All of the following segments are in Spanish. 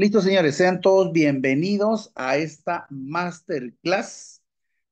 Listo, señores, sean todos bienvenidos a esta masterclass.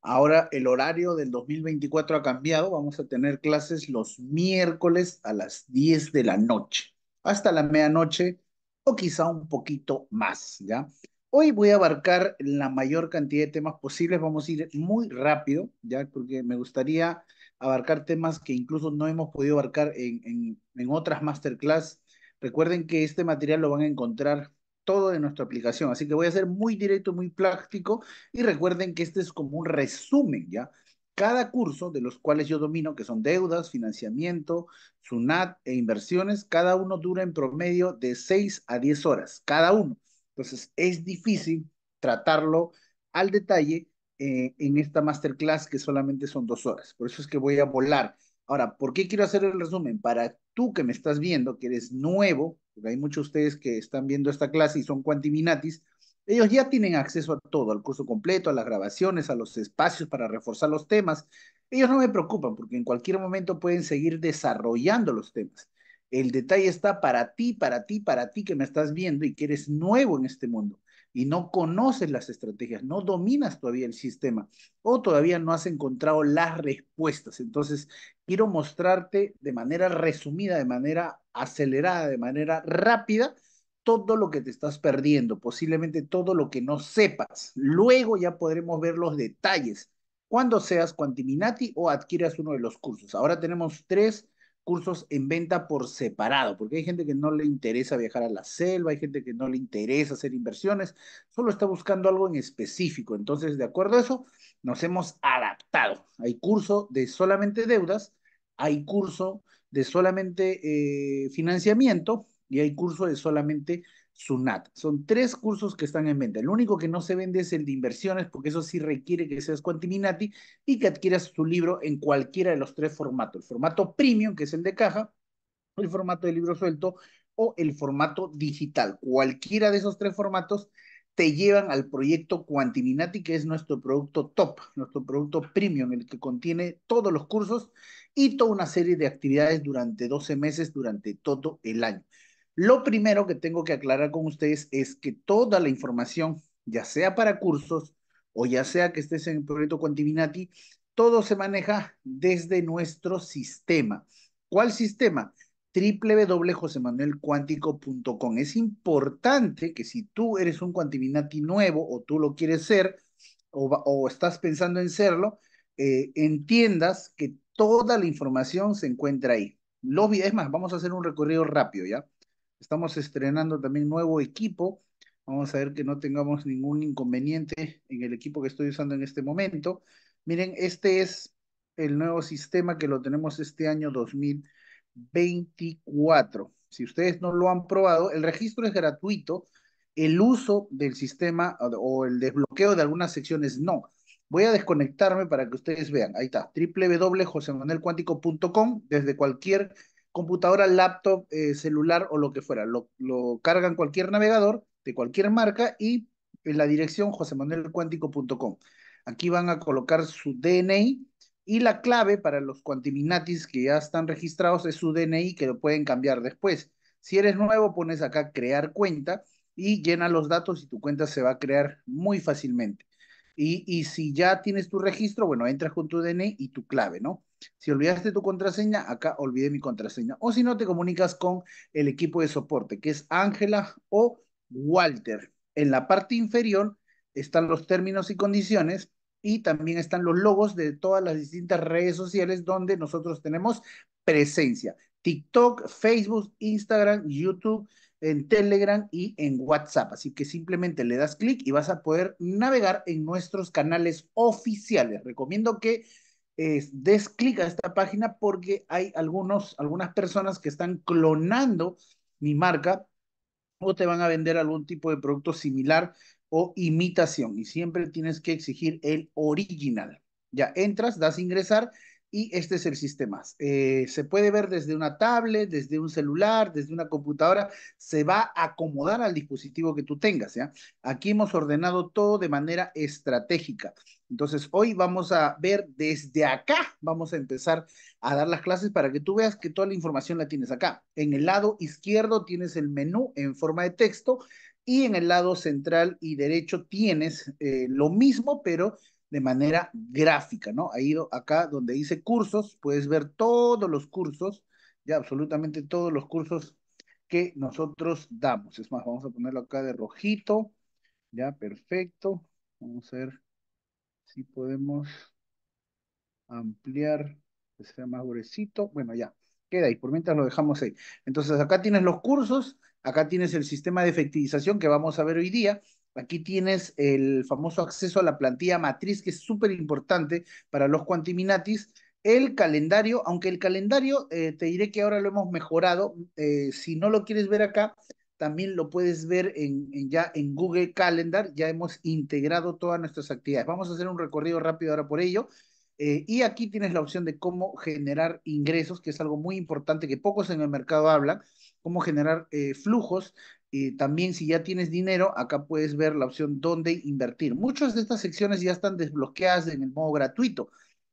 Ahora el horario del 2024 ha cambiado. Vamos a tener clases los miércoles a las 10 de la noche, hasta la medianoche o quizá un poquito más, ¿ya? Hoy voy a abarcar la mayor cantidad de temas posibles. Vamos a ir muy rápido, ¿ya? Porque me gustaría abarcar temas que incluso no hemos podido abarcar en, en otras masterclass. Recuerden que este material lo van a encontrar todo de nuestra aplicación. Así que voy a ser muy directo, muy práctico y recuerden que este es como un resumen, ¿ya? Cada curso de los cuales yo domino, que son deudas, financiamiento, SUNAT e inversiones, cada uno dura en promedio de 6 a 10 horas, cada uno. Entonces es difícil tratarlo al detalle eh, en esta masterclass que solamente son dos horas. Por eso es que voy a volar. Ahora, ¿por qué quiero hacer el resumen? Para tú que me estás viendo, que eres nuevo hay muchos de ustedes que están viendo esta clase y son cuantiminatis, ellos ya tienen acceso a todo, al curso completo, a las grabaciones, a los espacios para reforzar los temas. Ellos no me preocupan porque en cualquier momento pueden seguir desarrollando los temas. El detalle está para ti, para ti, para ti que me estás viendo y que eres nuevo en este mundo y no conoces las estrategias, no dominas todavía el sistema o todavía no has encontrado las respuestas. Entonces, quiero mostrarte de manera resumida, de manera acelerada, de manera rápida, todo lo que te estás perdiendo, posiblemente todo lo que no sepas. Luego ya podremos ver los detalles cuando seas Quantiminati o adquieras uno de los cursos. Ahora tenemos tres cursos en venta por separado, porque hay gente que no le interesa viajar a la selva, hay gente que no le interesa hacer inversiones, solo está buscando algo en específico. Entonces, de acuerdo a eso, nos hemos adaptado. Hay curso de solamente deudas, hay curso de solamente eh, financiamiento y hay curso de solamente SUNAT. Son tres cursos que están en venta. El único que no se vende es el de inversiones, porque eso sí requiere que seas Quantiminati y que adquieras tu libro en cualquiera de los tres formatos. El formato premium, que es el de caja, el formato de libro suelto o el formato digital. Cualquiera de esos tres formatos te llevan al proyecto Quantiminati, que es nuestro producto top, nuestro producto premium, el que contiene todos los cursos y toda una serie de actividades durante 12 meses, durante todo el año. Lo primero que tengo que aclarar con ustedes es que toda la información, ya sea para cursos o ya sea que estés en el proyecto Quantiminati, todo se maneja desde nuestro sistema. ¿Cuál sistema? www.josemanuelcuántico.com. Es importante que si tú eres un Quantibinati nuevo o tú lo quieres ser o, estás pensando en serlo, eh, entiendas que toda la información se encuentra ahí. Es más, vamos a hacer un recorrido rápido, ¿ya? Estamos estrenando también nuevo equipo. Vamos a ver que no tengamos ningún inconveniente en el equipo que estoy usando en este momento. Miren, este es el nuevo sistema que lo tenemos este año 2020 24. Si ustedes no lo han probado, el registro es gratuito, el uso del sistema o el desbloqueo de algunas secciones no. Voy a desconectarme para que ustedes vean. Ahí está, www.josemanuelcuántico.com desde cualquier computadora, laptop, eh, celular o lo que fuera. Lo, lo cargan cualquier navegador de cualquier marca y en la dirección josemanuelcuántico.com. Aquí van a colocar su DNI y la clave para los quantiminatis que ya están registrados es su DNI, que lo pueden cambiar después. Si eres nuevo, pones acá crear cuenta y llena los datos y tu cuenta se va a crear muy fácilmente. Y, y si ya tienes tu registro, bueno, entras con tu DNI y tu clave, ¿no? Si olvidaste tu contraseña, acá olvidé mi contraseña. O si no, te comunicas con el equipo de soporte, que es Ángela o Walter. En la parte inferior están los términos y condiciones y también están los logos de todas las distintas redes sociales donde nosotros tenemos presencia. TikTok, Facebook, Instagram, YouTube, en Telegram y en WhatsApp. Así que simplemente le das clic y vas a poder navegar en nuestros canales oficiales. Recomiendo que eh, des clic a esta página porque hay algunos, algunas personas que están clonando mi marca o te van a vender algún tipo de producto similar o imitación. Y siempre tienes que exigir el original. Ya entras, das ingresar y este es el sistema. Eh, se puede ver desde una tablet, desde un celular, desde una computadora. Se va a acomodar al dispositivo que tú tengas. ¿ya? Aquí hemos ordenado todo de manera estratégica. Entonces, hoy vamos a ver desde acá, vamos a empezar a dar las clases para que tú veas que toda la información la tienes acá. En el lado izquierdo tienes el menú en forma de texto y en el lado central y derecho tienes eh, lo mismo, pero de manera gráfica, ¿no? Ha ido acá donde dice cursos, puedes ver todos los cursos, ya absolutamente todos los cursos que nosotros damos. Es más, vamos a ponerlo acá de rojito, ya, perfecto. Vamos a ver si podemos ampliar, que sea más gruesito. Bueno, ya, queda ahí, por mientras lo dejamos ahí. Entonces acá tienes los cursos Acá tienes el sistema de efectivización que vamos a ver hoy día. Aquí tienes el famoso acceso a la plantilla matriz, que es súper importante para los cuantiminatis. El calendario, aunque el calendario, eh, te diré que ahora lo hemos mejorado. Eh, si no lo quieres ver acá, también lo puedes ver en, ya en Google Calendar. Ya hemos integrado todas nuestras actividades. Vamos a hacer un recorrido rápido ahora por ello. Eh, y aquí tienes la opción de cómo generar ingresos, que es algo muy importante que pocos en el mercado hablan cómo generar eh, flujos. también si ya tienes dinero, acá puedes ver la opción dónde invertir. Muchas de estas secciones ya están desbloqueadas en el modo gratuito,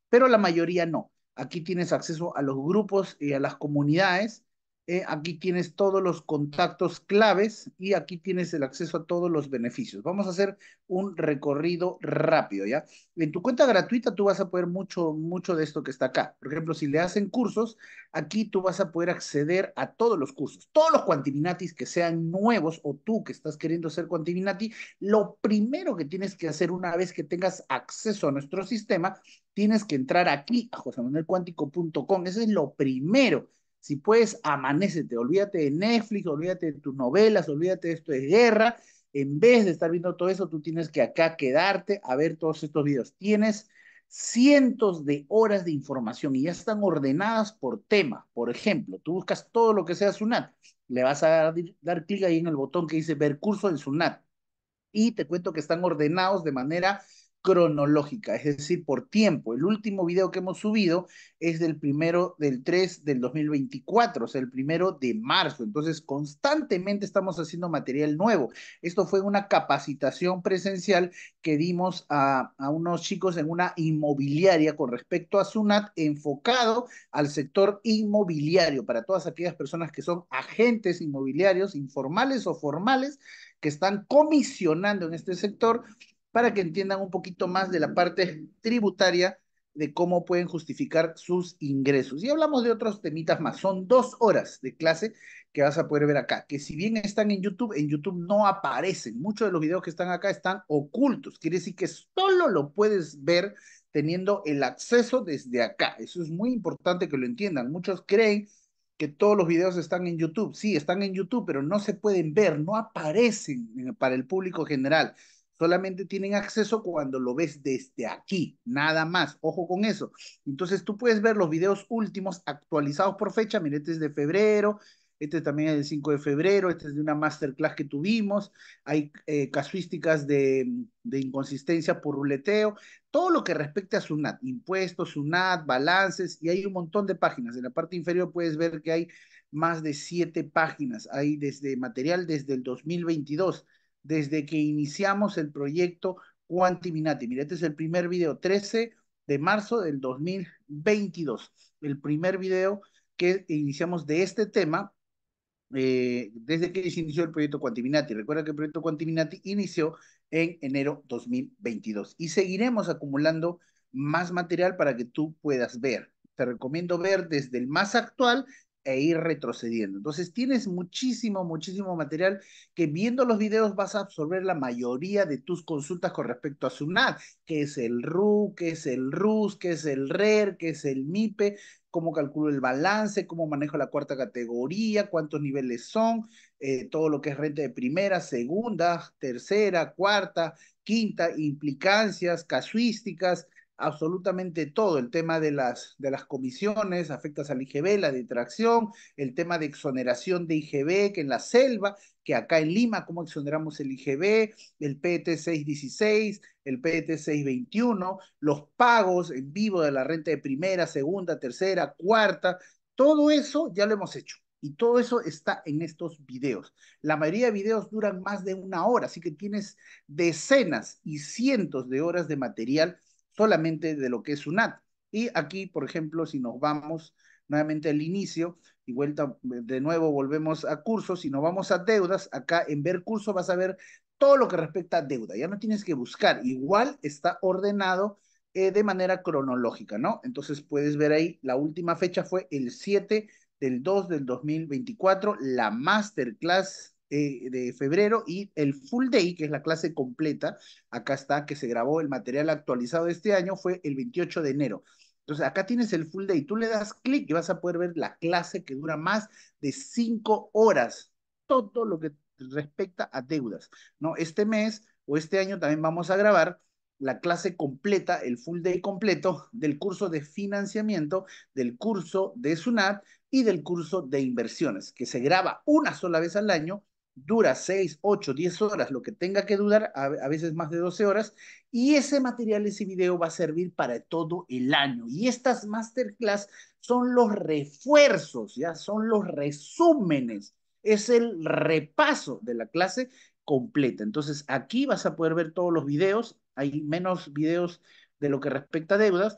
pero la mayoría no. Aquí tienes acceso a los grupos y a las comunidades eh, aquí tienes todos los contactos claves y aquí tienes el acceso a todos los beneficios. Vamos a hacer un recorrido rápido, ¿ya? En tu cuenta gratuita tú vas a poder mucho, mucho de esto que está acá. Por ejemplo, si le hacen cursos, aquí tú vas a poder acceder a todos los cursos, todos los cuantiminatis que sean nuevos o tú que estás queriendo ser cuantiminati, lo primero que tienes que hacer una vez que tengas acceso a nuestro sistema, tienes que entrar aquí a josemanuelcuántico.com. Ese es lo primero si puedes, amanécete, olvídate de Netflix, olvídate de tus novelas, olvídate de esto de guerra. En vez de estar viendo todo eso, tú tienes que acá quedarte a ver todos estos videos. Tienes cientos de horas de información y ya están ordenadas por tema. Por ejemplo, tú buscas todo lo que sea SUNAT, le vas a dar, dar clic ahí en el botón que dice ver curso en SUNAT y te cuento que están ordenados de manera cronológica, es decir, por tiempo. El último video que hemos subido es del primero del 3 del 2024, o sea, el primero de marzo. Entonces, constantemente estamos haciendo material nuevo. Esto fue una capacitación presencial que dimos a, a unos chicos en una inmobiliaria con respecto a SUNAT enfocado al sector inmobiliario, para todas aquellas personas que son agentes inmobiliarios, informales o formales, que están comisionando en este sector para que entiendan un poquito más de la parte tributaria de cómo pueden justificar sus ingresos. Y hablamos de otros temitas más. Son dos horas de clase que vas a poder ver acá, que si bien están en YouTube, en YouTube no aparecen. Muchos de los videos que están acá están ocultos. Quiere decir que solo lo puedes ver teniendo el acceso desde acá. Eso es muy importante que lo entiendan. Muchos creen que todos los videos están en YouTube. Sí, están en YouTube, pero no se pueden ver, no aparecen eh, para el público general solamente tienen acceso cuando lo ves desde aquí, nada más. Ojo con eso. Entonces tú puedes ver los videos últimos actualizados por fecha. Mire, este es de febrero, este también es del 5 de febrero, este es de una masterclass que tuvimos. Hay eh, casuísticas de, de, inconsistencia por ruleteo, todo lo que respecta a SUNAT, impuestos, SUNAT, balances, y hay un montón de páginas. En la parte inferior puedes ver que hay más de siete páginas. Hay desde material desde el 2022 desde que iniciamos el proyecto Quantiminati. Mira, este es el primer video, 13 de marzo del 2022. El primer video que iniciamos de este tema eh, desde que se inició el proyecto Quantiminati. Recuerda que el proyecto Quantiminati inició en enero 2022 y seguiremos acumulando más material para que tú puedas ver. Te recomiendo ver desde el más actual e ir retrocediendo. Entonces tienes muchísimo, muchísimo material que viendo los videos vas a absorber la mayoría de tus consultas con respecto a SUNAT, que es el RU, que es el RUS, que es el RER, e que es el MIPE, cómo calculo el balance, cómo manejo la cuarta categoría, cuántos niveles son, eh, todo lo que es renta de primera, segunda, tercera, cuarta, quinta, implicancias, casuísticas, absolutamente todo, el tema de las, de las comisiones afectas al IGB, la detracción, el tema de exoneración de IGB, que en la selva, que acá en Lima, cómo exoneramos el IGB, el pt e 616, el pt e 621, los pagos en vivo de la renta de primera, segunda, tercera, cuarta, todo eso ya lo hemos hecho. Y todo eso está en estos videos. La mayoría de videos duran más de una hora, así que tienes decenas y cientos de horas de material solamente de lo que es UNAT. Y aquí, por ejemplo, si nos vamos nuevamente al inicio y vuelta, de nuevo volvemos a cursos, si nos vamos a deudas, acá en ver curso vas a ver todo lo que respecta a deuda, ya no tienes que buscar, igual está ordenado eh, de manera cronológica, ¿no? Entonces puedes ver ahí, la última fecha fue el 7 del 2 del 2024, la masterclass eh, de febrero y el full day, que es la clase completa, acá está, que se grabó el material actualizado este año, fue el 28 de enero. Entonces, acá tienes el full day, tú le das clic y vas a poder ver la clase que dura más de cinco horas, todo lo que respecta a deudas, ¿no? Este mes o este año también vamos a grabar la clase completa, el full day completo del curso de financiamiento, del curso de SUNAT y del curso de inversiones, que se graba una sola vez al año dura 6, 8, 10 horas, lo que tenga que durar, a, veces más de 12 horas, y ese material, ese video va a servir para todo el año. Y estas masterclass son los refuerzos, ya son los resúmenes, es el repaso de la clase completa. Entonces, aquí vas a poder ver todos los videos, hay menos videos de lo que respecta a deudas,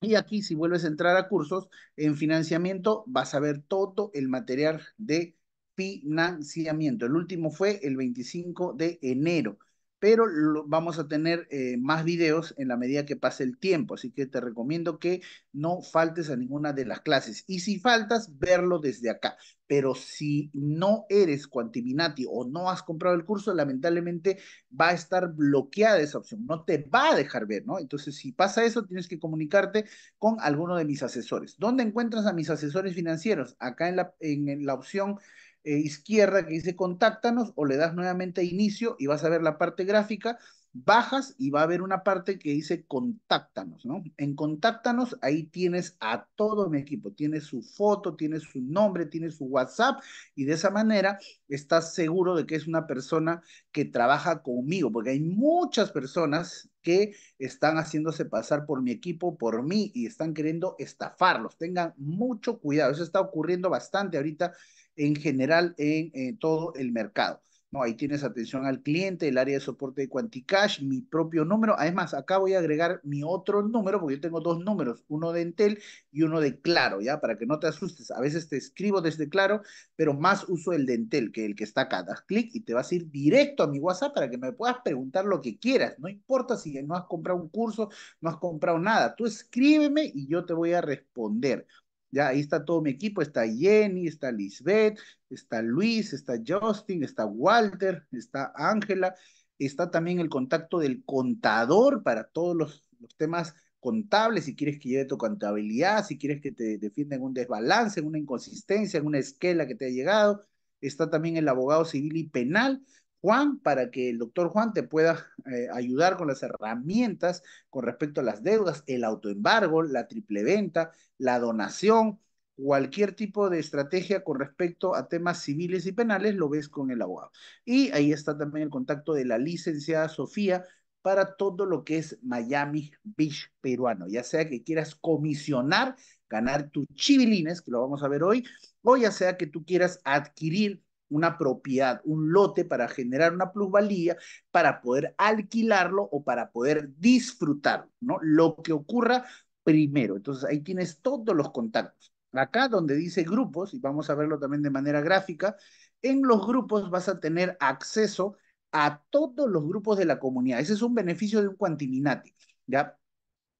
y aquí, si vuelves a entrar a cursos en financiamiento, vas a ver todo el material de financiamiento. El último fue el 25 de enero, pero vamos a tener eh, más videos en la medida que pase el tiempo, así que te recomiendo que no faltes a ninguna de las clases. Y si faltas, verlo desde acá. Pero si no eres cuantiminati o no has comprado el curso, lamentablemente va a estar bloqueada esa opción, no te va a dejar ver, ¿no? Entonces, si pasa eso, tienes que comunicarte con alguno de mis asesores. ¿Dónde encuentras a mis asesores financieros? Acá en la opción eh, izquierda que dice contáctanos o le das nuevamente inicio y vas a ver la parte gráfica, bajas y va a haber una parte que dice contáctanos, ¿no? En contáctanos ahí tienes a todo mi equipo, tienes su foto, tienes su nombre, tienes su WhatsApp y de esa manera estás seguro de que es una persona que trabaja conmigo, porque hay muchas personas que están haciéndose pasar por mi equipo, por mí y están queriendo estafarlos. Tengan mucho cuidado, eso está ocurriendo bastante ahorita en general en, todo el mercado. No, ahí tienes atención al cliente, el área de soporte de Quanticash, mi propio número. Además, acá voy a agregar mi otro número, porque yo tengo dos números, uno de Entel y uno de Claro, ¿ya? Para que no te asustes. A veces te escribo desde Claro, pero más uso el de Entel que el que está acá. Das clic y te vas a ir directo a mi WhatsApp para que me puedas preguntar lo que quieras. No importa si no has comprado un curso, no has comprado nada. Tú escríbeme y yo te voy a responder. Ya, ahí está todo mi equipo, está Jenny, está Lisbeth, está Luis, está Justin, está Walter, está Ángela, está también el contacto del contador para todos los, los temas contables, si quieres que lleve tu contabilidad, si quieres que te defienda un desbalance, en una inconsistencia, en una esquela que te ha llegado, está también el abogado civil y penal, Juan para que el doctor Juan te pueda eh, ayudar con las herramientas con respecto a las deudas, el autoembargo, la triple venta, la donación, cualquier tipo de estrategia con respecto a temas civiles y penales, lo ves con el abogado. Y ahí está también el contacto de la licenciada Sofía para todo lo que es Miami Beach peruano, ya sea que quieras comisionar, ganar tus chivilines, que lo vamos a ver hoy, o ya sea que tú quieras adquirir una propiedad, un lote para generar una plusvalía, para poder alquilarlo o para poder disfrutarlo, ¿no? Lo que ocurra primero. Entonces ahí tienes todos los contactos. Acá donde dice grupos, y vamos a verlo también de manera gráfica, en los grupos vas a tener acceso a todos los grupos de la comunidad. Ese es un beneficio de un cuantiminati. ¿ya?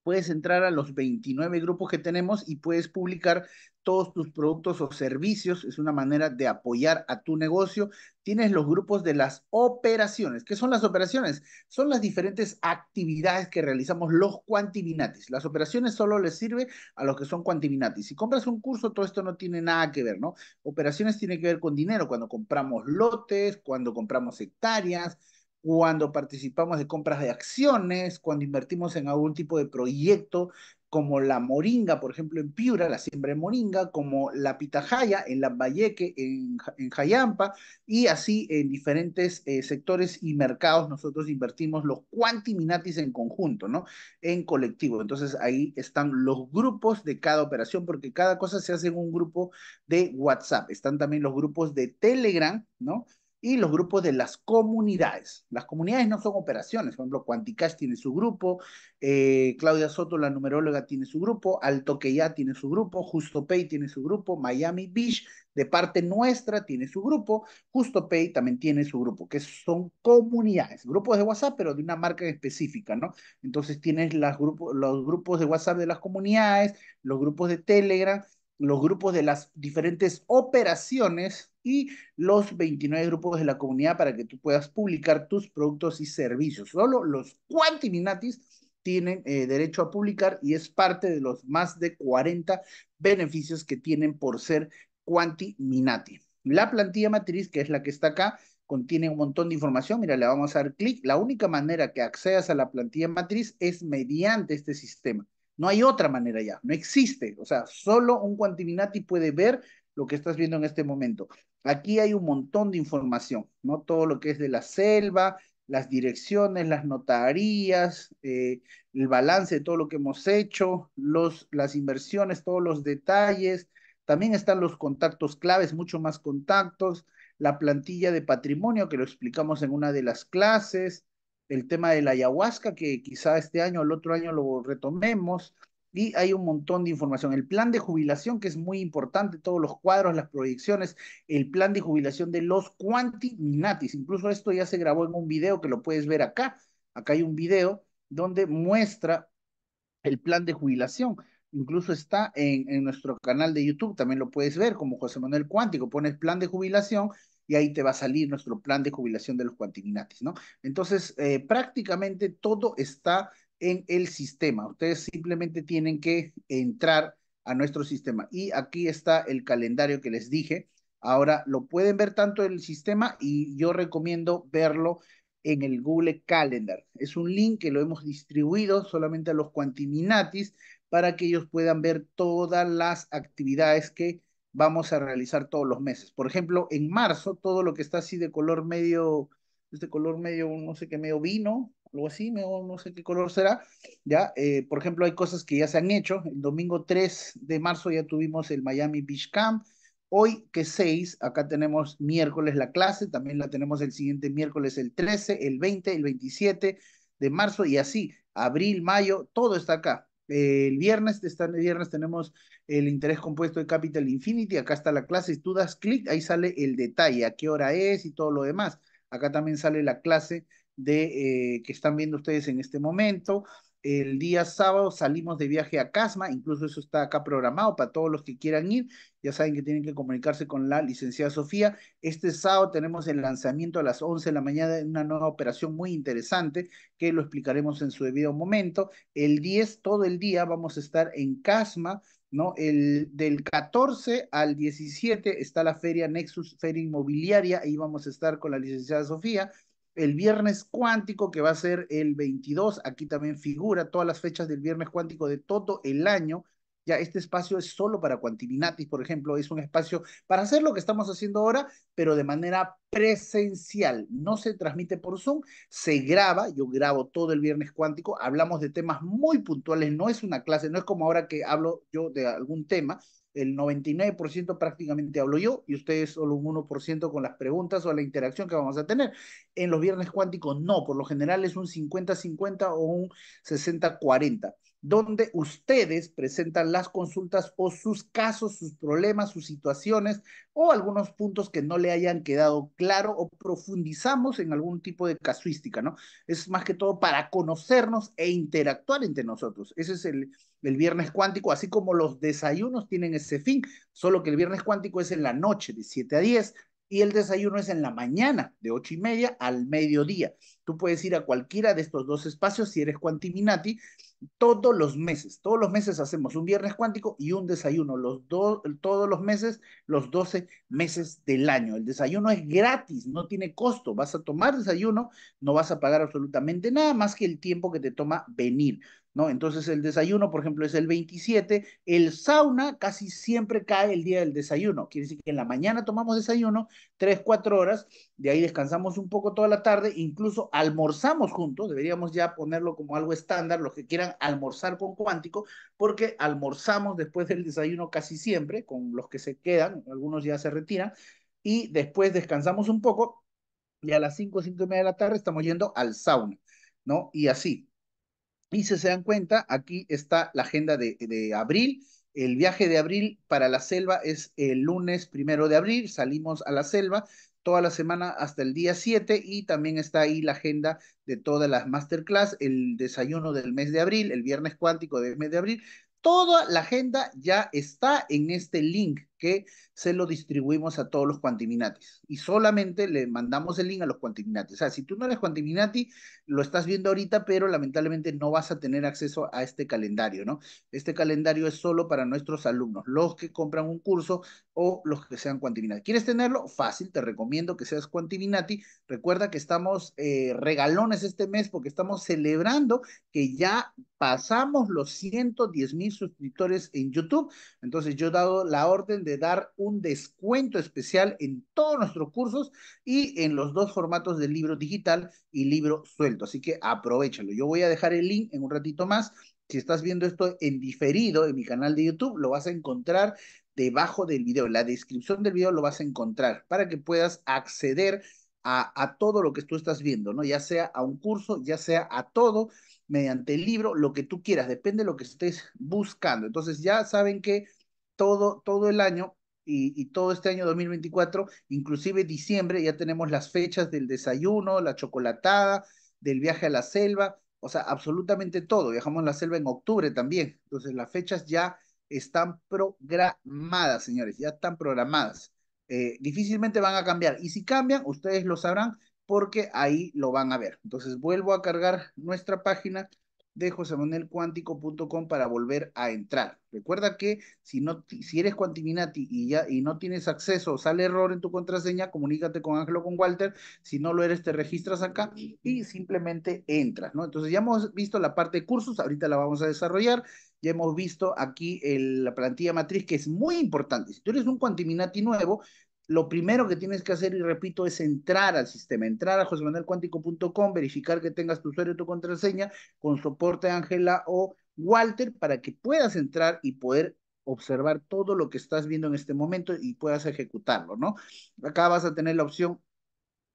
puedes entrar a los 29 grupos que tenemos y puedes publicar todos tus productos o servicios. Es una manera de apoyar a tu negocio. Tienes los grupos de las operaciones. ¿Qué son las operaciones? Son las diferentes actividades que realizamos los cuantibinatis. Las operaciones solo les sirve a los que son cuantibinatis. Si compras un curso, todo esto no tiene nada que ver, ¿no? Operaciones tiene que ver con dinero, cuando compramos lotes, cuando compramos hectáreas, cuando participamos de compras de acciones, cuando invertimos en algún tipo de proyecto como la moringa, por ejemplo, en Piura, la siembra de moringa, como la pitahaya en La Valleque, en Jayampa, y así en diferentes eh, sectores y mercados nosotros invertimos los cuantiminatis en conjunto, ¿no? En colectivo. Entonces ahí están los grupos de cada operación, porque cada cosa se hace en un grupo de WhatsApp. Están también los grupos de Telegram, ¿no? y los grupos de las comunidades. Las comunidades no son operaciones, por ejemplo, Quanticash tiene su grupo, eh, Claudia Soto, la numeróloga, tiene su grupo, Alto ya tiene su grupo, Justo Pay tiene su grupo, Miami Beach, de parte nuestra, tiene su grupo, Justo Pay también tiene su grupo, que son comunidades, grupos de WhatsApp, pero de una marca específica, ¿no? Entonces tienes las grupos los grupos de WhatsApp de las comunidades, los grupos de Telegram, los grupos de las diferentes operaciones y los 29 grupos de la comunidad para que tú puedas publicar tus productos y servicios. Solo los Quantiminatis tienen eh, derecho a publicar y es parte de los más de 40 beneficios que tienen por ser Quantiminati. La plantilla matriz, que es la que está acá, contiene un montón de información. Mira, le vamos a dar clic. La única manera que accedas a la plantilla matriz es mediante este sistema. No hay otra manera ya, no existe. O sea, solo un Quantiminati puede ver lo que estás viendo en este momento. Aquí hay un montón de información, ¿no? Todo lo que es de la selva, las direcciones, las notarías, eh, el balance de todo lo que hemos hecho, los, las inversiones, todos los detalles. También están los contactos claves, mucho más contactos, la plantilla de patrimonio que lo explicamos en una de las clases, el tema de la ayahuasca, que quizá este año o el otro año lo retomemos, y hay un montón de información. El plan de jubilación, que es muy importante, todos los cuadros, las proyecciones, el plan de jubilación de los cuantiminatis, incluso esto ya se grabó en un video que lo puedes ver acá, acá hay un video donde muestra el plan de jubilación. Incluso está en, nuestro canal de YouTube, también lo puedes ver como José Manuel Cuántico, el plan de jubilación y ahí te va a salir nuestro plan de jubilación de los cuantiminatis, ¿no? Entonces, eh, prácticamente todo está en el sistema. Ustedes simplemente tienen que entrar a nuestro sistema. Y aquí está el calendario que les dije. Ahora lo pueden ver tanto en el sistema y yo recomiendo verlo en el Google Calendar. Es un link que lo hemos distribuido solamente a los cuantiminatis para que ellos puedan ver todas las actividades que vamos a realizar todos los meses. Por ejemplo, en marzo, todo lo que está así de color medio, este color medio, no sé qué, medio vino, algo así, medio, no sé qué color será, ya, eh, por ejemplo, hay cosas que ya se han hecho. El domingo 3 de marzo ya tuvimos el Miami Beach Camp. Hoy que 6, acá tenemos miércoles la clase, también la tenemos el siguiente miércoles el 13, el 20, el 27 de marzo y así, abril, mayo, todo está acá. Eh, el viernes, este viernes tenemos el interés compuesto de Capital Infinity, acá está la clase, tú das clic, ahí sale el detalle, a qué hora es y todo lo demás. Acá también sale la clase de, eh, que están viendo ustedes en este momento. El día sábado salimos de viaje a Casma, incluso eso está acá programado para todos los que quieran ir. Ya saben que tienen que comunicarse con la licenciada Sofía. Este sábado tenemos el lanzamiento a las 11 de la mañana de una nueva operación muy interesante que lo explicaremos en su debido momento. El 10, todo el día vamos a estar en Casma ¿no? El, del 14 al 17 está la feria Nexus, feria inmobiliaria, ahí vamos a estar con la licenciada Sofía. El viernes cuántico, que va a ser el 22, aquí también figura todas las fechas del viernes cuántico de todo el año, ya este espacio es solo para Cuantiminatis, por ejemplo, es un espacio para hacer lo que estamos haciendo ahora, pero de manera presencial. No se transmite por Zoom, se graba, yo grabo todo el viernes cuántico, hablamos de temas muy puntuales, no es una clase, no es como ahora que hablo yo de algún tema, el 99% prácticamente hablo yo y ustedes solo un 1% con las preguntas o la interacción que vamos a tener. En los viernes cuánticos no, por lo general es un 50-50 o un 60-40 donde ustedes presentan las consultas o sus casos, sus problemas, sus situaciones o algunos puntos que no le hayan quedado claro o profundizamos en algún tipo de casuística, ¿no? Es más que todo para conocernos e interactuar entre nosotros. Ese es el, el viernes cuántico, así como los desayunos tienen ese fin, solo que el viernes cuántico es en la noche de 7 a 10 y el desayuno es en la mañana, de ocho y media al mediodía. Tú puedes ir a cualquiera de estos dos espacios si eres cuantiminati todos los meses, todos los meses hacemos un viernes cuántico y un desayuno, los dos, todos los meses, los 12 meses del año. El desayuno es gratis, no tiene costo, vas a tomar desayuno, no vas a pagar absolutamente nada más que el tiempo que te toma venir. Entonces el desayuno, por ejemplo, es el 27, el sauna casi siempre cae el día del desayuno, quiere decir que en la mañana tomamos desayuno, 3, 4 horas, de ahí descansamos un poco toda la tarde, incluso almorzamos juntos, deberíamos ya ponerlo como algo estándar, los que quieran almorzar con cuántico, porque almorzamos después del desayuno casi siempre, con los que se quedan, algunos ya se retiran, y después descansamos un poco, y a las 5, cinco y media de la tarde estamos yendo al sauna, ¿no? Y así. Y se dan cuenta, aquí está la agenda de, de abril. El viaje de abril para la selva es el lunes primero de abril. Salimos a la selva toda la semana hasta el día 7 y también está ahí la agenda de todas las masterclass, el desayuno del mes de abril, el viernes cuántico del mes de abril. Toda la agenda ya está en este link que se lo distribuimos a todos los cuantiminatis y solamente le mandamos el link a los cuantiminatis. O sea, si tú no eres cuantiminati, lo estás viendo ahorita, pero lamentablemente no vas a tener acceso a este calendario, ¿no? Este calendario es solo para nuestros alumnos, los que compran un curso o los que sean cuantiminati. ¿Quieres tenerlo? Fácil, te recomiendo que seas cuantiminati. Recuerda que estamos eh, regalones este mes porque estamos celebrando que ya pasamos los 110 mil suscriptores en YouTube. Entonces yo he dado la orden de de dar un descuento especial en todos nuestros cursos y en los dos formatos de libro digital y libro suelto. Así que aprovechalo. Yo voy a dejar el link en un ratito más. Si estás viendo esto en diferido en mi canal de YouTube, lo vas a encontrar debajo del video. En la descripción del video lo vas a encontrar para que puedas acceder a, a, todo lo que tú estás viendo, ¿no? Ya sea a un curso, ya sea a todo, mediante el libro, lo que tú quieras, depende de lo que estés buscando. Entonces ya saben que todo, el año y, todo este año 2024, inclusive diciembre, ya tenemos las fechas del desayuno, la chocolatada, del viaje a la selva, o sea, absolutamente todo. Viajamos a la selva en octubre también. Entonces, las fechas ya están programadas, señores, ya están programadas. Eh, difícilmente van a cambiar. Y si cambian, ustedes lo sabrán porque ahí lo van a ver. Entonces, vuelvo a cargar nuestra página de josemanuelcuántico.com para volver a entrar. Recuerda que si, no, si eres Quantiminati y, ya, y no tienes acceso sale error en tu contraseña, comunícate con Ángelo con Walter. Si no lo eres, te registras acá y simplemente entras, ¿no? Entonces ya hemos visto la parte de cursos, ahorita la vamos a desarrollar. Ya hemos visto aquí la plantilla matriz que es muy importante. Si tú eres un Quantiminati nuevo, lo primero que tienes que hacer, y repito, es entrar al sistema, entrar a josemanuelcuántico.com, verificar que tengas tu usuario y tu contraseña con soporte Ángela o Walter para que puedas entrar y poder observar todo lo que estás viendo en este momento y puedas ejecutarlo, ¿no? Acá vas a tener la opción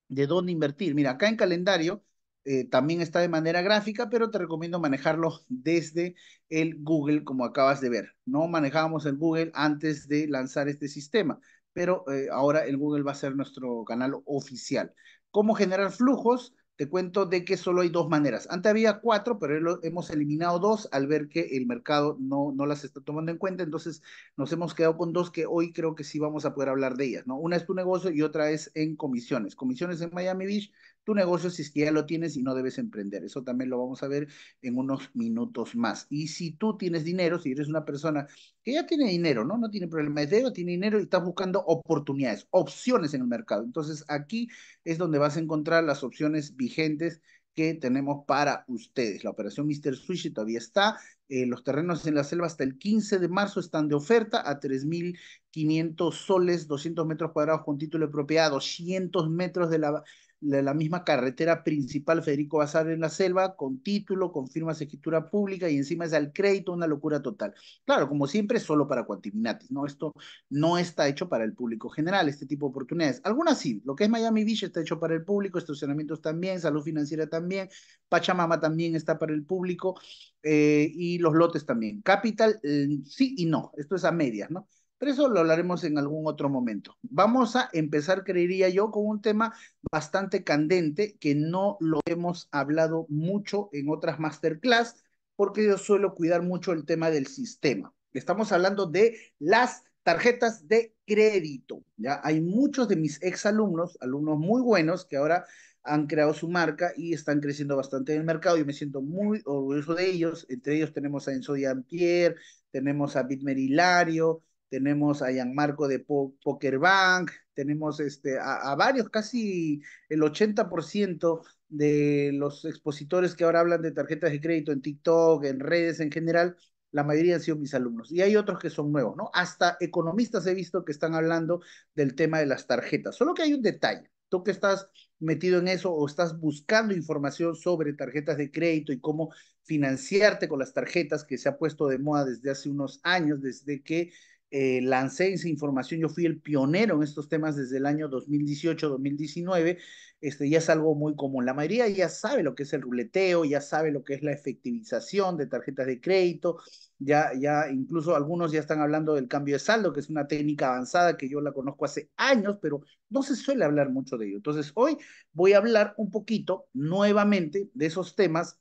de dónde invertir. Mira, acá en calendario eh, también está de manera gráfica, pero te recomiendo manejarlo desde el Google, como acabas de ver. No manejábamos el Google antes de lanzar este sistema, pero eh, ahora el Google va a ser nuestro canal oficial. ¿Cómo generar flujos? Te cuento de que solo hay dos maneras. Antes había cuatro, pero hemos eliminado dos al ver que el mercado no, no las está tomando en cuenta. Entonces nos hemos quedado con dos que hoy creo que sí vamos a poder hablar de ellas. ¿no? Una es tu negocio y otra es en comisiones. Comisiones en Miami Beach tu negocio si es que ya lo tienes y no debes emprender. Eso también lo vamos a ver en unos minutos más. Y si tú tienes dinero, si eres una persona que ya tiene dinero, ¿no? No tiene problema de dinero, tiene dinero y estás buscando oportunidades, opciones en el mercado. Entonces aquí es donde vas a encontrar las opciones vigentes que tenemos para ustedes. La operación Mr. Switch todavía está. Eh, los terrenos en la selva hasta el 15 de marzo están de oferta a 3.500 soles, 200 metros cuadrados con título apropiado, propiedad, 200 metros de la la, misma carretera principal Federico Bazar en la selva, con título, con firmas de escritura pública y encima es al crédito, una locura total. Claro, como siempre, solo para cuantiminatis, ¿no? Esto no está hecho para el público general, este tipo de oportunidades. Algunas sí, lo que es Miami Beach está hecho para el público, estacionamientos también, salud financiera también, Pachamama también está para el público eh, y los lotes también. Capital, eh, sí y no, esto es a medias, ¿no? eso lo hablaremos en algún otro momento. Vamos a empezar, creería yo, con un tema bastante candente que no lo hemos hablado mucho en otras masterclass, porque yo suelo cuidar mucho el tema del sistema. Estamos hablando de las tarjetas de crédito. Ya hay muchos de mis exalumnos, alumnos muy buenos que ahora han creado su marca y están creciendo bastante en el mercado. y me siento muy orgulloso de ellos. Entre ellos tenemos a Enzo Diampier, tenemos a Bitmer Hilario, tenemos a Marco de Pokerbank, Poker Bank, tenemos este, a, a varios, casi el 80% de los expositores que ahora hablan de tarjetas de crédito en TikTok, en redes en general, la mayoría han sido mis alumnos. Y hay otros que son nuevos, ¿no? Hasta economistas he visto que están hablando del tema de las tarjetas. Solo que hay un detalle. Tú que estás metido en eso o estás buscando información sobre tarjetas de crédito y cómo financiarte con las tarjetas que se ha puesto de moda desde hace unos años, desde que eh, lancé esa información, yo fui el pionero en estos temas desde el año 2018-2019, este, ya es algo muy común. La mayoría ya sabe lo que es el ruleteo, ya sabe lo que es la efectivización de tarjetas de crédito, ya, ya incluso algunos ya están hablando del cambio de saldo, que es una técnica avanzada que yo la conozco hace años, pero no se suele hablar mucho de ello. Entonces, hoy voy a hablar un poquito nuevamente de esos temas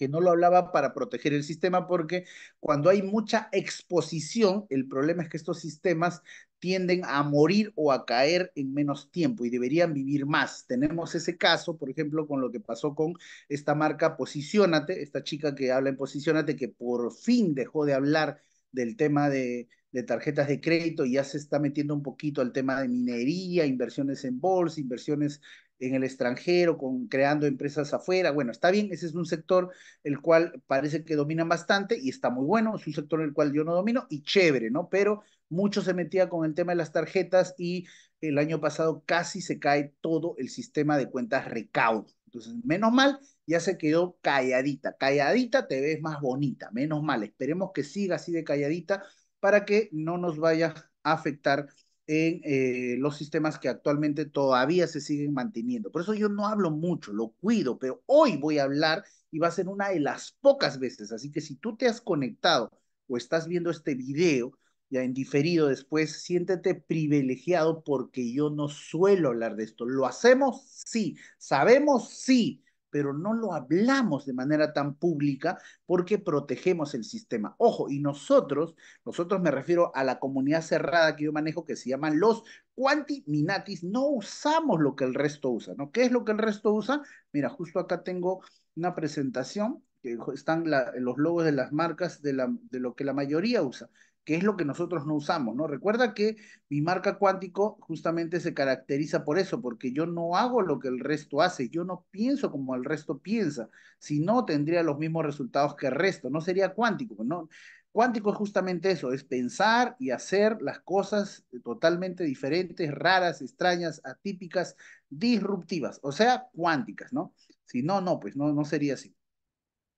que no lo hablaba para proteger el sistema, porque cuando hay mucha exposición, el problema es que estos sistemas tienden a morir o a caer en menos tiempo y deberían vivir más. Tenemos ese caso, por ejemplo, con lo que pasó con esta marca Posicionate, esta chica que habla en Posicionate, que por fin dejó de hablar del tema de, tarjetas de crédito y ya se está metiendo un poquito al tema de minería, inversiones en bolsas, inversiones en el extranjero, con, creando empresas afuera. Bueno, está bien, ese es un sector el cual parece que dominan bastante y está muy bueno, es un sector en el cual yo no domino y chévere, ¿no? Pero mucho se metía con el tema de las tarjetas y el año pasado casi se cae todo el sistema de cuentas recaudo. Entonces, menos mal, ya se quedó calladita. Calladita te ves más bonita, menos mal. Esperemos que siga así de calladita para que no nos vaya a afectar en eh, los sistemas que actualmente todavía se siguen manteniendo. Por eso yo no hablo mucho, lo cuido, pero hoy voy a hablar y va a ser una de las pocas veces. Así que si tú te has conectado o estás viendo este video ya en diferido después, siéntete privilegiado porque yo no suelo hablar de esto. ¿Lo hacemos? Sí. ¿Sabemos? Sí pero no lo hablamos de manera tan pública porque protegemos el sistema. Ojo, y nosotros, nosotros me refiero a la comunidad cerrada que yo manejo que se llaman los quanti minatis, no usamos lo que el resto usa, ¿no? ¿Qué es lo que el resto usa? Mira, justo acá tengo una presentación que están los logos de las marcas de lo que la mayoría usa es lo que nosotros no usamos, ¿no? Recuerda que mi marca cuántico justamente se caracteriza por eso, porque yo no hago lo que el resto hace, yo no pienso como el resto piensa, si no tendría los mismos resultados que el resto, no sería cuántico, ¿no? Cuántico es justamente eso, es pensar y hacer las cosas totalmente diferentes, raras, extrañas, atípicas, disruptivas, o sea, cuánticas, ¿no? Si no, no, pues no, no sería así.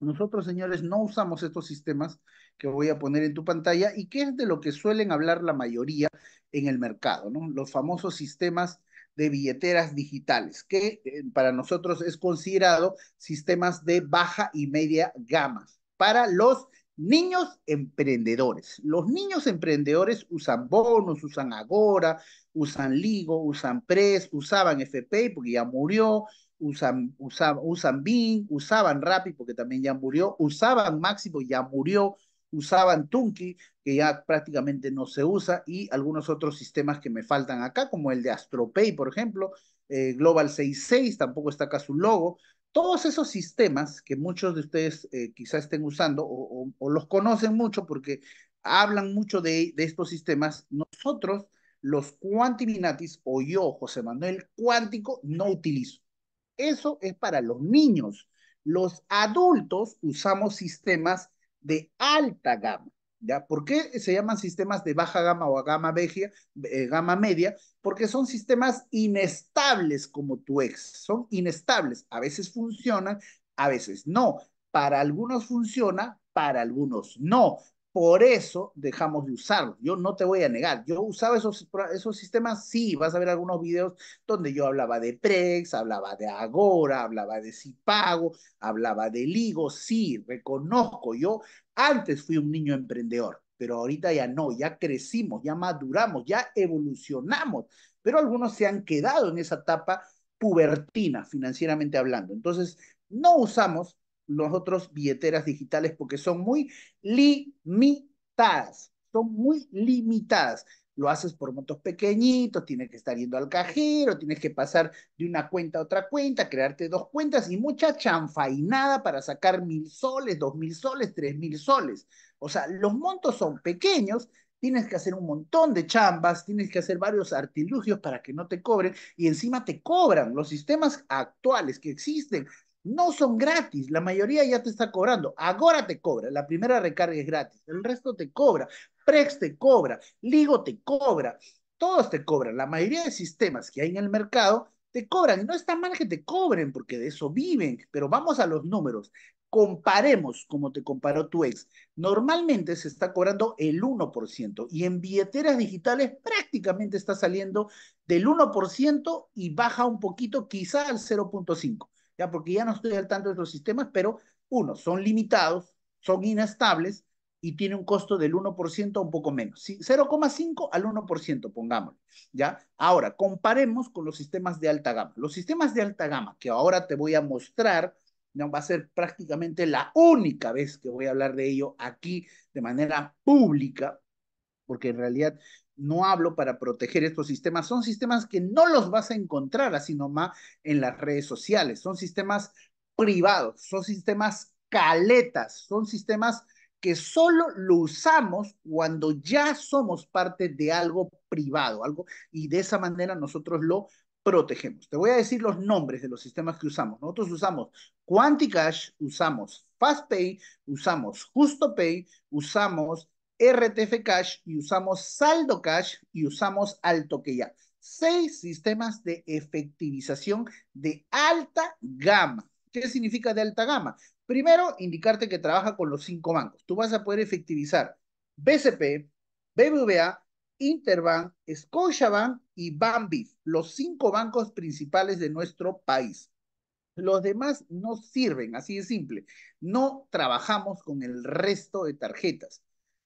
Nosotros, señores, no usamos estos sistemas que voy a poner en tu pantalla y que es de lo que suelen hablar la mayoría en el mercado, ¿no? Los famosos sistemas de billeteras digitales, que eh, para nosotros es considerado sistemas de baja y media gama para los niños emprendedores. Los niños emprendedores usan bonos, usan Agora, usan Ligo, usan Press, usaban FP porque ya murió, usan, usaban, usan Bing, usaban Rappi porque también ya murió, usaban Máximo, pues ya murió, usaban Tunki, que ya prácticamente no se usa, y algunos otros sistemas que me faltan acá, como el de AstroPay, por ejemplo, eh, Global 66, tampoco está acá su logo. Todos esos sistemas que muchos de ustedes eh, quizás estén usando o, los conocen mucho porque hablan mucho de, de estos sistemas, nosotros, los Quantiminatis o yo, José Manuel Cuántico, no utilizo. Eso es para los niños. Los adultos usamos sistemas de alta gama. ¿Ya? ¿Por qué se llaman sistemas de baja gama o gama, eh, gama media? Porque son sistemas inestables como tu ex, son inestables, a veces funcionan, a veces no. Para algunos funciona, para algunos no. Por eso dejamos de usarlos. Yo no te voy a negar. Yo usaba esos, esos sistemas, sí, vas a ver algunos videos donde yo hablaba de Prex, hablaba de Agora, hablaba de si pago, hablaba de Ligo, sí, reconozco. Yo antes fui un niño emprendedor, pero ahorita ya no, ya crecimos, ya maduramos, ya evolucionamos. Pero algunos se han quedado en esa etapa pubertina, financieramente hablando. Entonces, no usamos otros billeteras digitales porque son muy limitadas, son muy limitadas. Lo haces por montos pequeñitos, tienes que estar yendo al cajero, tienes que pasar de una cuenta a otra cuenta, crearte dos cuentas y mucha chanfainada para sacar mil soles, dos mil soles, tres mil soles. O sea, los montos son pequeños, tienes que hacer un montón de chambas, tienes que hacer varios artilugios para que no te cobren y encima te cobran. Los sistemas actuales que existen no son gratis. La mayoría ya te está cobrando. Ahora te cobra. La primera recarga es gratis. El resto te cobra. Prex te cobra. Ligo te cobra. Todos te cobran. La mayoría de sistemas que hay en el mercado te cobran. Y no está mal que te cobren porque de eso viven. Pero vamos a los números. Comparemos como te comparó tu ex. Normalmente se está cobrando el 1% y en billeteras digitales prácticamente está saliendo del 1% y baja un poquito, quizá al 0.5% porque ya no estoy al tanto de los sistemas, pero uno, son limitados, son inestables y tiene un costo del 1% o un poco menos, 0,5 al 1%, pongámoslo, ¿ya? Ahora, comparemos con los sistemas de alta gama. Los sistemas de alta gama, que ahora te voy a mostrar, ¿no? va a ser prácticamente la única vez que voy a hablar de ello aquí de manera pública, porque en realidad no hablo para proteger estos sistemas, son sistemas que no los vas a encontrar así nomás en las redes sociales, son sistemas privados, son sistemas caletas, son sistemas que solo lo usamos cuando ya somos parte de algo privado, algo, y de esa manera nosotros lo protegemos. Te voy a decir los nombres de los sistemas que usamos. Nosotros usamos Quanticash, usamos FastPay, usamos JustoPay, usamos RTF Cash y usamos saldo cash y usamos alto que ya. Seis sistemas de efectivización de alta gama. ¿Qué significa de alta gama? Primero, indicarte que trabaja con los cinco bancos. Tú vas a poder efectivizar BCP, BBVA, Interbank, Scotiabank y Bambif, los cinco bancos principales de nuestro país. Los demás no sirven, así de simple. No trabajamos con el resto de tarjetas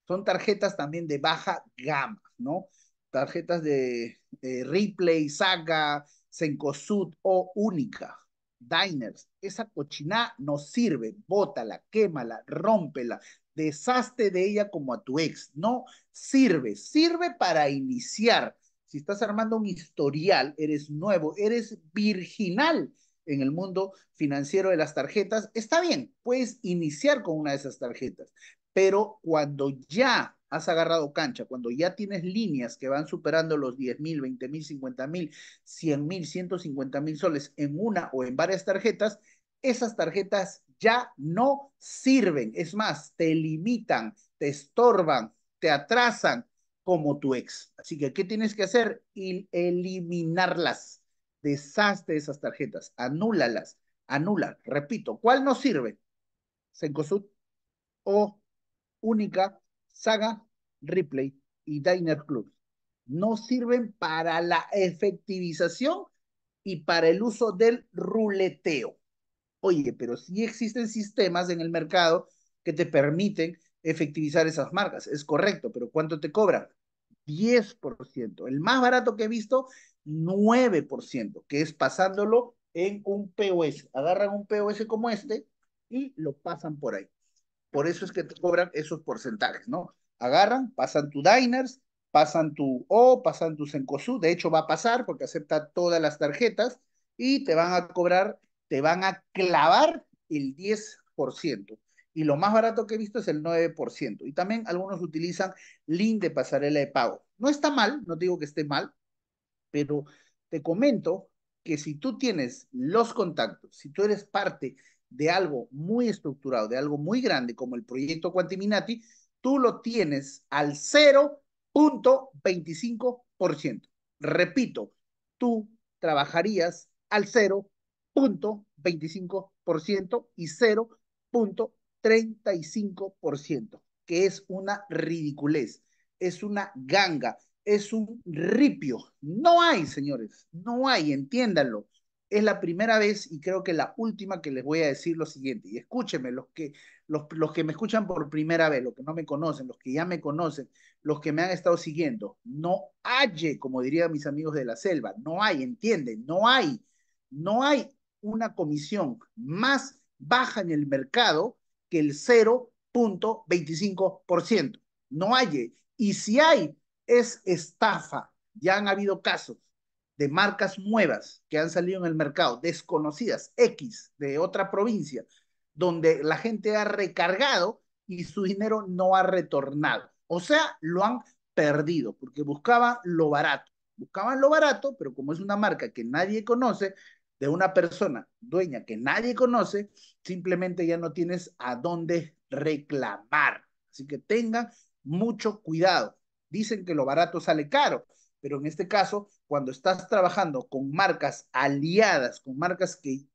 son tarjetas también de baja gama, ¿no? Tarjetas de Replay, eh, Ripley, Saga, Sencosud o Única, Diners. Esa cochina no sirve, bótala, quémala, rómpela, deshazte de ella como a tu ex. No sirve, sirve para iniciar. Si estás armando un historial, eres nuevo, eres virginal en el mundo financiero de las tarjetas, está bien, puedes iniciar con una de esas tarjetas, pero cuando ya has agarrado cancha, cuando ya tienes líneas que van superando los 10 mil, 20 mil, 50 mil, 100 mil, 150 mil soles en una o en varias tarjetas, esas tarjetas ya no sirven. Es más, te limitan, te estorban, te atrasan como tu ex. Así que, ¿qué tienes que hacer? eliminarlas. Deshazte esas tarjetas, anúlalas, anula. Repito, ¿cuál no sirve? Sencosud o única, Saga, Ripley y Diner Club. No sirven para la efectivización y para el uso del ruleteo. Oye, pero sí existen sistemas en el mercado que te permiten efectivizar esas marcas. Es correcto, pero ¿cuánto te cobran? 10%. El más barato que he visto, 9%, que es pasándolo en un POS. Agarran un POS como este y lo pasan por ahí. Por eso es que te cobran esos porcentajes, ¿no? Agarran, pasan tu Diners, pasan tu O, pasan tu Sencosu. de hecho va a pasar porque acepta todas las tarjetas y te van a cobrar, te van a clavar el 10%. Y lo más barato que he visto es el 9%. Y también algunos utilizan link de pasarela de pago. No está mal, no digo que esté mal, pero te comento que si tú tienes los contactos, si tú eres parte de algo muy estructurado, de algo muy grande como el proyecto Quantiminati, tú lo tienes al 0.25%. Repito, tú trabajarías al 0.25% y 0.35%, que es una ridiculez, es una ganga, es un ripio. No hay, señores, no hay, entiéndanlo es la primera vez y creo que la última que les voy a decir lo siguiente. Y escúcheme, los que, los, los que me escuchan por primera vez, los que no me conocen, los que ya me conocen, los que me han estado siguiendo, no hay, como dirían mis amigos de la selva, no hay, entienden, no hay, no hay una comisión más baja en el mercado que el 0.25%. No hay. Y si hay, es estafa. Ya han habido casos de marcas nuevas que han salido en el mercado, desconocidas, X, de otra provincia, donde la gente ha recargado y su dinero no ha retornado. O sea, lo han perdido porque buscaban lo barato. Buscaban lo barato, pero como es una marca que nadie conoce, de una persona dueña que nadie conoce, simplemente ya no tienes a dónde reclamar. Así que tengan mucho cuidado. Dicen que lo barato sale caro, pero en este caso, cuando estás trabajando con marcas aliadas, con marcas que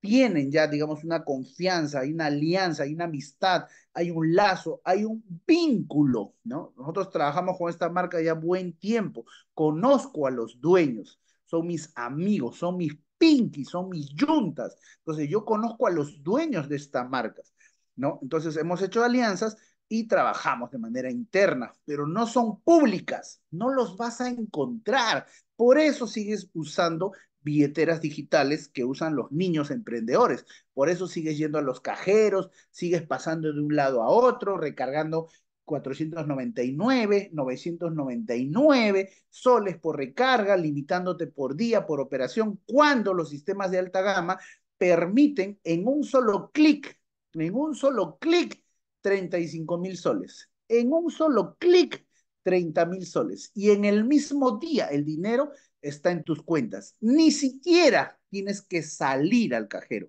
tienen ya, digamos, una confianza, hay una alianza, hay una amistad, hay un lazo, hay un vínculo, ¿no? Nosotros trabajamos con esta marca ya buen tiempo, conozco a los dueños, son mis amigos, son mis pinkies, son mis yuntas, entonces yo conozco a los dueños de esta marcas, ¿no? Entonces hemos hecho alianzas y trabajamos de manera interna, pero no son públicas, no los vas a encontrar. Por eso sigues usando billeteras digitales que usan los niños emprendedores. Por eso sigues yendo a los cajeros, sigues pasando de un lado a otro, recargando 499, 999 soles por recarga, limitándote por día, por operación, cuando los sistemas de alta gama permiten en un solo clic, en un solo clic 35 mil soles. En un solo clic, 30 mil soles. Y en el mismo día el dinero está en tus cuentas. Ni siquiera tienes que salir al cajero.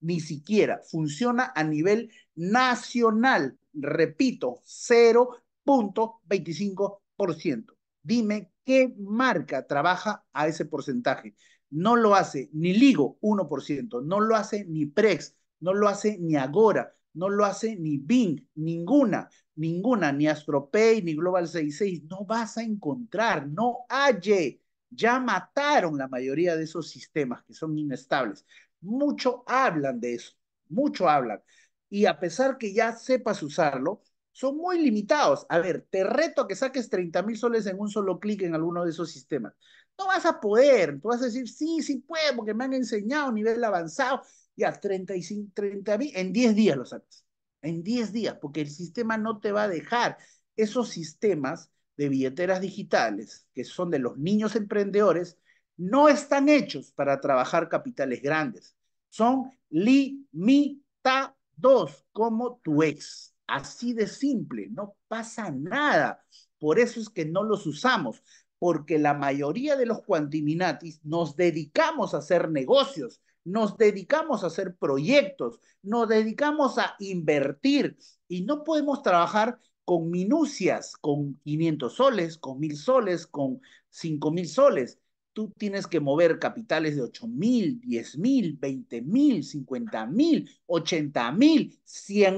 Ni siquiera funciona a nivel nacional. Repito, 0.25%. Dime qué marca trabaja a ese porcentaje. No lo hace ni Ligo 1%, no lo hace ni Prex, no lo hace ni Agora, no lo hace ni Bing, ninguna, ninguna, ni AstroPay, ni Global 66, no vas a encontrar, no hay. Ya mataron la mayoría de esos sistemas que son inestables. Mucho hablan de eso, mucho hablan. Y a pesar que ya sepas usarlo, son muy limitados. A ver, te reto a que saques 30 mil soles en un solo clic en alguno de esos sistemas. No vas a poder, tú vas a decir, sí, sí puedo, porque me han enseñado a nivel avanzado ya, 35, 30 en 10 días lo sacas. En 10 días, porque el sistema no te va a dejar. Esos sistemas de billeteras digitales, que son de los niños emprendedores, no están hechos para trabajar capitales grandes. Son limitados, como tu ex. Así de simple, no pasa nada. Por eso es que no los usamos, porque la mayoría de los cuantiminatis nos dedicamos a hacer negocios, nos dedicamos a hacer proyectos, nos dedicamos a invertir y no podemos trabajar con minucias, con 500 soles, con 1000 soles, con 5000 soles. Tú tienes que mover capitales de 8,000, mil, 20,000, mil, 80,000, mil, mil,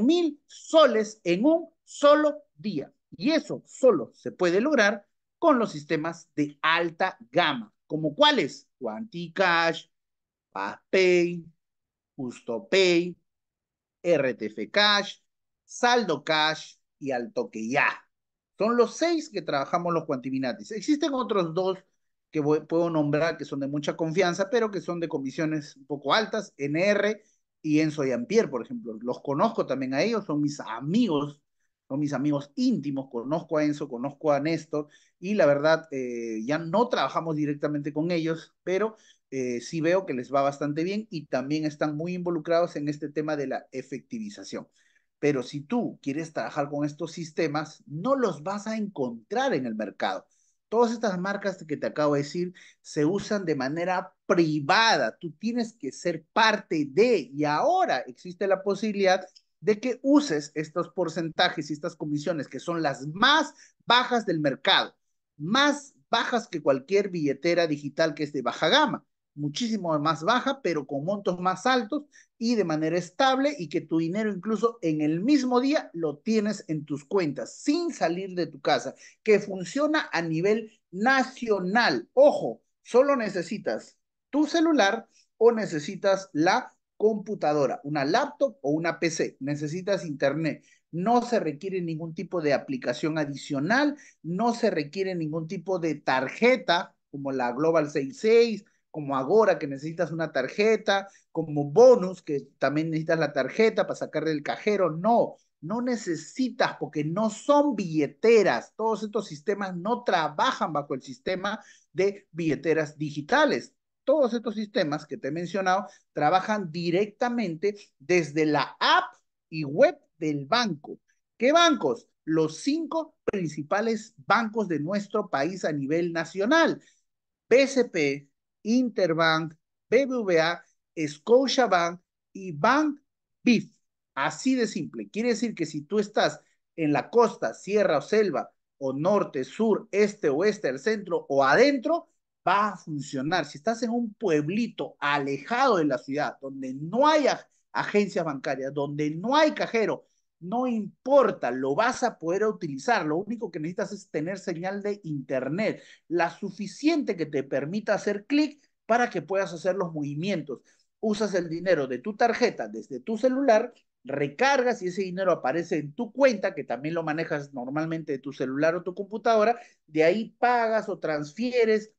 mil, mil soles en un solo día. Y eso solo se puede lograr con los sistemas de alta gama, como cuáles? Quanticash, Justo JustoPay, RTF Cash, Saldo Cash y Altoque Ya. Son los seis que trabajamos los cuantiminatis. Existen otros dos que puedo nombrar que son de mucha confianza, pero que son de comisiones un poco altas, NR y Enzo y Ampier, por ejemplo. Los conozco también a ellos, son mis amigos, son mis amigos íntimos, conozco a Enzo, conozco a Néstor, y la verdad, eh, ya no trabajamos directamente con ellos, pero eh, sí veo que les va bastante bien y también están muy involucrados en este tema de la efectivización. Pero si tú quieres trabajar con estos sistemas, no los vas a encontrar en el mercado. Todas estas marcas que te acabo de decir se usan de manera privada. Tú tienes que ser parte de y ahora existe la posibilidad de que uses estos porcentajes y estas comisiones que son las más bajas del mercado, más bajas que cualquier billetera digital que es de baja gama muchísimo más baja, pero con montos más altos y de manera estable y que tu dinero incluso en el mismo día lo tienes en tus cuentas sin salir de tu casa, que funciona a nivel nacional. Ojo, solo necesitas tu celular o necesitas la computadora, una laptop o una PC. Necesitas internet. No se requiere ningún tipo de aplicación adicional, no se requiere ningún tipo de tarjeta como la Global 66 como Agora, que necesitas una tarjeta, como Bonus, que también necesitas la tarjeta para sacar del cajero. No, no necesitas porque no son billeteras. Todos estos sistemas no trabajan bajo el sistema de billeteras digitales. Todos estos sistemas que te he mencionado trabajan directamente desde la app y web del banco. ¿Qué bancos? Los cinco principales bancos de nuestro país a nivel nacional. PSP, Interbank, BBVA, Scotiabank y Bank BIF. Así de simple. Quiere decir que si tú estás en la costa, sierra o selva, o norte, sur, este, oeste, el centro o adentro, va a funcionar. Si estás en un pueblito alejado de la ciudad, donde no hay agencia agencias bancarias, donde no hay cajero, no importa, lo vas a poder utilizar. Lo único que necesitas es tener señal de internet, la suficiente que te permita hacer clic para que puedas hacer los movimientos. Usas el dinero de tu tarjeta desde tu celular, recargas y ese dinero aparece en tu cuenta, que también lo manejas normalmente de tu celular o tu computadora. De ahí pagas o transfieres,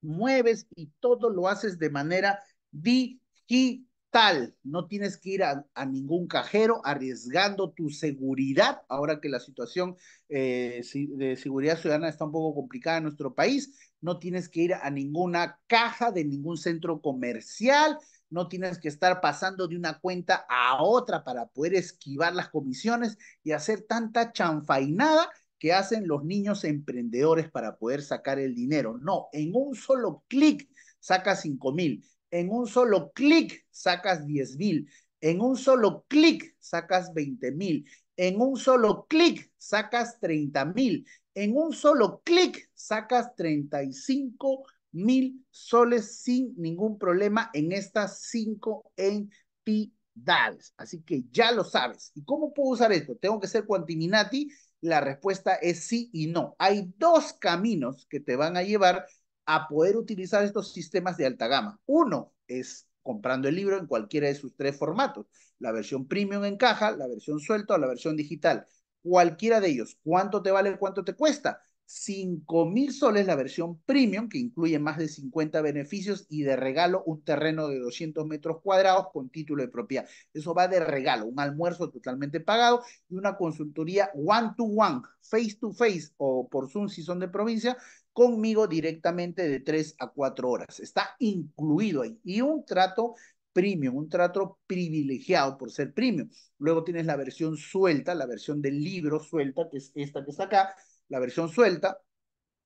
mueves y todo lo haces de manera digital tal, no tienes que ir a, ningún cajero arriesgando tu seguridad, ahora que la situación eh, de seguridad ciudadana está un poco complicada en nuestro país, no tienes que ir a ninguna caja de ningún centro comercial, no tienes que estar pasando de una cuenta a otra para poder esquivar las comisiones y hacer tanta chanfainada que hacen los niños emprendedores para poder sacar el dinero. No, en un solo clic saca cinco mil. En un solo clic sacas 10 mil. En un solo clic sacas 20 mil. En un solo clic sacas 30 mil. En un solo clic sacas 35 mil soles sin ningún problema en estas cinco entidades. Así que ya lo sabes. ¿Y cómo puedo usar esto? ¿Tengo que ser Quantiminati? La respuesta es sí y no. Hay dos caminos que te van a llevar a poder utilizar estos sistemas de alta gama. Uno es comprando el libro en cualquiera de sus tres formatos, la versión premium en caja, la versión suelta o la versión digital. Cualquiera de ellos, ¿cuánto te vale, cuánto te cuesta? 5 mil soles la versión premium, que incluye más de 50 beneficios y de regalo un terreno de 200 metros cuadrados con título de propiedad. Eso va de regalo, un almuerzo totalmente pagado y una consultoría one-to-one, face-to-face o por Zoom si son de provincia, conmigo directamente de tres a cuatro horas. Está incluido ahí. Y un trato premium, un trato privilegiado por ser premium. Luego tienes la versión suelta, la versión del libro suelta, que es esta que está acá, la versión suelta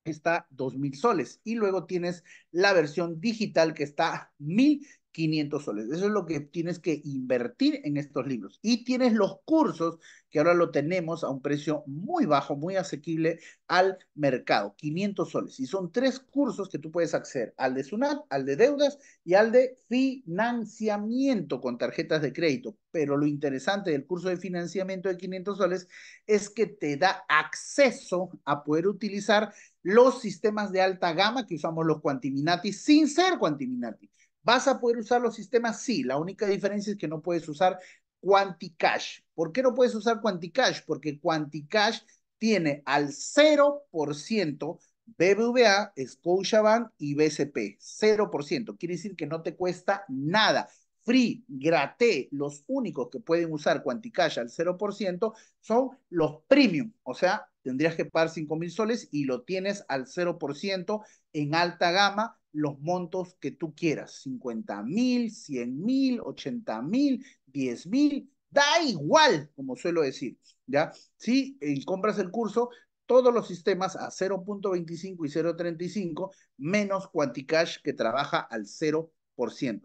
está mil soles. Y luego tienes la versión digital que está 1.000 500 soles. Eso es lo que tienes que invertir en estos libros. Y tienes los cursos, que ahora lo tenemos a un precio muy bajo, muy asequible al mercado, 500 soles. Y son tres cursos que tú puedes acceder, al de SUNAT, al de deudas y al de financiamiento con tarjetas de crédito. Pero lo interesante del curso de financiamiento de 500 soles es que te da acceso a poder utilizar los sistemas de alta gama que usamos los Quantiminati sin ser Quantiminati ¿Vas a poder usar los sistemas? Sí, la única diferencia es que no puedes usar Quanticash. ¿Por qué no puedes usar Quanticash? Porque Quanticash tiene al 0% BBVA, Scotiabank y BCP. 0%. Quiere decir que no te cuesta nada. Free, Graté, los únicos que pueden usar Quanticash al 0% son los premium, o sea, tendrías que pagar 5 mil soles y lo tienes al 0% en alta gama los montos que tú quieras, 50 mil, 100 mil, 80 mil, 10 mil, da igual, como suelo decir, ¿ya? Si eh, compras el curso, todos los sistemas a 0.25 y 0.35, menos Quanticash que trabaja al 0%.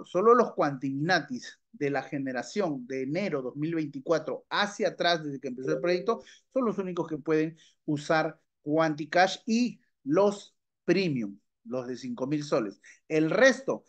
Solo los Quantiminatis de la generación de enero 2024 hacia atrás, desde que empezó el proyecto, son los únicos que pueden usar Quanticash y los premium los de cinco mil soles. El resto,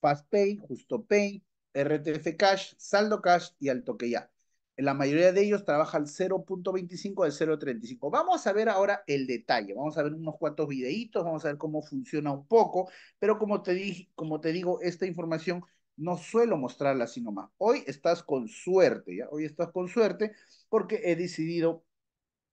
FastPay, JustoPay, RTF Cash, Saldo Cash y ya. La mayoría de ellos trabaja al 0.25 al 0.35. Vamos a ver ahora el detalle. Vamos a ver unos cuantos videitos, vamos a ver cómo funciona un poco. Pero como te, dije, como te digo, esta información no suelo mostrarla sino más. Hoy estás con suerte, ¿ya? Hoy estás con suerte porque he decidido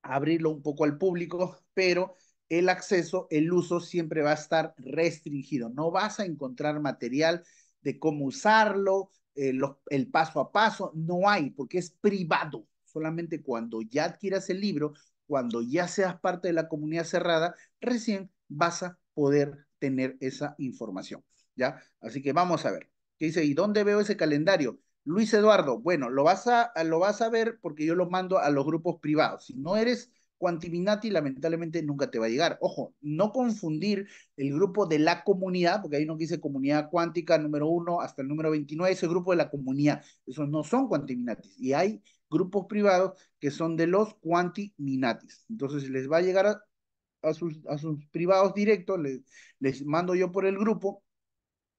abrirlo un poco al público, pero el acceso, el uso siempre va a estar restringido. No vas a encontrar material de cómo usarlo, eh, el paso a paso, no hay, porque es privado. Solamente cuando ya adquieras el libro, cuando ya seas parte de la comunidad cerrada, recién vas a poder tener esa información. ¿Ya? Así que vamos a ver. ¿Qué dice? ¿Y dónde veo ese calendario? Luis Eduardo, bueno, lo vas a, lo vas a ver porque yo lo mando a los grupos privados. Si no eres Quantiminati lamentablemente nunca te va a llegar. Ojo, no confundir el grupo de la comunidad, porque ahí no dice comunidad cuántica número uno hasta el número 29, ese grupo de la comunidad. Esos no son Quantiminatis. Y hay grupos privados que son de los Minatis. Entonces les va a llegar a, sus, privados directos, les, les mando yo por el grupo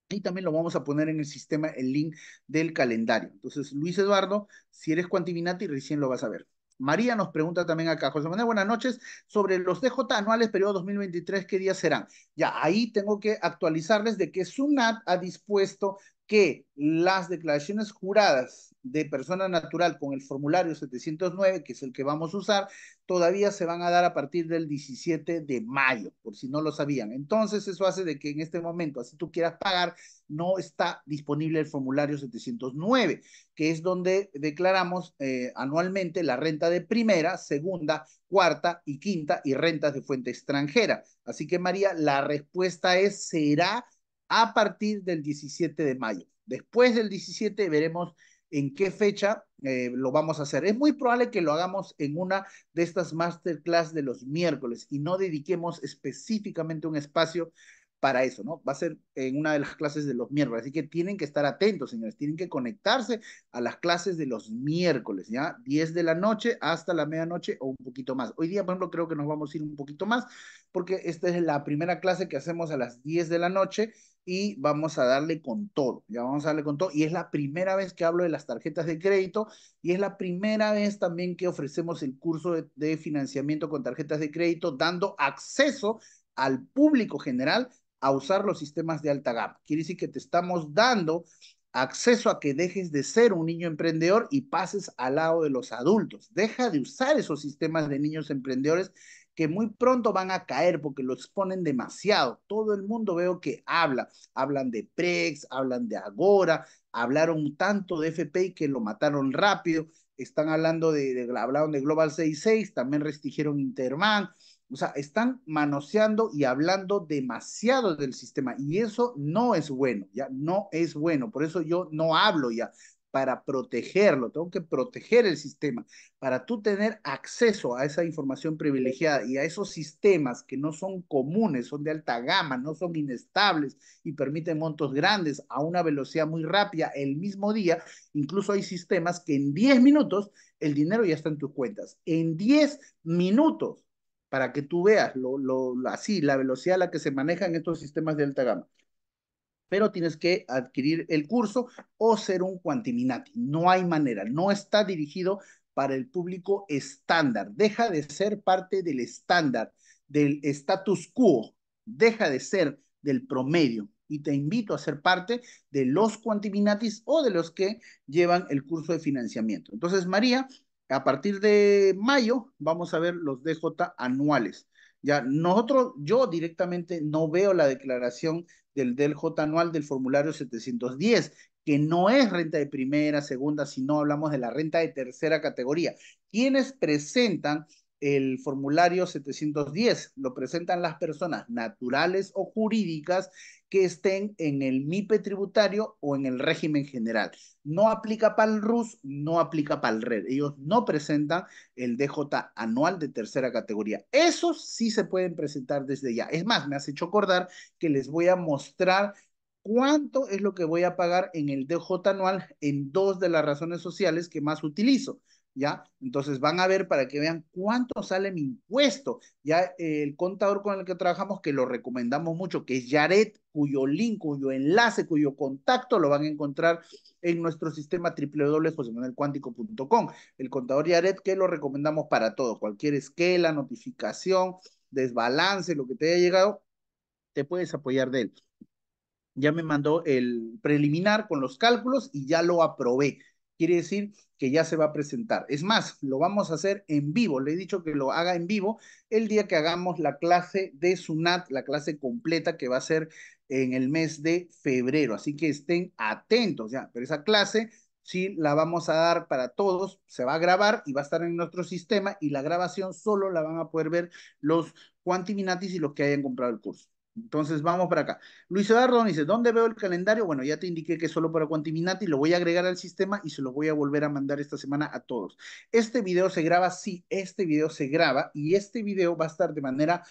y también lo vamos a poner en el sistema el link del calendario. Entonces, Luis Eduardo, si eres cuantiminati, recién lo vas a ver. María nos pregunta también acá, José Manuel, buenas noches, sobre los DJ anuales periodo 2023, ¿qué días serán? Ya, ahí tengo que actualizarles de que SUNAT ha dispuesto que las declaraciones juradas de persona natural con el formulario 709, que es el que vamos a usar, todavía se van a dar a partir del 17 de mayo, por si no lo sabían. Entonces, eso hace de que en este momento, así tú quieras pagar, no está disponible el formulario 709, que es donde declaramos eh, anualmente la renta de primera, segunda, cuarta y quinta y rentas de fuente extranjera. Así que, María, la respuesta es, será a partir del 17 de mayo. Después del 17 veremos en qué fecha eh, lo vamos a hacer. Es muy probable que lo hagamos en una de estas masterclass de los miércoles y no dediquemos específicamente un espacio para eso, ¿no? Va a ser en una de las clases de los miércoles, así que tienen que estar atentos, señores, tienen que conectarse a las clases de los miércoles, ¿ya? 10 de la noche hasta la medianoche o un poquito más. Hoy día, por ejemplo, creo que nos vamos a ir un poquito más porque esta es la primera clase que hacemos a las 10 de la noche y vamos a darle con todo, ya vamos a darle con todo. Y es la primera vez que hablo de las tarjetas de crédito y es la primera vez también que ofrecemos el curso de, financiamiento con tarjetas de crédito, dando acceso al público general a usar los sistemas de alta gama. Quiere decir que te estamos dando acceso a que dejes de ser un niño emprendedor y pases al lado de los adultos. Deja de usar esos sistemas de niños emprendedores que muy pronto van a caer porque lo exponen demasiado. Todo el mundo veo que habla, hablan de Prex, hablan de Agora, hablaron tanto de FPI que lo mataron rápido, están hablando de, hablaron de Global 66, también restringieron Interman, o sea, están manoseando y hablando demasiado del sistema y eso no es bueno, ya no es bueno, por eso yo no hablo ya, para protegerlo, tengo que proteger el sistema. Para tú tener acceso a esa información privilegiada y a esos sistemas que no son comunes, son de alta gama, no son inestables y permiten montos grandes a una velocidad muy rápida el mismo día, incluso hay sistemas que en 10 minutos el dinero ya está en tus cuentas. En 10 minutos, para que tú veas lo, así la velocidad a la que se manejan estos sistemas de alta gama pero tienes que adquirir el curso o ser un quantiminati. No hay manera, no está dirigido para el público estándar. Deja de ser parte del estándar, del status quo, deja de ser del promedio. Y te invito a ser parte de los quantiminatis o de los que llevan el curso de financiamiento. Entonces, María, a partir de mayo vamos a ver los DJ anuales. Ya, nosotros, yo directamente no veo la declaración del DELJ anual del formulario 710, que no es renta de primera, segunda, sino hablamos de la renta de tercera categoría. Quienes presentan el formulario 710. Lo presentan las personas naturales o jurídicas que estén en el MIPE tributario o en el régimen general. No aplica para el RUS, no aplica para el RED. Ellos no presentan el DJ anual de tercera categoría. Eso sí se pueden presentar desde ya. Es más, me has hecho acordar que les voy a mostrar cuánto es lo que voy a pagar en el DJ anual en dos de las razones sociales que más utilizo. ¿ya? Entonces van a ver para que vean cuánto sale mi impuesto. Ya eh, el contador con el que trabajamos, que lo recomendamos mucho, que es Yaret, cuyo link, cuyo enlace, cuyo contacto lo van a encontrar en nuestro sistema www.josemanuelcuántico.com. El contador Yaret, que lo recomendamos para todo, cualquier esquela, notificación, desbalance, lo que te haya llegado, te puedes apoyar de él. Ya me mandó el preliminar con los cálculos y ya lo aprobé quiere decir que ya se va a presentar. Es más, lo vamos a hacer en vivo. Le he dicho que lo haga en vivo el día que hagamos la clase de SUNAT, la clase completa que va a ser en el mes de febrero. Así que estén atentos ya, pero esa clase sí la vamos a dar para todos, se va a grabar y va a estar en nuestro sistema y la grabación solo la van a poder ver los Quantiminatis y los que hayan comprado el curso. Entonces vamos para acá. Luis Eduardo dice, ¿dónde veo el calendario? Bueno, ya te indiqué que solo para Quantiminati, lo voy a agregar al sistema y se lo voy a volver a mandar esta semana a todos. Este video se graba, sí, este video se graba y este video va a estar de manera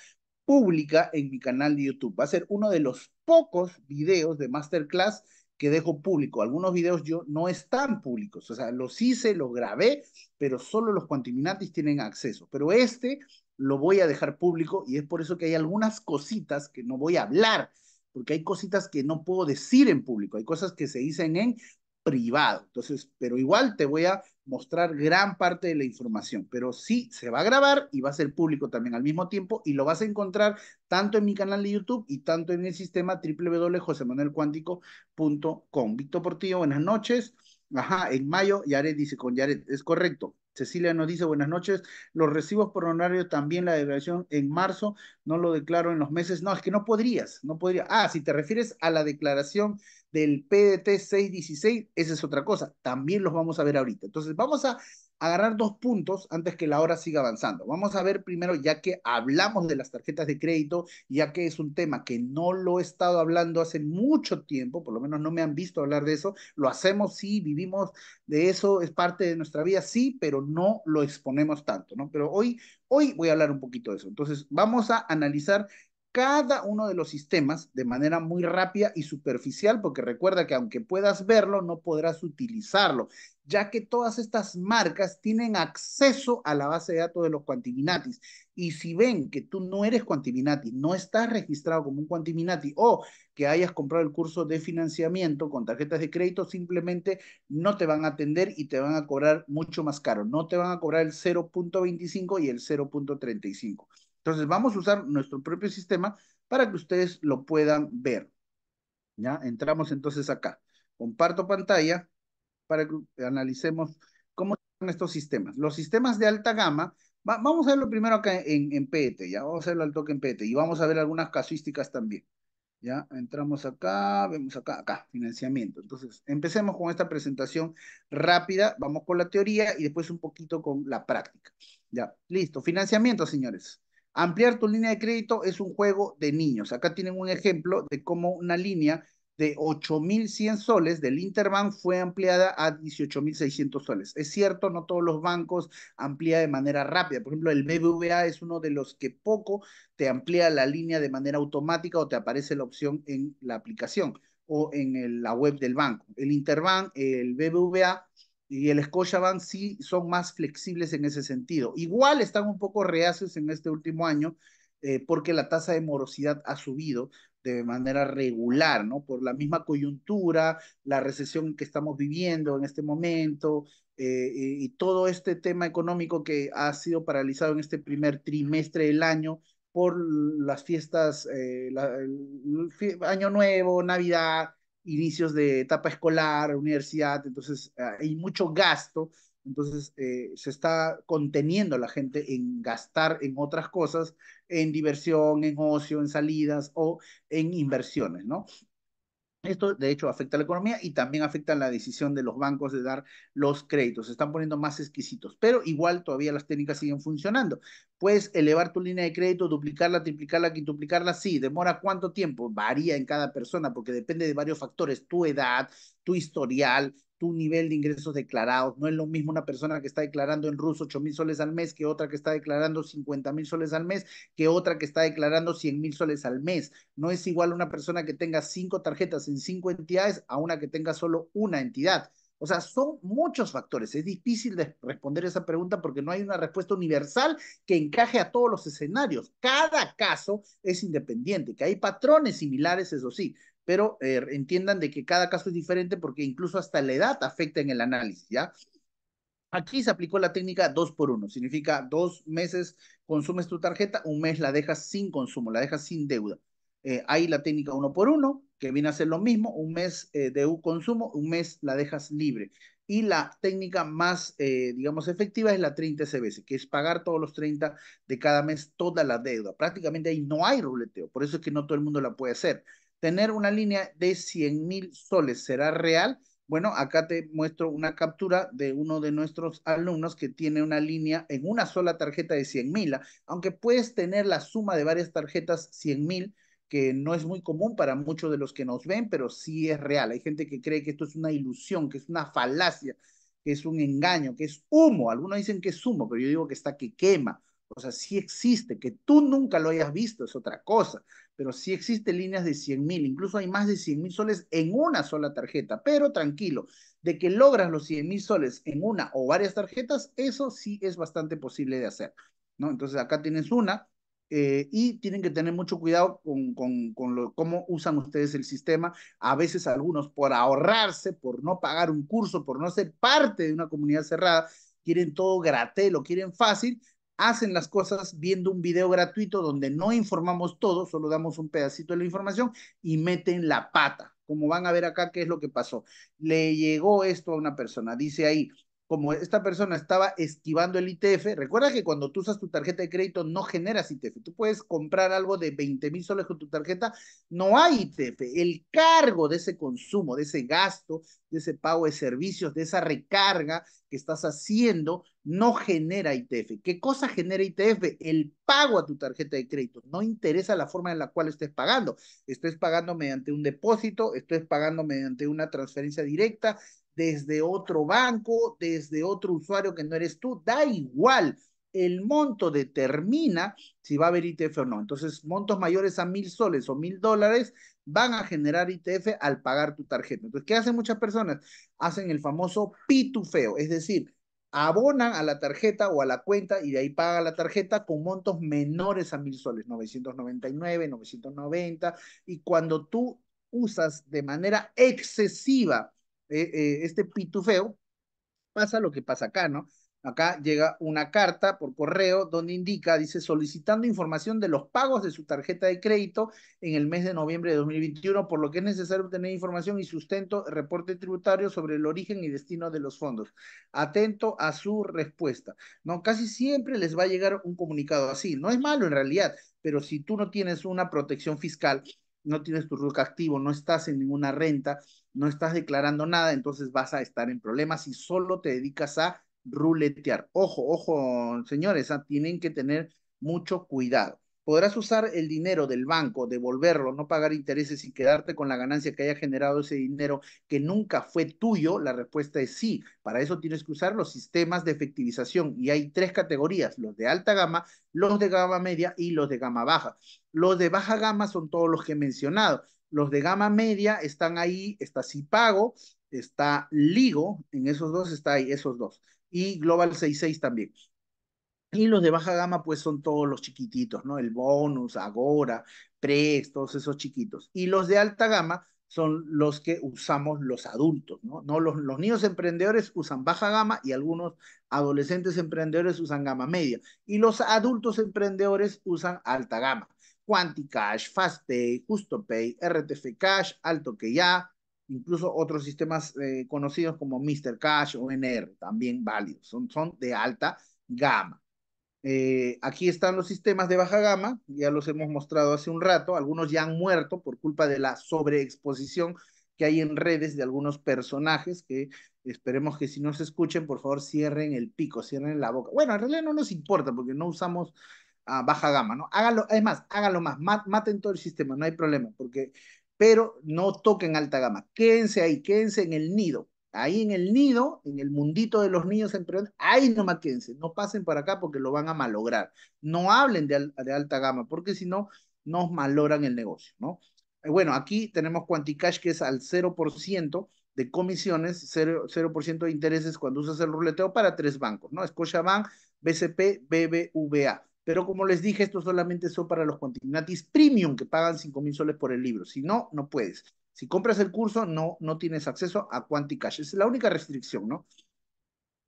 pública en mi canal de YouTube. Va a ser uno de los pocos videos de masterclass que dejo público. Algunos videos yo no están públicos, o sea, los hice, los grabé, pero solo los Quantiminatis tienen acceso. Pero este lo voy a dejar público y es por eso que hay algunas cositas que no voy a hablar, porque hay cositas que no puedo decir en público, hay cosas que se dicen en privado. Entonces, pero igual te voy a mostrar gran parte de la información, pero sí se va a grabar y va a ser público también al mismo tiempo y lo vas a encontrar tanto en mi canal de YouTube y tanto en el sistema www.josemanelcuántico.com Víctor Portillo, buenas noches. Ajá, en mayo Yaret dice con Yaret, es correcto. Cecilia nos dice buenas noches. Los recibos por honorario también la declaración en marzo, no lo declaro en los meses. No, es que no podrías, no podría. Ah, si te refieres a la declaración del PDT 616, esa es otra cosa. También los vamos a ver ahorita. Entonces, vamos a agarrar dos puntos antes que la hora siga avanzando. Vamos a ver primero, ya que hablamos de las tarjetas de crédito, ya que es un tema que no lo he estado hablando hace mucho tiempo, por lo menos no me han visto hablar de eso, lo hacemos, sí, vivimos de eso, es parte de nuestra vida, sí, pero no lo exponemos tanto, ¿no? Pero hoy, hoy voy a hablar un poquito de eso. Entonces, vamos a analizar cada uno de los sistemas de manera muy rápida y superficial, porque recuerda que aunque puedas verlo, no podrás utilizarlo, ya que todas estas marcas tienen acceso a la base de datos de los quantiminatis Y si ven que tú no eres quantiminati no estás registrado como un quantiminati o que hayas comprado el curso de financiamiento con tarjetas de crédito, simplemente no te van a atender y te van a cobrar mucho más caro. No te van a cobrar el 0.25 y el 0.35. Entonces vamos a usar nuestro propio sistema para que ustedes lo puedan ver. ¿Ya? Entramos entonces acá. Comparto pantalla para que analicemos cómo son estos sistemas. Los sistemas de alta gama, vamos a verlo primero acá en, en PET, ya vamos a verlo al toque en PET y vamos a ver algunas casuísticas también. Ya, entramos acá, vemos acá, acá, financiamiento. Entonces, empecemos con esta presentación rápida, vamos con la teoría y después un poquito con la práctica. Ya, listo, financiamiento, señores. Ampliar tu línea de crédito es un juego de niños. Acá tienen un ejemplo de cómo una línea de 8.100 soles del Interbank fue ampliada a 18.600 soles. Es cierto, no todos los bancos amplían de manera rápida. Por ejemplo, el BBVA es uno de los que poco te amplía la línea de manera automática o te aparece la opción en la aplicación o en la web del banco. El Interbank, el BBVA y el Scotiabank sí son más flexibles en ese sentido. Igual están un poco reacios en este último año eh, porque la tasa de morosidad ha subido de manera regular, ¿no? Por la misma coyuntura, la recesión que estamos viviendo en este momento eh, y todo este tema económico que ha sido paralizado en este primer trimestre del año por las fiestas, eh, Año Nuevo, Navidad, inicios de etapa escolar, universidad, entonces ah, hay mucho gasto, entonces eh, se está conteniendo la gente en gastar en otras cosas, en diversión, en ocio, en salidas o en inversiones, ¿no? Esto, de hecho, afecta a la economía y también afecta a la decisión de los bancos de dar los créditos. Se están poniendo más exquisitos, pero igual todavía las técnicas siguen funcionando. Puedes elevar tu línea de crédito, duplicarla, triplicarla, quintuplicarla. Sí, demora cuánto tiempo. Varía en cada persona porque depende de varios factores: tu edad, tu historial, tu nivel de ingresos declarados. No es lo mismo una persona que está declarando en ruso 8 mil soles al mes que otra que está declarando 50 mil soles al mes, que otra que está declarando 100 mil soles al mes. No es igual una persona que tenga cinco tarjetas en cinco entidades a una que tenga solo una entidad. O sea, son muchos factores. Es difícil de responder esa pregunta porque no hay una respuesta universal que encaje a todos los escenarios. Cada caso es independiente, que hay patrones similares, eso sí, pero eh, entiendan de que cada caso es diferente porque incluso hasta la edad afecta en el análisis, ¿ya? Aquí se aplicó la técnica dos por uno, significa dos meses consumes tu tarjeta, un mes la dejas sin consumo, la dejas sin deuda. hay eh, la técnica uno por uno, que viene a ser lo mismo, un mes eh, de un consumo, un mes la dejas libre. Y la técnica más, digamos, efectiva es la 30 CBS, que es pagar todos los 30 de cada mes toda la deuda. Prácticamente ahí no hay ruleteo, por eso es que no todo el mundo la puede hacer tener una línea de 100 mil soles será real. Bueno, acá te muestro una captura de uno de nuestros alumnos que tiene una línea en una sola tarjeta de 100 mil, aunque puedes tener la suma de varias tarjetas 100 mil, que no es muy común para muchos de los que nos ven, pero sí es real. Hay gente que cree que esto es una ilusión, que es una falacia, que es un engaño, que es humo. Algunos dicen que es humo, pero yo digo que está que quema. O sea, sí existe, que tú nunca lo hayas visto es otra cosa, pero sí existe líneas de 100 mil, incluso hay más de 100 mil soles en una sola tarjeta, pero tranquilo, de que logras los 100 mil soles en una o varias tarjetas, eso sí es bastante posible de hacer, ¿no? Entonces acá tienes una eh, y tienen que tener mucho cuidado con, con, cómo usan ustedes el sistema, a veces algunos por ahorrarse, por no pagar un curso, por no ser parte de una comunidad cerrada, quieren todo lo quieren fácil, hacen las cosas viendo un video gratuito donde no informamos todo, solo damos un pedacito de la información y meten la pata. Como van a ver acá, ¿qué es lo que pasó? Le llegó esto a una persona. Dice ahí, como esta persona estaba esquivando el ITF, recuerda que cuando tú usas tu tarjeta de crédito no generas ITF. Tú puedes comprar algo de 20 mil soles con tu tarjeta, no hay ITF. El cargo de ese consumo, de ese gasto, de ese pago de servicios, de esa recarga que estás haciendo, no genera ITF. ¿Qué cosa genera ITF? El pago a tu tarjeta de crédito. No interesa la forma en la cual estés pagando. Estés pagando mediante un depósito, estés pagando mediante una transferencia directa, desde otro banco, desde otro usuario que no eres tú, da igual. El monto determina si va a haber ITF o no. Entonces, montos mayores a mil soles o mil dólares van a generar ITF al pagar tu tarjeta. Entonces, ¿qué hacen muchas personas? Hacen el famoso pitufeo, es decir, abonan a la tarjeta o a la cuenta y de ahí paga la tarjeta con montos menores a mil soles, 999, 990, y cuando tú usas de manera excesiva eh, eh, este pitufeo, pasa lo que pasa acá, ¿no? Acá llega una carta por correo donde indica, dice, solicitando información de los pagos de su tarjeta de crédito en el mes de noviembre de 2021, por lo que es necesario obtener información y sustento, reporte tributario sobre el origen y destino de los fondos. Atento a su respuesta. No, casi siempre les va a llegar un comunicado así. No es malo en realidad, pero si tú no tienes una protección fiscal, no tienes tu RUC activo, no estás en ninguna renta, no estás declarando nada, entonces vas a estar en problemas si solo te dedicas a ruletear. Ojo, ojo, señores, ah, tienen que tener mucho cuidado podrás usar el dinero del banco, devolverlo, no pagar intereses y quedarte con la ganancia que haya generado ese dinero que nunca fue tuyo? La respuesta es sí. Para eso tienes que usar los sistemas de efectivización y hay tres categorías, los de alta gama, los de gama media y los de gama baja. Los de baja gama son todos los que he mencionado. Los de gama media están ahí, está Cipago, está Ligo, en esos dos está ahí, esos dos. Y Global 66 también. Y los de baja gama, pues son todos los chiquititos, ¿no? El Bonus, Agora, Prex, todos esos chiquitos. Y los de alta gama son los que usamos los adultos, ¿no? no los, los niños emprendedores usan baja gama y algunos adolescentes emprendedores usan gama media. Y los adultos emprendedores usan alta gama. Quanticash, FastPay, JustoPay, RTF Cash, Alto que ya, incluso otros sistemas eh, conocidos como Mr. Cash o NR, también válidos, son, son de alta gama. Eh, aquí están los sistemas de baja gama, ya los hemos mostrado hace un rato, algunos ya han muerto por culpa de la sobreexposición que hay en redes de algunos personajes que esperemos que si no se escuchen, por favor cierren el pico, cierren la boca. Bueno, en realidad no nos importa porque no usamos a ah, baja gama, ¿no? háganlo, es más, hágalo más, maten todo el sistema, no hay problema, porque, pero no toquen alta gama, quédense ahí, quédense en el nido, ahí en el nido, en el mundito de los niños emprendedores, ahí no quédense, no pasen para acá porque lo van a malograr. No hablen de, alta gama, porque si no, nos malogran el negocio, ¿no? Eh, bueno, aquí tenemos Quanticash que es al 0% de comisiones, 0%, de intereses cuando usas el ruleteo para tres bancos, ¿no? Scotiabank, BCP, BBVA. Pero como les dije, esto solamente son para los Quantinatis Premium que pagan 5 mil soles por el libro. Si no, no puedes. Si compras el curso, no, no tienes acceso a Quanticash. es la única restricción, ¿no?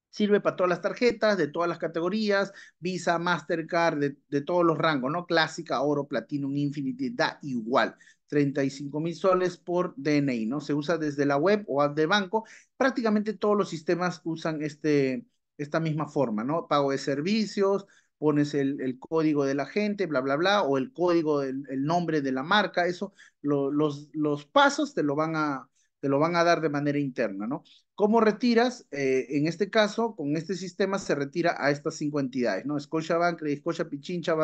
Sirve para todas las tarjetas, de todas las categorías, Visa, Mastercard, de, todos los rangos, ¿no? Clásica, Oro, Platinum, Infinity, da igual. 35 mil soles por DNI, ¿no? Se usa desde la web o app de banco. Prácticamente todos los sistemas usan este, esta misma forma, ¿no? Pago de servicios, pones el, código de la gente, bla, bla, bla, o el código, el, nombre de la marca, eso, los, los pasos te lo, van a, te lo van a dar de manera interna, ¿no? ¿Cómo retiras? Eh, en este caso, con este sistema se retira a estas cinco entidades, ¿no? Scotiabank, Credit Scotia, Pichincha,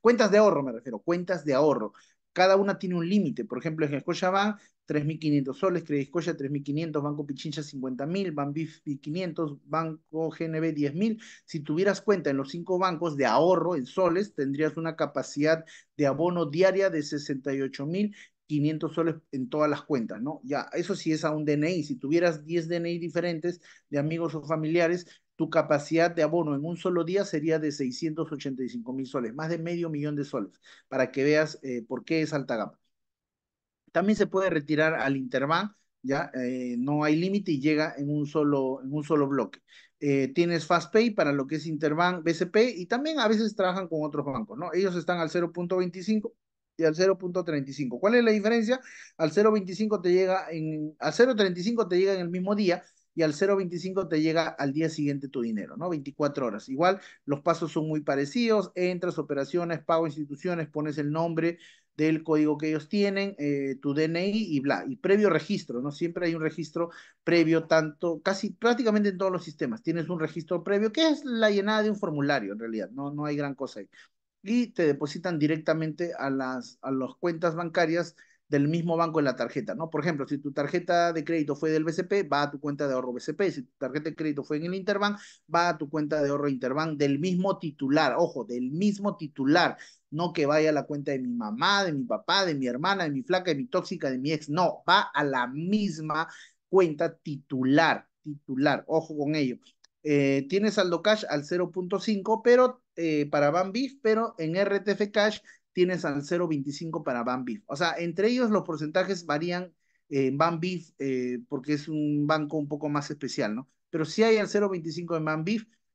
cuentas de ahorro me refiero, cuentas de ahorro. Cada una tiene un límite. Por ejemplo, en Scotiabank 3.500 soles, Crediscoya 3.500, Banco Pichincha 50.000, Banbif 500, Banco GNB 10.000. Si tuvieras cuenta en los cinco bancos de ahorro en soles, tendrías una capacidad de abono diaria de 68.500 soles en todas las cuentas, ¿no? Ya, eso sí es a un DNI. Si tuvieras 10 DNI diferentes de amigos o familiares, tu capacidad de abono en un solo día sería de 685.000 soles, más de medio millón de soles, para que veas eh, por qué es alta gama. También se puede retirar al interbank, ya eh, no hay límite y llega en un solo, en un solo bloque. Eh, tienes FastPay para lo que es Interbank, BCP y también a veces trabajan con otros bancos, ¿no? Ellos están al 0.25 y al 0.35. ¿Cuál es la diferencia? Al 0.25 te llega en al 0.35 te llega en el mismo día y al 0.25 te llega al día siguiente tu dinero, ¿no? 24 horas. Igual los pasos son muy parecidos, entras, operaciones, pago instituciones, pones el nombre, del código que ellos tienen, eh, tu DNI y bla, y previo registro, ¿no? Siempre hay un registro previo tanto, casi prácticamente en todos los sistemas, tienes un registro previo, que es la llenada de un formulario en realidad, no, no hay gran cosa ahí. Y te depositan directamente a las, a las cuentas bancarias del mismo banco en la tarjeta, ¿no? Por ejemplo, si tu tarjeta de crédito fue del BCP, va a tu cuenta de ahorro BCP, si tu tarjeta de crédito fue en el Interbank, va a tu cuenta de ahorro Interbank del mismo titular, ojo, del mismo titular, no que vaya a la cuenta de mi mamá, de mi papá, de mi hermana, de mi flaca, de mi tóxica, de mi ex, no, va a la misma cuenta titular, titular, ojo con ello. Eh, tiene saldo cash al 0.5, pero eh, para Banbif, pero en RTF Cash tienes al 0.25 para Van O sea, entre ellos los porcentajes varían en Banbif eh, porque es un banco un poco más especial, ¿no? Pero sí hay al 0.25 en Van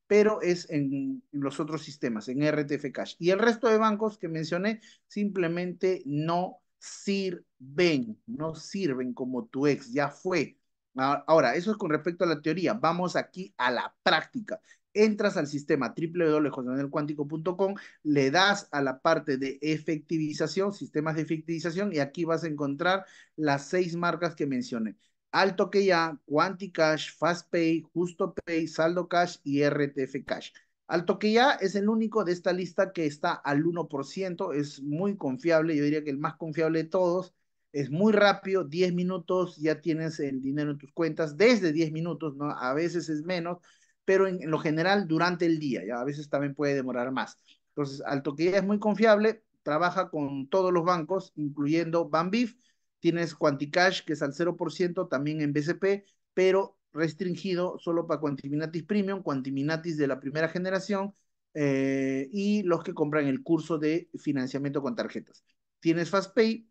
pero es en, en los otros sistemas, en RTF Cash. Y el resto de bancos que mencioné simplemente no sirven, no sirven como tu ex, ya fue. Ah, ahora, eso es con respecto a la teoría. Vamos aquí a la práctica entras al sistema www.josemanelcuántico.com, le das a la parte de efectivización, sistemas de efectivización, y aquí vas a encontrar las seis marcas que mencioné. Alto que ya, Quanticash, FastPay, JustoPay, Saldo Cash y RTF Cash. Alto que ya es el único de esta lista que está al 1%, es muy confiable, yo diría que el más confiable de todos. Es muy rápido, 10 minutos, ya tienes el dinero en tus cuentas, desde 10 minutos, ¿no? A veces es menos, pero en, lo general durante el día, ya a veces también puede demorar más. Entonces, Alto es muy confiable, trabaja con todos los bancos, incluyendo Banbif, tienes Quanticash, que es al 0% también en BCP, pero restringido solo para Quantiminatis Premium, Quantiminatis de la primera generación eh, y los que compran el curso de financiamiento con tarjetas. Tienes FastPay,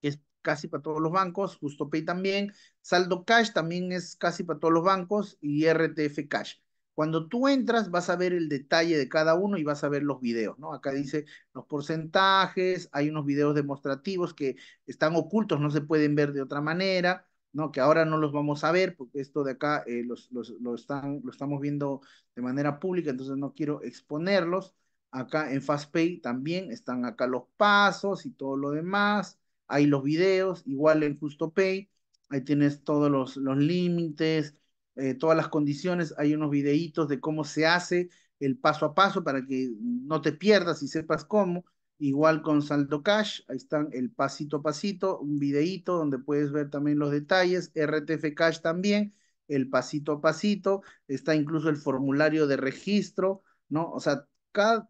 que es casi para todos los bancos, pay también, Saldo Cash también es casi para todos los bancos y RTF Cash. Cuando tú entras vas a ver el detalle de cada uno y vas a ver los videos, ¿no? Acá dice los porcentajes, hay unos videos demostrativos que están ocultos, no se pueden ver de otra manera, ¿no? Que ahora no los vamos a ver porque esto de acá eh, los, los, están, lo estamos viendo de manera pública, entonces no quiero exponerlos. Acá en FastPay también están acá los pasos y todo lo demás. Hay los videos, igual en Justo Pay, ahí tienes todos los, los límites, eh, todas las condiciones, hay unos videitos de cómo se hace el paso a paso para que no te pierdas y sepas cómo. Igual con Saldo ahí están el pasito a pasito, un videito donde puedes ver también los detalles, RTF Cash también, el pasito a pasito, está incluso el formulario de registro, ¿no? O sea,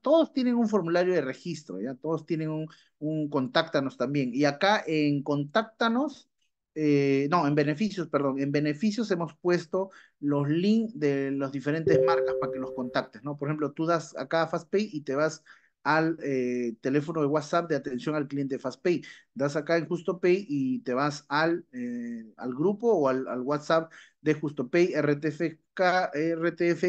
todos tienen un formulario de registro, ya todos tienen un, un contáctanos también. Y acá en contáctanos, eh, no, en beneficios, perdón, en beneficios hemos puesto los links de las diferentes marcas para que los contactes, ¿no? Por ejemplo, tú das acá a FastPay y te vas al eh, teléfono de WhatsApp de atención al cliente FastPay. Das acá en JustoPay y te vas al, eh, al grupo o al, al WhatsApp de JustoPay, RTFK, RTF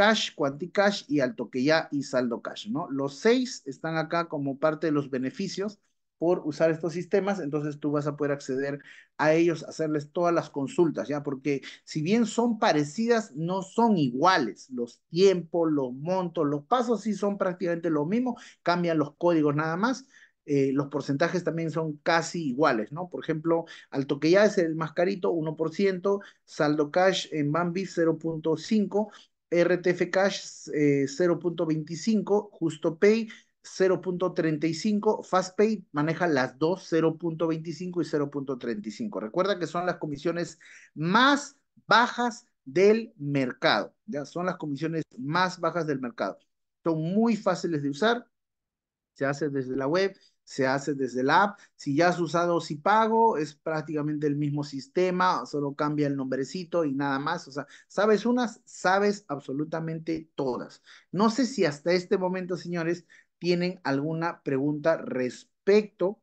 Cash, Quanticash y AltoQueya y Saldo Cash, ¿no? Los seis están acá como parte de los beneficios por usar estos sistemas, entonces tú vas a poder acceder a ellos, hacerles todas las consultas, ¿ya? Porque si bien son parecidas, no son iguales. Los tiempos, los montos, los pasos sí son prácticamente lo mismo, cambian los códigos nada más. Eh, los porcentajes también son casi iguales, ¿no? Por ejemplo, Alto que ya es el más carito, 1%, saldo cash en Bambi 0.5 RTF Cash 0.25, eh, Justo Pay 0.35, FastPay maneja las dos, 0.25 y 0.35. Recuerda que son las comisiones más bajas del mercado, ya son las comisiones más bajas del mercado. Son muy fáciles de usar, se hace desde la web, se hace desde la app. Si ya has usado si pago, es prácticamente el mismo sistema, solo cambia el nombrecito y nada más. O sea, sabes unas, sabes absolutamente todas. No sé si hasta este momento, señores, tienen alguna pregunta respecto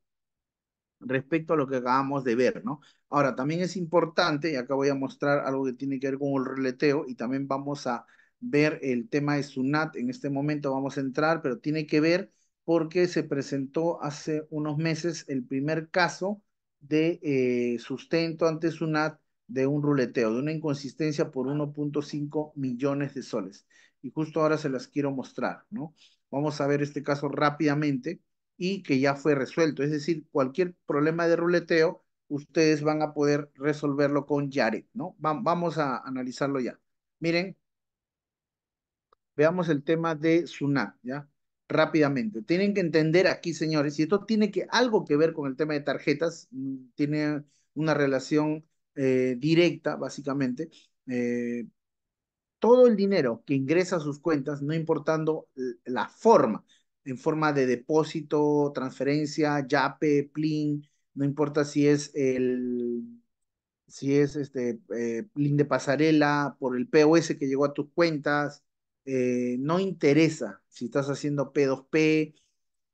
respecto a lo que acabamos de ver, ¿no? Ahora, también es importante, y acá voy a mostrar algo que tiene que ver con el releteo, y también vamos a ver el tema de SUNAT en este momento, vamos a entrar, pero tiene que ver porque se presentó hace unos meses el primer caso de eh, sustento ante SUNAT de un ruleteo, de una inconsistencia por 1.5 ah. millones de soles. Y justo ahora se las quiero mostrar, ¿no? Vamos a ver este caso rápidamente y que ya fue resuelto. Es decir, cualquier problema de ruleteo, ustedes van a poder resolverlo con Yaret, ¿no? vamos a analizarlo ya. Miren, veamos el tema de SUNAT, ¿ya? rápidamente. Tienen que entender aquí, señores, y esto tiene que algo que ver con el tema de tarjetas, mm, tiene una relación eh, directa, básicamente. Eh, todo el dinero que ingresa a sus cuentas, no importando la forma, en forma de depósito, transferencia, YAPE, PLIN, no importa si es el si es este PLIN eh, de pasarela, por el POS que llegó a tus cuentas, eh, no interesa si estás haciendo P2P,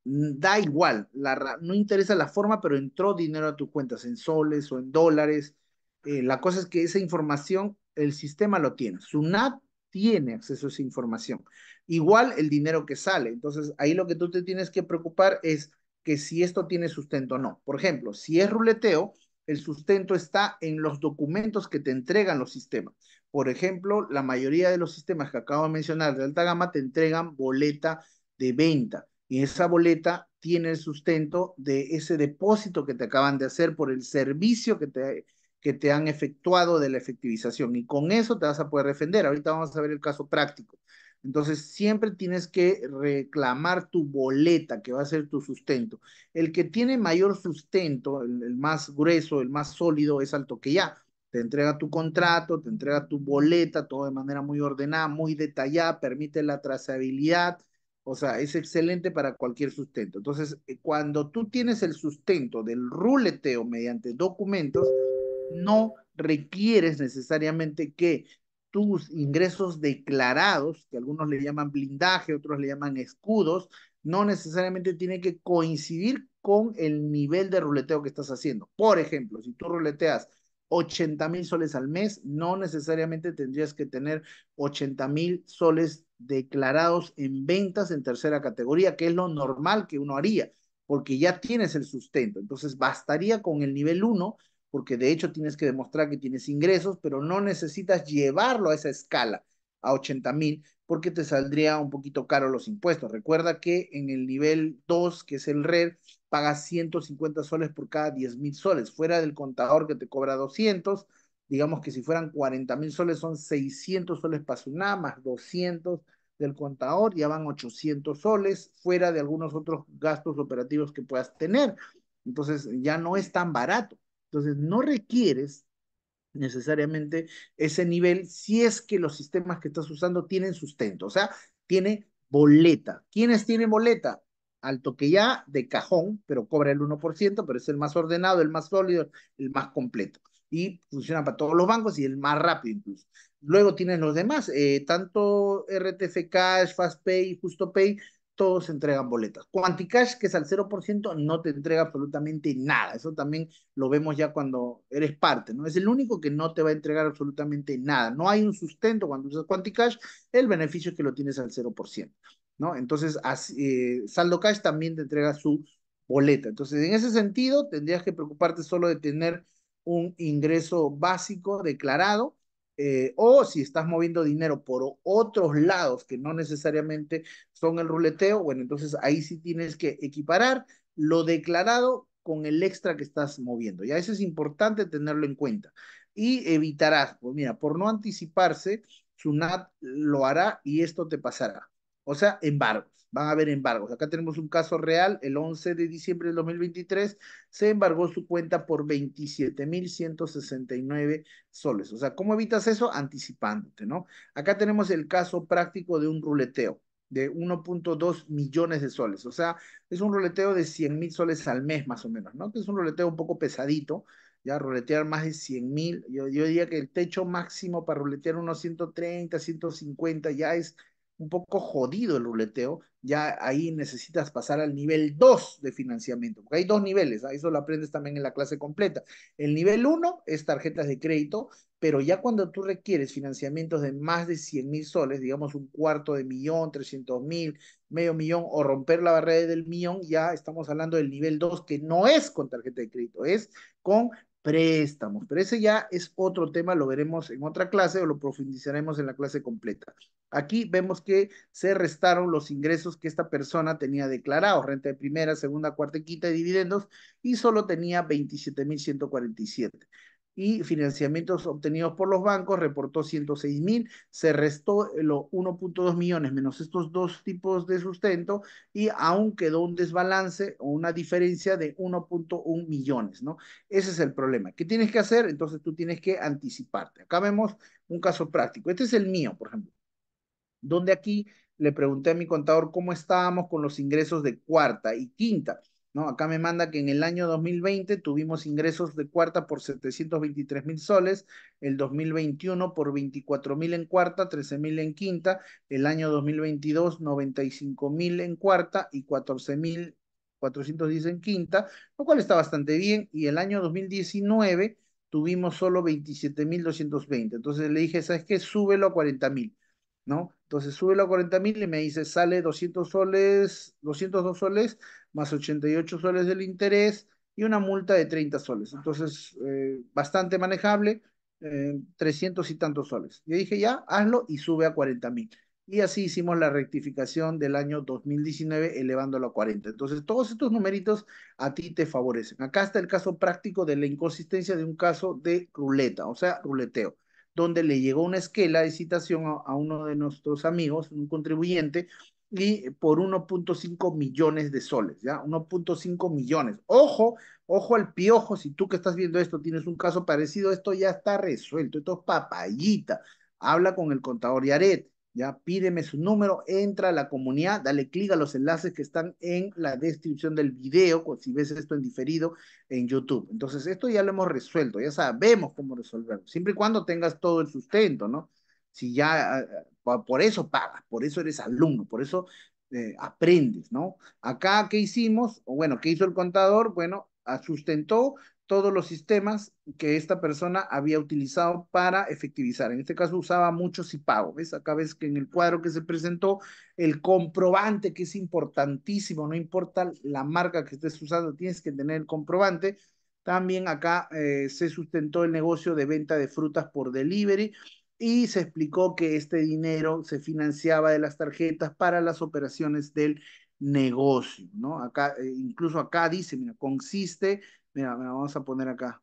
da igual, no interesa la forma, pero entró dinero a tus cuentas en soles o en dólares. Eh, la cosa es que esa información el sistema lo tiene. SUNAT tiene acceso a esa información. Igual el dinero que sale. Entonces, ahí lo que tú te tienes que preocupar es que si esto tiene sustento o no. Por ejemplo, si es ruleteo, el sustento está en los documentos que te entregan los sistemas. Por ejemplo, la mayoría de los sistemas que acabo de mencionar de alta gama te entregan boleta de venta y esa boleta tiene el sustento de ese depósito que te acaban de hacer por el servicio que te, que te han efectuado de la efectivización y con eso te vas a poder defender. Ahorita vamos a ver el caso práctico. Entonces, siempre tienes que reclamar tu boleta, que va a ser tu sustento. El que tiene mayor sustento, el más grueso, el más sólido, es Alto que ya, te entrega tu contrato, te entrega tu boleta, todo de manera muy ordenada, muy detallada, permite la trazabilidad, o sea, es excelente para cualquier sustento. Entonces, eh, cuando tú tienes el sustento del ruleteo mediante documentos, no requieres necesariamente que tus ingresos declarados, que algunos le llaman blindaje, otros le llaman escudos, no necesariamente tiene que coincidir con el nivel de ruleteo que estás haciendo. Por ejemplo, si tú ruleteas 80 mil soles al mes, no necesariamente tendrías que tener 80 mil soles declarados en ventas en tercera categoría, que es lo normal que uno haría, porque ya tienes el sustento. Entonces, bastaría con el nivel 1, porque de hecho tienes que demostrar que tienes ingresos, pero no necesitas llevarlo a esa escala a 80 mil, porque te saldría un poquito caro los impuestos. Recuerda que en el nivel 2, que es el RED, pagas 150 soles por cada 10 mil soles, fuera del contador que te cobra 200. Digamos que si fueran 40 mil soles, son 600 soles para nada, más 200 del contador, ya van 800 soles, fuera de algunos otros gastos operativos que puedas tener. Entonces, ya no es tan barato. Entonces, no requieres necesariamente ese nivel si es que los sistemas que estás usando tienen sustento, o sea, tiene boleta. ¿Quiénes tienen boleta? Alto que ya, de cajón, pero cobra el 1%, pero es el más ordenado, el más sólido, el más completo. Y funciona para todos los bancos y el más rápido incluso. Luego tienen los demás, eh, tanto RTF Cash, FastPay, Pay todos entregan boletas. Quanticash, que es al 0%, no te entrega absolutamente nada. Eso también lo vemos ya cuando eres parte, ¿no? Es el único que no te va a entregar absolutamente nada. No hay un sustento cuando usas Quanticash, el beneficio es que lo tienes al 0%, ¿no? Entonces, eh, Saldo Cash también te entrega su boleta. Entonces, en ese sentido, tendrías que preocuparte solo de tener un ingreso básico declarado eh, o si estás moviendo dinero por otros lados que no necesariamente son el ruleteo, bueno, entonces ahí sí tienes que equiparar lo declarado con el extra que estás moviendo. Ya eso es importante tenerlo en cuenta. Y evitarás, pues mira, por no anticiparse, SUNAT lo hará y esto te pasará. O sea, embargo van a haber embargos. Acá tenemos un caso real, el 11 de diciembre del 2023 se embargó su cuenta por 27.169 soles. O sea, ¿cómo evitas eso? Anticipándote, ¿no? Acá tenemos el caso práctico de un ruleteo de 1.2 millones de soles. O sea, es un ruleteo de 100 mil soles al mes más o menos, ¿no? Que es un ruleteo un poco pesadito, ya ruletear más de 100 mil. Yo, yo diría que el techo máximo para ruletear unos 130, 150 ya es un poco jodido el ruleteo, ya ahí necesitas pasar al nivel 2 de financiamiento, porque hay dos niveles, ahí eso lo aprendes también en la clase completa. El nivel 1 es tarjetas de crédito, pero ya cuando tú requieres financiamientos de más de 100 mil soles, digamos un cuarto de millón, 300 mil, medio millón, o romper la barrera del millón, ya estamos hablando del nivel 2, que no es con tarjeta de crédito, es con préstamos, pero ese ya es otro tema, lo veremos en otra clase o lo profundizaremos en la clase completa. Aquí vemos que se restaron los ingresos que esta persona tenía declarados, renta de primera, segunda, cuarta y quinta y dividendos, y solo tenía 27.147 y financiamientos obtenidos por los bancos reportó 106 mil, se restó los 1.2 millones menos estos dos tipos de sustento y aún quedó un desbalance o una diferencia de 1.1 millones, ¿no? Ese es el problema. ¿Qué tienes que hacer? Entonces tú tienes que anticiparte. Acá vemos un caso práctico. Este es el mío, por ejemplo, donde aquí le pregunté a mi contador cómo estábamos con los ingresos de cuarta y quinta. ¿no? Acá me manda que en el año 2020 tuvimos ingresos de cuarta por 723 mil soles, el 2021 por 24 mil en cuarta, 13 mil en quinta, el año 2022 95 mil en cuarta y 14 mil 410 en quinta, lo cual está bastante bien, y el año 2019 tuvimos solo 27.220. Entonces le dije, ¿sabes qué? Súbelo a mil, ¿no? Entonces sube a 40 mil y me dice, sale 200 soles, 202 soles, más 88 soles del interés y una multa de 30 soles. Entonces, eh, bastante manejable, 300 eh, y tantos soles. Yo dije, ya, hazlo y sube a 40 mil. Y así hicimos la rectificación del año 2019 elevándolo a 40. Entonces, todos estos numeritos a ti te favorecen. Acá está el caso práctico de la inconsistencia de un caso de ruleta, o sea, ruleteo donde le llegó una esquela de citación a, uno de nuestros amigos, un contribuyente, y por 1.5 millones de soles, ¿ya? 1.5 millones. Ojo, ojo al piojo, si tú que estás viendo esto tienes un caso parecido, esto ya está resuelto, esto es papayita. Habla con el contador Yaret, ya pídeme su número, entra a la comunidad, dale clic a los enlaces que están en la descripción del video, si ves esto en diferido en YouTube. Entonces, esto ya lo hemos resuelto, ya sabemos cómo resolverlo, siempre y cuando tengas todo el sustento, ¿no? Si ya, ah, ah, ah, por eso pagas, por eso eres alumno, por eso eh, aprendes, ¿no? Acá, ¿qué hicimos? O bueno, ¿qué hizo el contador? Bueno, sustentó todos los sistemas que esta persona había utilizado para efectivizar. En este caso usaba muchos y pago. ¿Ves? Acá ves que en el cuadro que se presentó, el comprobante que es importantísimo, no importa la marca que estés usando, tienes que tener el comprobante. También acá eh, se sustentó el negocio de venta de frutas por delivery y se explicó que este dinero se financiaba de las tarjetas para las operaciones del negocio, ¿no? Acá, eh, incluso acá dice, mira, consiste Mira, vamos a poner acá.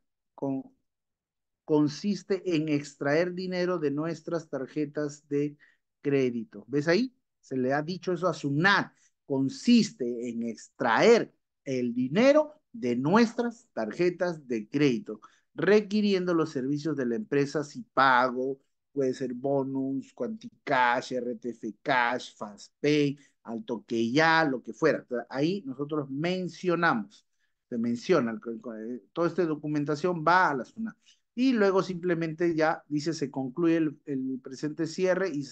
consiste en extraer dinero de nuestras tarjetas de crédito. ¿Ves ahí? Se le ha dicho eso a SUNAT. Consiste en extraer el dinero de nuestras tarjetas de crédito, requiriendo los servicios de la empresa si pago, puede ser bonus, Quanticash, RTF cash, fastpay, alto que ya, lo que fuera. Ahí nosotros mencionamos menciona, toda esta documentación va a la zona. Y luego simplemente ya dice, se concluye el, presente cierre y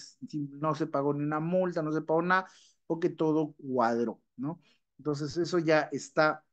no se pagó ni una multa, no se pagó nada, porque todo cuadró, ¿no? Entonces eso ya está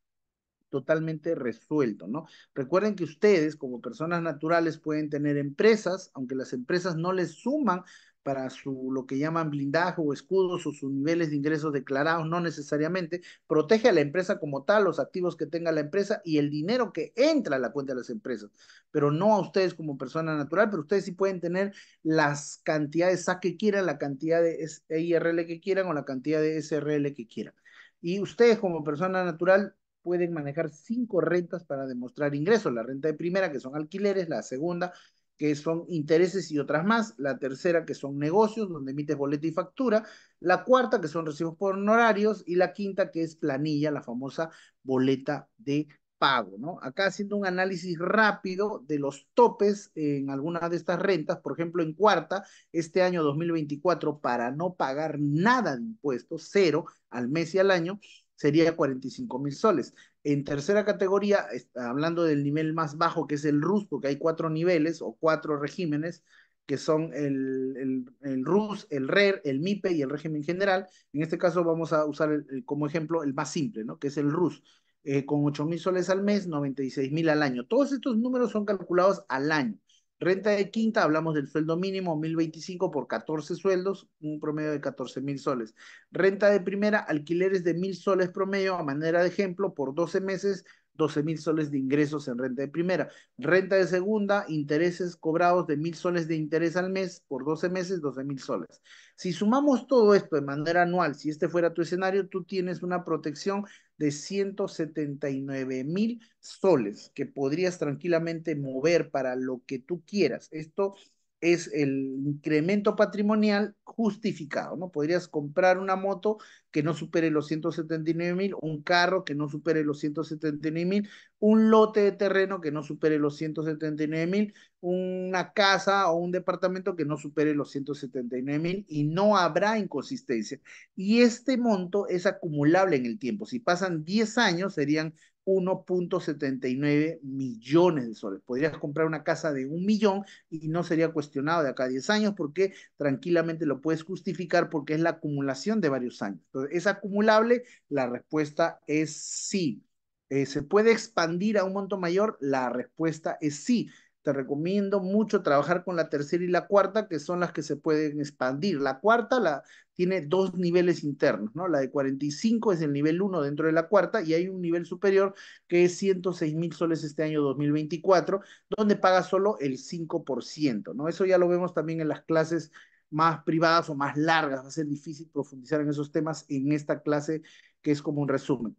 totalmente resuelto, ¿no? Recuerden que ustedes como personas naturales pueden tener empresas, aunque las empresas no les suman para su lo que llaman blindaje o escudos o sus niveles de ingresos declarados, no necesariamente, protege a la empresa como tal, los activos que tenga la empresa y el dinero que entra a la cuenta de las empresas, pero no a ustedes como persona natural, pero ustedes sí pueden tener las cantidades a que quieran, la cantidad de e, IRL que quieran o la cantidad de SRL que quieran. Y ustedes como persona natural pueden manejar cinco rentas para demostrar ingresos, la renta de primera que son alquileres, la segunda que son intereses y otras más, la tercera que son negocios, donde emites boleta y factura, la cuarta que son recibos por honorarios y la quinta que es planilla, la famosa boleta de pago, ¿no? Acá haciendo un análisis rápido de los topes en algunas de estas rentas, por ejemplo, en cuarta, este año 2024, para no pagar nada de impuestos, cero al mes y al año, sería 45 mil soles. En tercera categoría, hablando del nivel más bajo, que es el RUS, porque hay cuatro niveles o cuatro regímenes, que son el, RUS, el RER, el MIPE y el régimen general. En este caso vamos a usar como ejemplo el más simple, ¿no? que es el RUS, eh, con ocho mil soles al mes, 96 mil al año. Todos estos números son calculados al año. Renta de quinta, hablamos del sueldo mínimo, 1025 por 14 sueldos, un promedio de 14 mil soles. Renta de primera, alquileres de mil soles promedio, a manera de ejemplo, por 12 meses, 12 mil soles de ingresos en renta de primera. Renta de segunda, intereses cobrados de mil soles de interés al mes, por 12 meses, 12 mil soles. Si sumamos todo esto de manera anual, si este fuera tu escenario, tú tienes una protección de 179 mil soles que podrías tranquilamente mover para lo que tú quieras. Esto es el incremento patrimonial justificado, ¿no? Podrías comprar una moto que no supere los 179 mil, un carro que no supere los 179 mil, un lote de terreno que no supere los 179 mil, una casa o un departamento que no supere los 179 mil y no habrá inconsistencia. Y este monto es acumulable en el tiempo. Si pasan 10 años serían 1.79 millones de soles. Podrías comprar una casa de un millón y no sería cuestionado de acá a 10 años porque tranquilamente lo puedes justificar porque es la acumulación de varios años. Entonces, ¿es acumulable? La respuesta es sí. Eh, ¿Se puede expandir a un monto mayor? La respuesta es sí. Te recomiendo mucho trabajar con la tercera y la cuarta, que son las que se pueden expandir. La cuarta la, tiene dos niveles internos, ¿no? La de 45 es el nivel 1 dentro de la cuarta y hay un nivel superior que es 106 mil soles este año 2024, donde paga solo el 5%, ¿no? Eso ya lo vemos también en las clases más privadas o más largas. Va a ser difícil profundizar en esos temas en esta clase que es como un resumen.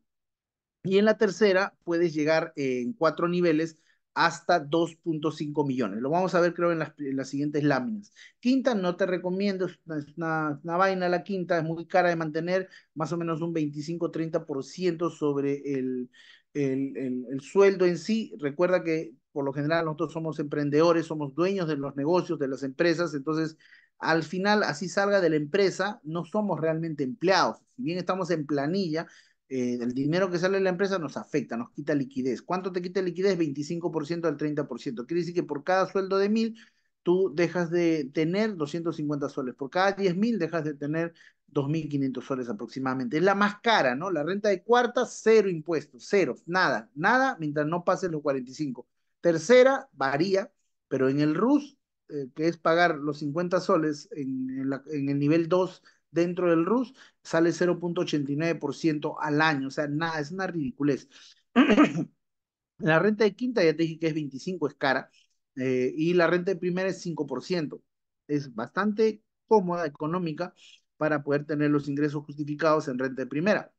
Y en la tercera puedes llegar en cuatro niveles hasta 2.5 millones. Lo vamos a ver creo en las, siguientes láminas. Quinta no te recomiendo, es una, vaina la quinta, es muy cara de mantener, más o menos un 25-30% sobre el, el, el sueldo en sí. Recuerda que por lo general nosotros somos emprendedores, somos dueños de los negocios, de las empresas, entonces al final así salga de la empresa, no somos realmente empleados. Si bien estamos en planilla, eh, el dinero que sale de la empresa nos afecta, nos quita liquidez. ¿Cuánto te quita liquidez? 25% al 30%. Quiere decir que por cada sueldo de mil, tú dejas de tener 250 soles. Por cada 10 mil, dejas de tener 2.500 soles aproximadamente. Es la más cara, ¿no? La renta de cuarta, cero impuestos, cero, nada, nada mientras no pases los 45. Tercera, varía, pero en el RUS, eh, que es pagar los 50 soles en, en, en el nivel 2 dentro del RUS sale 0.89% al año, o sea, nada, es una ridiculez. la renta de quinta ya te dije que es 25, es cara, eh, y la renta de primera es 5%. Es bastante cómoda, económica, para poder tener los ingresos justificados en renta de primera.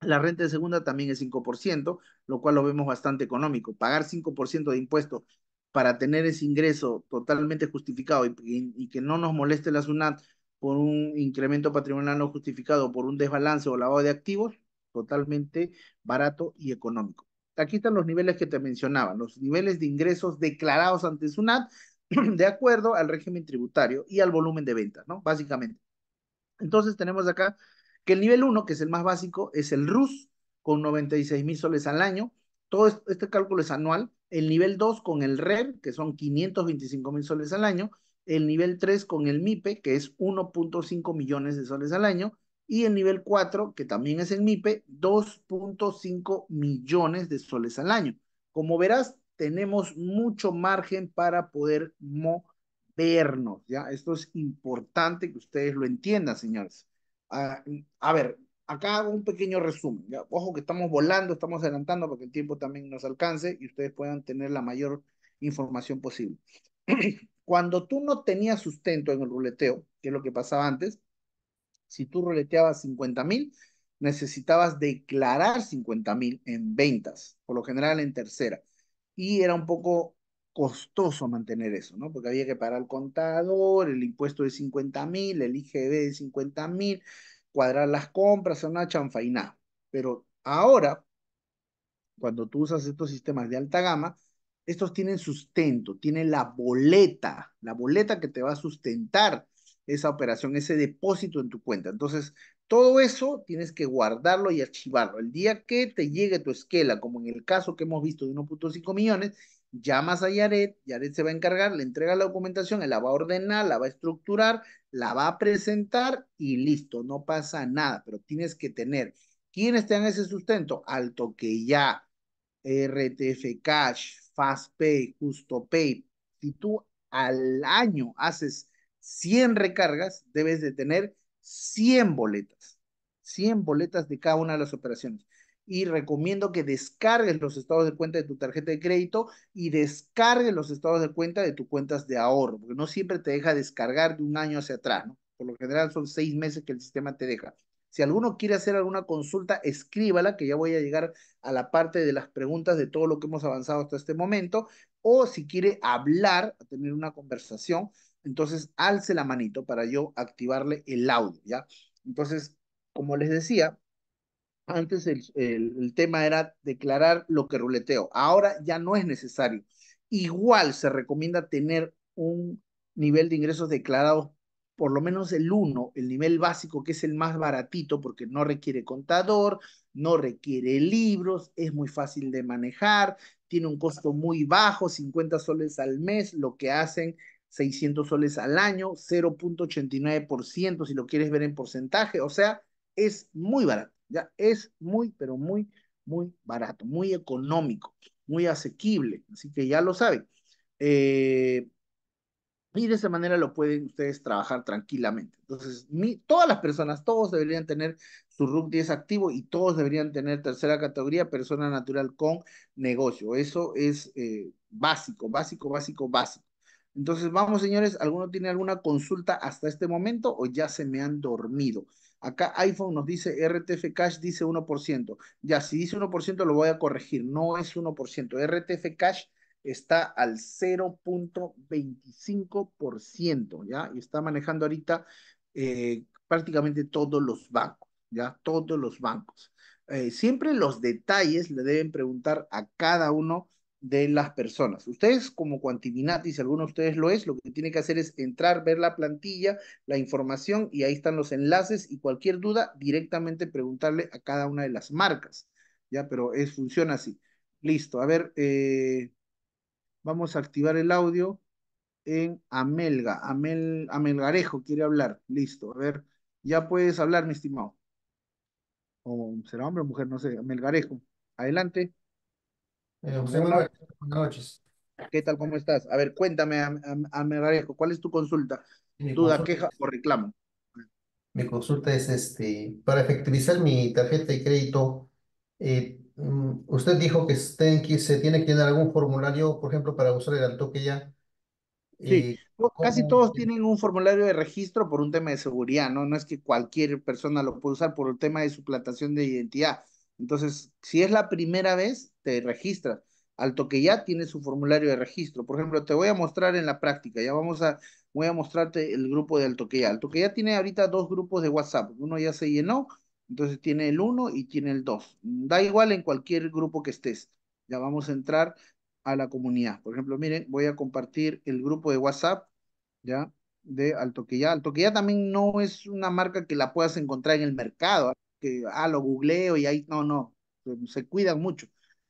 La renta de segunda también es 5%, lo cual lo vemos bastante económico. Pagar 5% de impuestos para tener ese ingreso totalmente justificado y, y, que no nos moleste la SUNAT por un incremento patrimonial no justificado, por un desbalance o lavado de activos, totalmente barato y económico. Aquí están los niveles que te mencionaba, los niveles de ingresos declarados ante SUNAT de acuerdo al régimen tributario y al volumen de ventas, ¿no? Básicamente. Entonces tenemos acá que el nivel 1, que es el más básico, es el RUS con 96 mil soles al año. Todo este cálculo es anual. El nivel 2 con el RER, que son 525 mil soles al año el nivel 3 con el MIPE, que es 1.5 millones de soles al año, y el nivel 4, que también es el MIPE, 2.5 millones de soles al año. Como verás, tenemos mucho margen para poder movernos, ¿ya? Esto es importante que ustedes lo entiendan, señores. Ah, a, ver, acá hago un pequeño resumen. ¿ya? Ojo que estamos volando, estamos adelantando para que el tiempo también nos alcance y ustedes puedan tener la mayor información posible. Cuando tú no tenías sustento en el ruleteo, que es lo que pasaba antes, si tú ruleteabas 50 mil, necesitabas declarar 50 mil en ventas, por lo general en tercera. Y era un poco costoso mantener eso, ¿no? Porque había que pagar el contador, el impuesto de 50 mil, el IGB de 50 mil, cuadrar las compras, una chanfainada. Pero ahora, cuando tú usas estos sistemas de alta gama, estos tienen sustento, tienen la boleta, la boleta que te va a sustentar esa operación, ese depósito en tu cuenta. Entonces, todo eso tienes que guardarlo y archivarlo. El día que te llegue tu esquela, como en el caso que hemos visto de 1.5 millones, llamas a Yaret, Yaret se va a encargar, le entrega la documentación, él la va a ordenar, la va a estructurar, la va a presentar y listo, no pasa nada, pero tienes que tener. ¿Quiénes te dan ese sustento? Alto que ya, RTF Cash, Fast justo pay. Si tú al año haces 100 recargas, debes de tener 100 boletas. 100 boletas de cada una de las operaciones. Y recomiendo que descargues los estados de cuenta de tu tarjeta de crédito y descargues los estados de cuenta de tus cuentas de ahorro, porque no siempre te deja descargar de un año hacia atrás, ¿no? Por lo general son seis meses que el sistema te deja. Si alguno quiere hacer alguna consulta, escríbala, que ya voy a llegar a la parte de las preguntas de todo lo que hemos avanzado hasta este momento. O si quiere hablar, tener una conversación, entonces alce la manito para yo activarle el audio, ¿ya? Entonces, como les decía, antes el, tema era declarar lo que ruleteo. Ahora ya no es necesario. Igual se recomienda tener un nivel de ingresos declarados por lo menos el 1, el nivel básico, que es el más baratito porque no requiere contador, no requiere libros, es muy fácil de manejar, tiene un costo muy bajo, 50 soles al mes, lo que hacen 600 soles al año, 0.89% si lo quieres ver en porcentaje, o sea, es muy barato, ya es muy, pero muy, muy barato, muy económico, muy asequible, así que ya lo saben. Eh, y de esa manera lo pueden ustedes trabajar tranquilamente. Entonces, todas las personas, todos deberían tener su RUC 10 activo y todos deberían tener tercera categoría, persona natural con negocio. Eso es eh, básico, básico, básico, básico. Entonces, vamos, señores, ¿alguno tiene alguna consulta hasta este momento o ya se me han dormido? Acá iPhone nos dice RTF Cash dice 1%. Ya, si dice 1% lo voy a corregir, no es 1%. RTF Cash está al 0.25%, ¿ya? Y está manejando ahorita eh, prácticamente todos los bancos, ¿ya? Todos los bancos. Eh, siempre los detalles le deben preguntar a cada uno de las personas. Ustedes como Cuantiminati, si alguno de ustedes lo es, lo que tiene que hacer es entrar, ver la plantilla, la información y ahí están los enlaces y cualquier duda directamente preguntarle a cada una de las marcas. Ya, pero es, funciona así. Listo. A ver, eh, Vamos a activar el audio en Amelga. Amel, Amelgarejo quiere hablar. Listo. A ver, ya puedes hablar, mi estimado. O será hombre o mujer, no sé. Amelgarejo. Adelante. Eh, buenas noches. ¿Qué tal? ¿Cómo estás? A ver, cuéntame, Amelgarejo, ¿cuál es tu consulta? ¿Duda, queja o reclamo? Mi consulta es este, para efectivizar mi tarjeta de crédito, eh, Mm, usted dijo que se tiene que llenar algún formulario, por ejemplo, para usar el que ya. Sí, eh, casi todos tienen un formulario de registro por un tema de seguridad, ¿no? No es que cualquier persona lo pueda usar por el tema de suplantación de identidad. Entonces, si es la primera vez, te registras. Alto que ya tiene su formulario de registro. Por ejemplo, te voy a mostrar en la práctica, ya vamos a, voy a mostrarte el grupo de Alto que ya. Alto que ya tiene ahorita dos grupos de WhatsApp. Uno ya se llenó entonces tiene el 1 y tiene el 2. Da igual en cualquier grupo que estés. Ya vamos a entrar a la comunidad. Por ejemplo, miren, voy a compartir el grupo de WhatsApp, ¿ya? De Altoquilla. Altoquilla también no es una marca que la puedas encontrar en el mercado, ¿ah? que, ah, lo googleo y ahí, no, no, se cuidan mucho.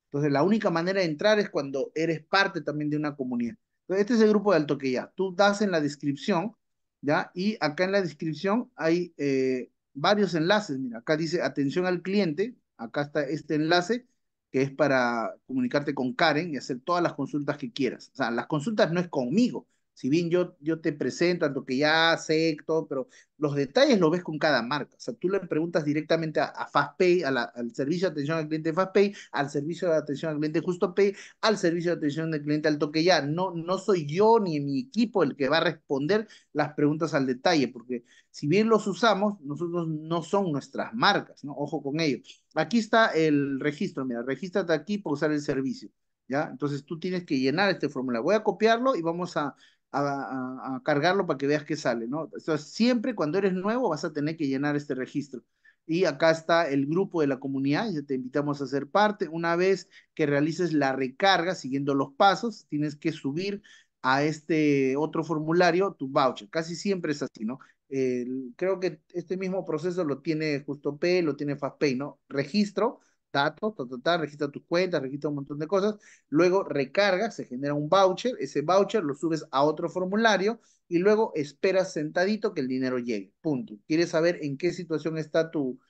Entonces, la única manera de entrar es cuando eres parte también de una comunidad. Entonces, este es el grupo de Altoquilla. Tú das en la descripción, ¿ya? Y acá en la descripción hay eh, varios enlaces. Mira, acá dice atención al cliente, acá está este enlace que es para comunicarte con Karen y hacer todas las consultas que quieras. O sea, las consultas no es conmigo, si bien yo, yo te presento, tanto que ya sé todo, pero los detalles los ves con cada marca. O sea, tú le preguntas directamente a, FastPay, al servicio de atención al cliente FastPay, al servicio de atención al cliente JustoPay, al servicio de atención al cliente al toque ya. No, no soy yo ni mi equipo el que va a responder las preguntas al detalle, porque si bien los usamos, nosotros no son nuestras marcas, ¿no? Ojo con ello. Aquí está el registro, mira, regístrate aquí para usar el servicio. ¿Ya? Entonces tú tienes que llenar este formulario. Voy a copiarlo y vamos a a, cargarlo para que veas qué sale, ¿no? O siempre cuando eres nuevo vas a tener que llenar este registro. Y acá está el grupo de la comunidad, ya te invitamos a ser parte. Una vez que realices la recarga siguiendo los pasos, tienes que subir a este otro formulario tu voucher. Casi siempre es así, ¿no? creo que este mismo proceso lo tiene JustoPay, lo tiene FastPay, ¿no? Registro, datos, registra tus cuentas, registra un montón de cosas, luego recarga, se genera un voucher, ese voucher lo subes a otro formulario y luego esperas sentadito que el dinero llegue, punto. ¿Quieres saber en qué situación está tu,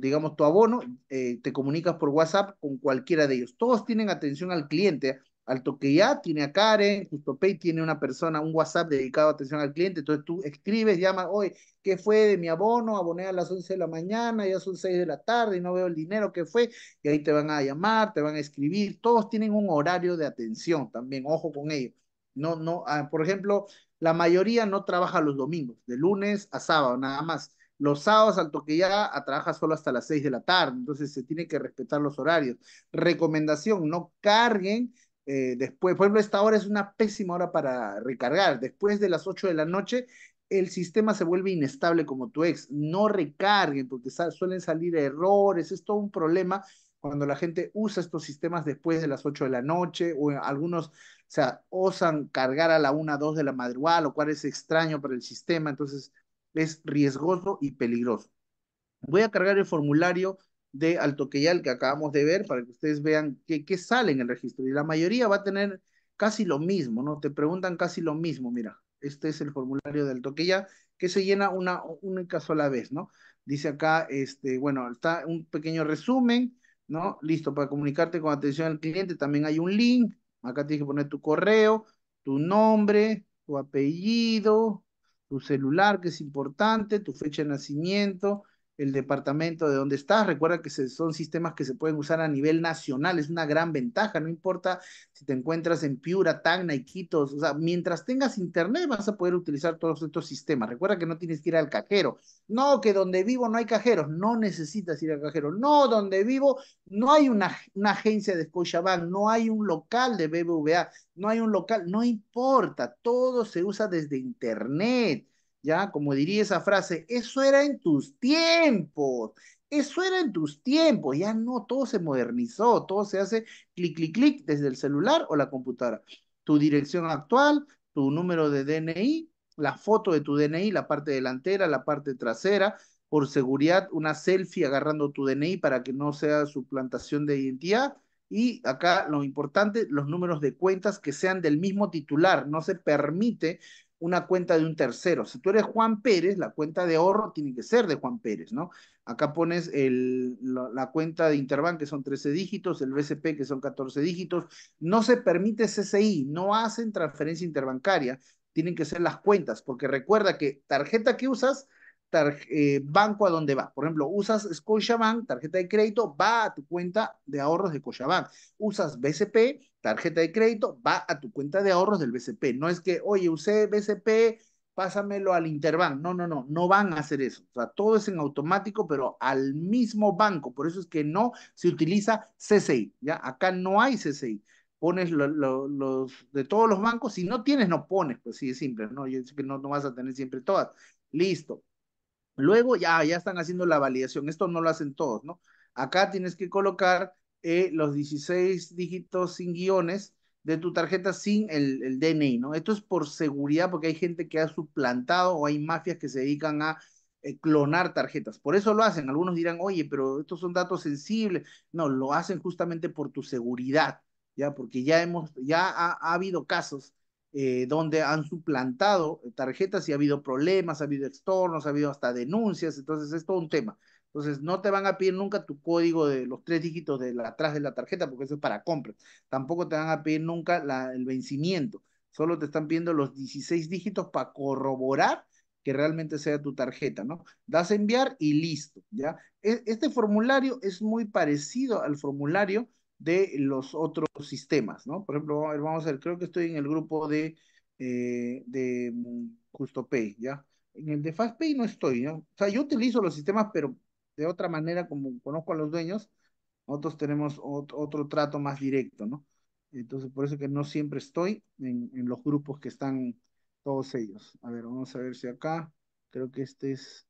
digamos, tu abono? Eh, te comunicas por WhatsApp con cualquiera de ellos. Todos tienen atención al cliente, Altoque ya tiene a Karen, JustoPay tiene una persona, un WhatsApp dedicado a atención al cliente, entonces tú escribes, llamas, oye, ¿qué fue de mi abono? Aboné a las 11 de la mañana, ya son 6 de la tarde y no veo el dinero, ¿qué fue? Y ahí te van a llamar, te van a escribir, todos tienen un horario de atención también, ojo con ello. No, no, ah, por ejemplo, la mayoría no trabaja los domingos, de lunes a sábado, nada más. Los sábados al ya ah, trabaja solo hasta las 6 de la tarde, entonces se tiene que respetar los horarios. Recomendación, no carguen eh, después, por ejemplo, esta hora es una pésima hora para recargar. Después de las 8 de la noche, el sistema se vuelve inestable como tu ex. No recarguen porque suelen salir errores, es todo un problema cuando la gente usa estos sistemas después de las 8 de la noche o algunos, sea, osan cargar a la 1, 2 de la madrugada, lo cual es extraño para el sistema, entonces es riesgoso y peligroso. Voy a cargar el formulario de alto que acabamos de ver para que ustedes vean qué, sale en el registro. Y la mayoría va a tener casi lo mismo, ¿no? Te preguntan casi lo mismo, mira, este es el formulario de ya que se llena una única sola vez, ¿no? Dice acá, este, bueno, está un pequeño resumen, ¿no? Listo, para comunicarte con atención al cliente también hay un link, acá tienes que poner tu correo, tu nombre, tu apellido, tu celular, que es importante, tu fecha de nacimiento, el departamento de donde estás. Recuerda que son sistemas que se pueden usar a nivel nacional, es una gran ventaja, no importa si te encuentras en Piura, Tacna, Iquitos, o sea, mientras tengas internet vas a poder utilizar todos estos sistemas. Recuerda que no tienes que ir al cajero. No, que donde vivo no hay cajeros, no necesitas ir al cajero. No, donde vivo no hay una, una agencia de Scotiabank, no hay un local de BBVA, no hay un local, no importa, todo se usa desde internet. ¿ya? Como diría esa frase, eso era en tus tiempos, eso era en tus tiempos, ya no, todo se modernizó, todo se hace clic, clic, clic desde el celular o la computadora. Tu dirección actual, tu número de DNI, la foto de tu DNI, la parte delantera, la parte trasera, por seguridad, una selfie agarrando tu DNI para que no sea suplantación de identidad. Y acá lo importante, los números de cuentas que sean del mismo titular. No se permite una cuenta de un tercero. Si tú eres Juan Pérez, la cuenta de ahorro tiene que ser de Juan Pérez, ¿no? Acá pones el, la, cuenta de Interbank, que son 13 dígitos, el BCP, que son 14 dígitos. No se permite CCI, no hacen transferencia interbancaria, tienen que ser las cuentas, porque recuerda que tarjeta que usas, eh, banco a dónde va. Por ejemplo, usas Scotiabank, tarjeta de crédito, va a tu cuenta de ahorros de Scotiabank. Usas BCP, tarjeta de crédito, va a tu cuenta de ahorros del BCP. No es que, oye, usé BCP, pásamelo al Interbank. No, no, no, no van a hacer eso. O sea, todo es en automático, pero al mismo banco. Por eso es que no se utiliza CCI. ¿ya? Acá no hay CCI. Pones los de todos los bancos. Si no tienes, no pones. Pues sí, es simple. ¿no? Yo que no, no vas a tener siempre todas. Listo. Luego ya, ya están haciendo la validación. Esto no lo hacen todos, ¿no? Acá tienes que colocar eh, los 16 dígitos sin guiones de tu tarjeta sin el, el, DNI, ¿no? Esto es por seguridad porque hay gente que ha suplantado o hay mafias que se dedican a eh, clonar tarjetas. Por eso lo hacen. Algunos dirán, oye, pero estos son datos sensibles. No, lo hacen justamente por tu seguridad, ¿ya? Porque ya hemos, ya ha, habido casos eh, donde han suplantado tarjetas y ha habido problemas, ha habido extornos, ha habido hasta denuncias. Entonces es todo un tema. Entonces, no te van a pedir nunca tu código de los tres dígitos de atrás de la tarjeta, porque eso es para compras. Tampoco te van a pedir nunca el vencimiento. Solo te están pidiendo los 16 dígitos para corroborar que realmente sea tu tarjeta, ¿no? Das enviar y listo, ¿ya? E, este formulario es muy parecido al formulario de los otros sistemas, ¿no? Por ejemplo, vamos a ver, creo que estoy en el grupo de, eh, de mm, JustoPay, ¿ya? En el de FastPay no estoy, ¿no? O sea, yo utilizo los sistemas, pero de otra manera, como conozco a los dueños, nosotros tenemos otro, trato más directo, ¿no? Entonces, por eso que no siempre estoy en, los grupos que están todos ellos. A ver, vamos a ver si acá, creo que este es,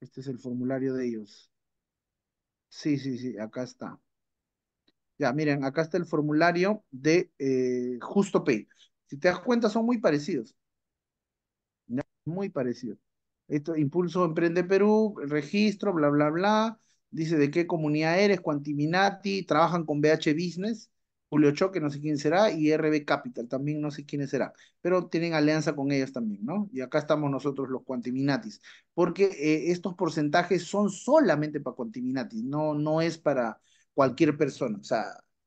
este es el formulario de ellos. Sí, sí, sí, acá está. Ya, miren, acá está el formulario de eh, Justo Pay. Si te das cuenta, son muy parecidos. Muy parecidos. Impulso Emprende Perú, registro, bla, bla, bla. Dice de qué comunidad eres, Cuantiminati, trabajan con BH Business, Julio Choque, no sé quién será, y RB Capital, también no sé quién será, pero tienen alianza con ellas también, ¿no? Y acá estamos nosotros los Cuantiminatis, porque eh, estos porcentajes son solamente para Cuantiminatis, no, no es para cualquier persona, o sea,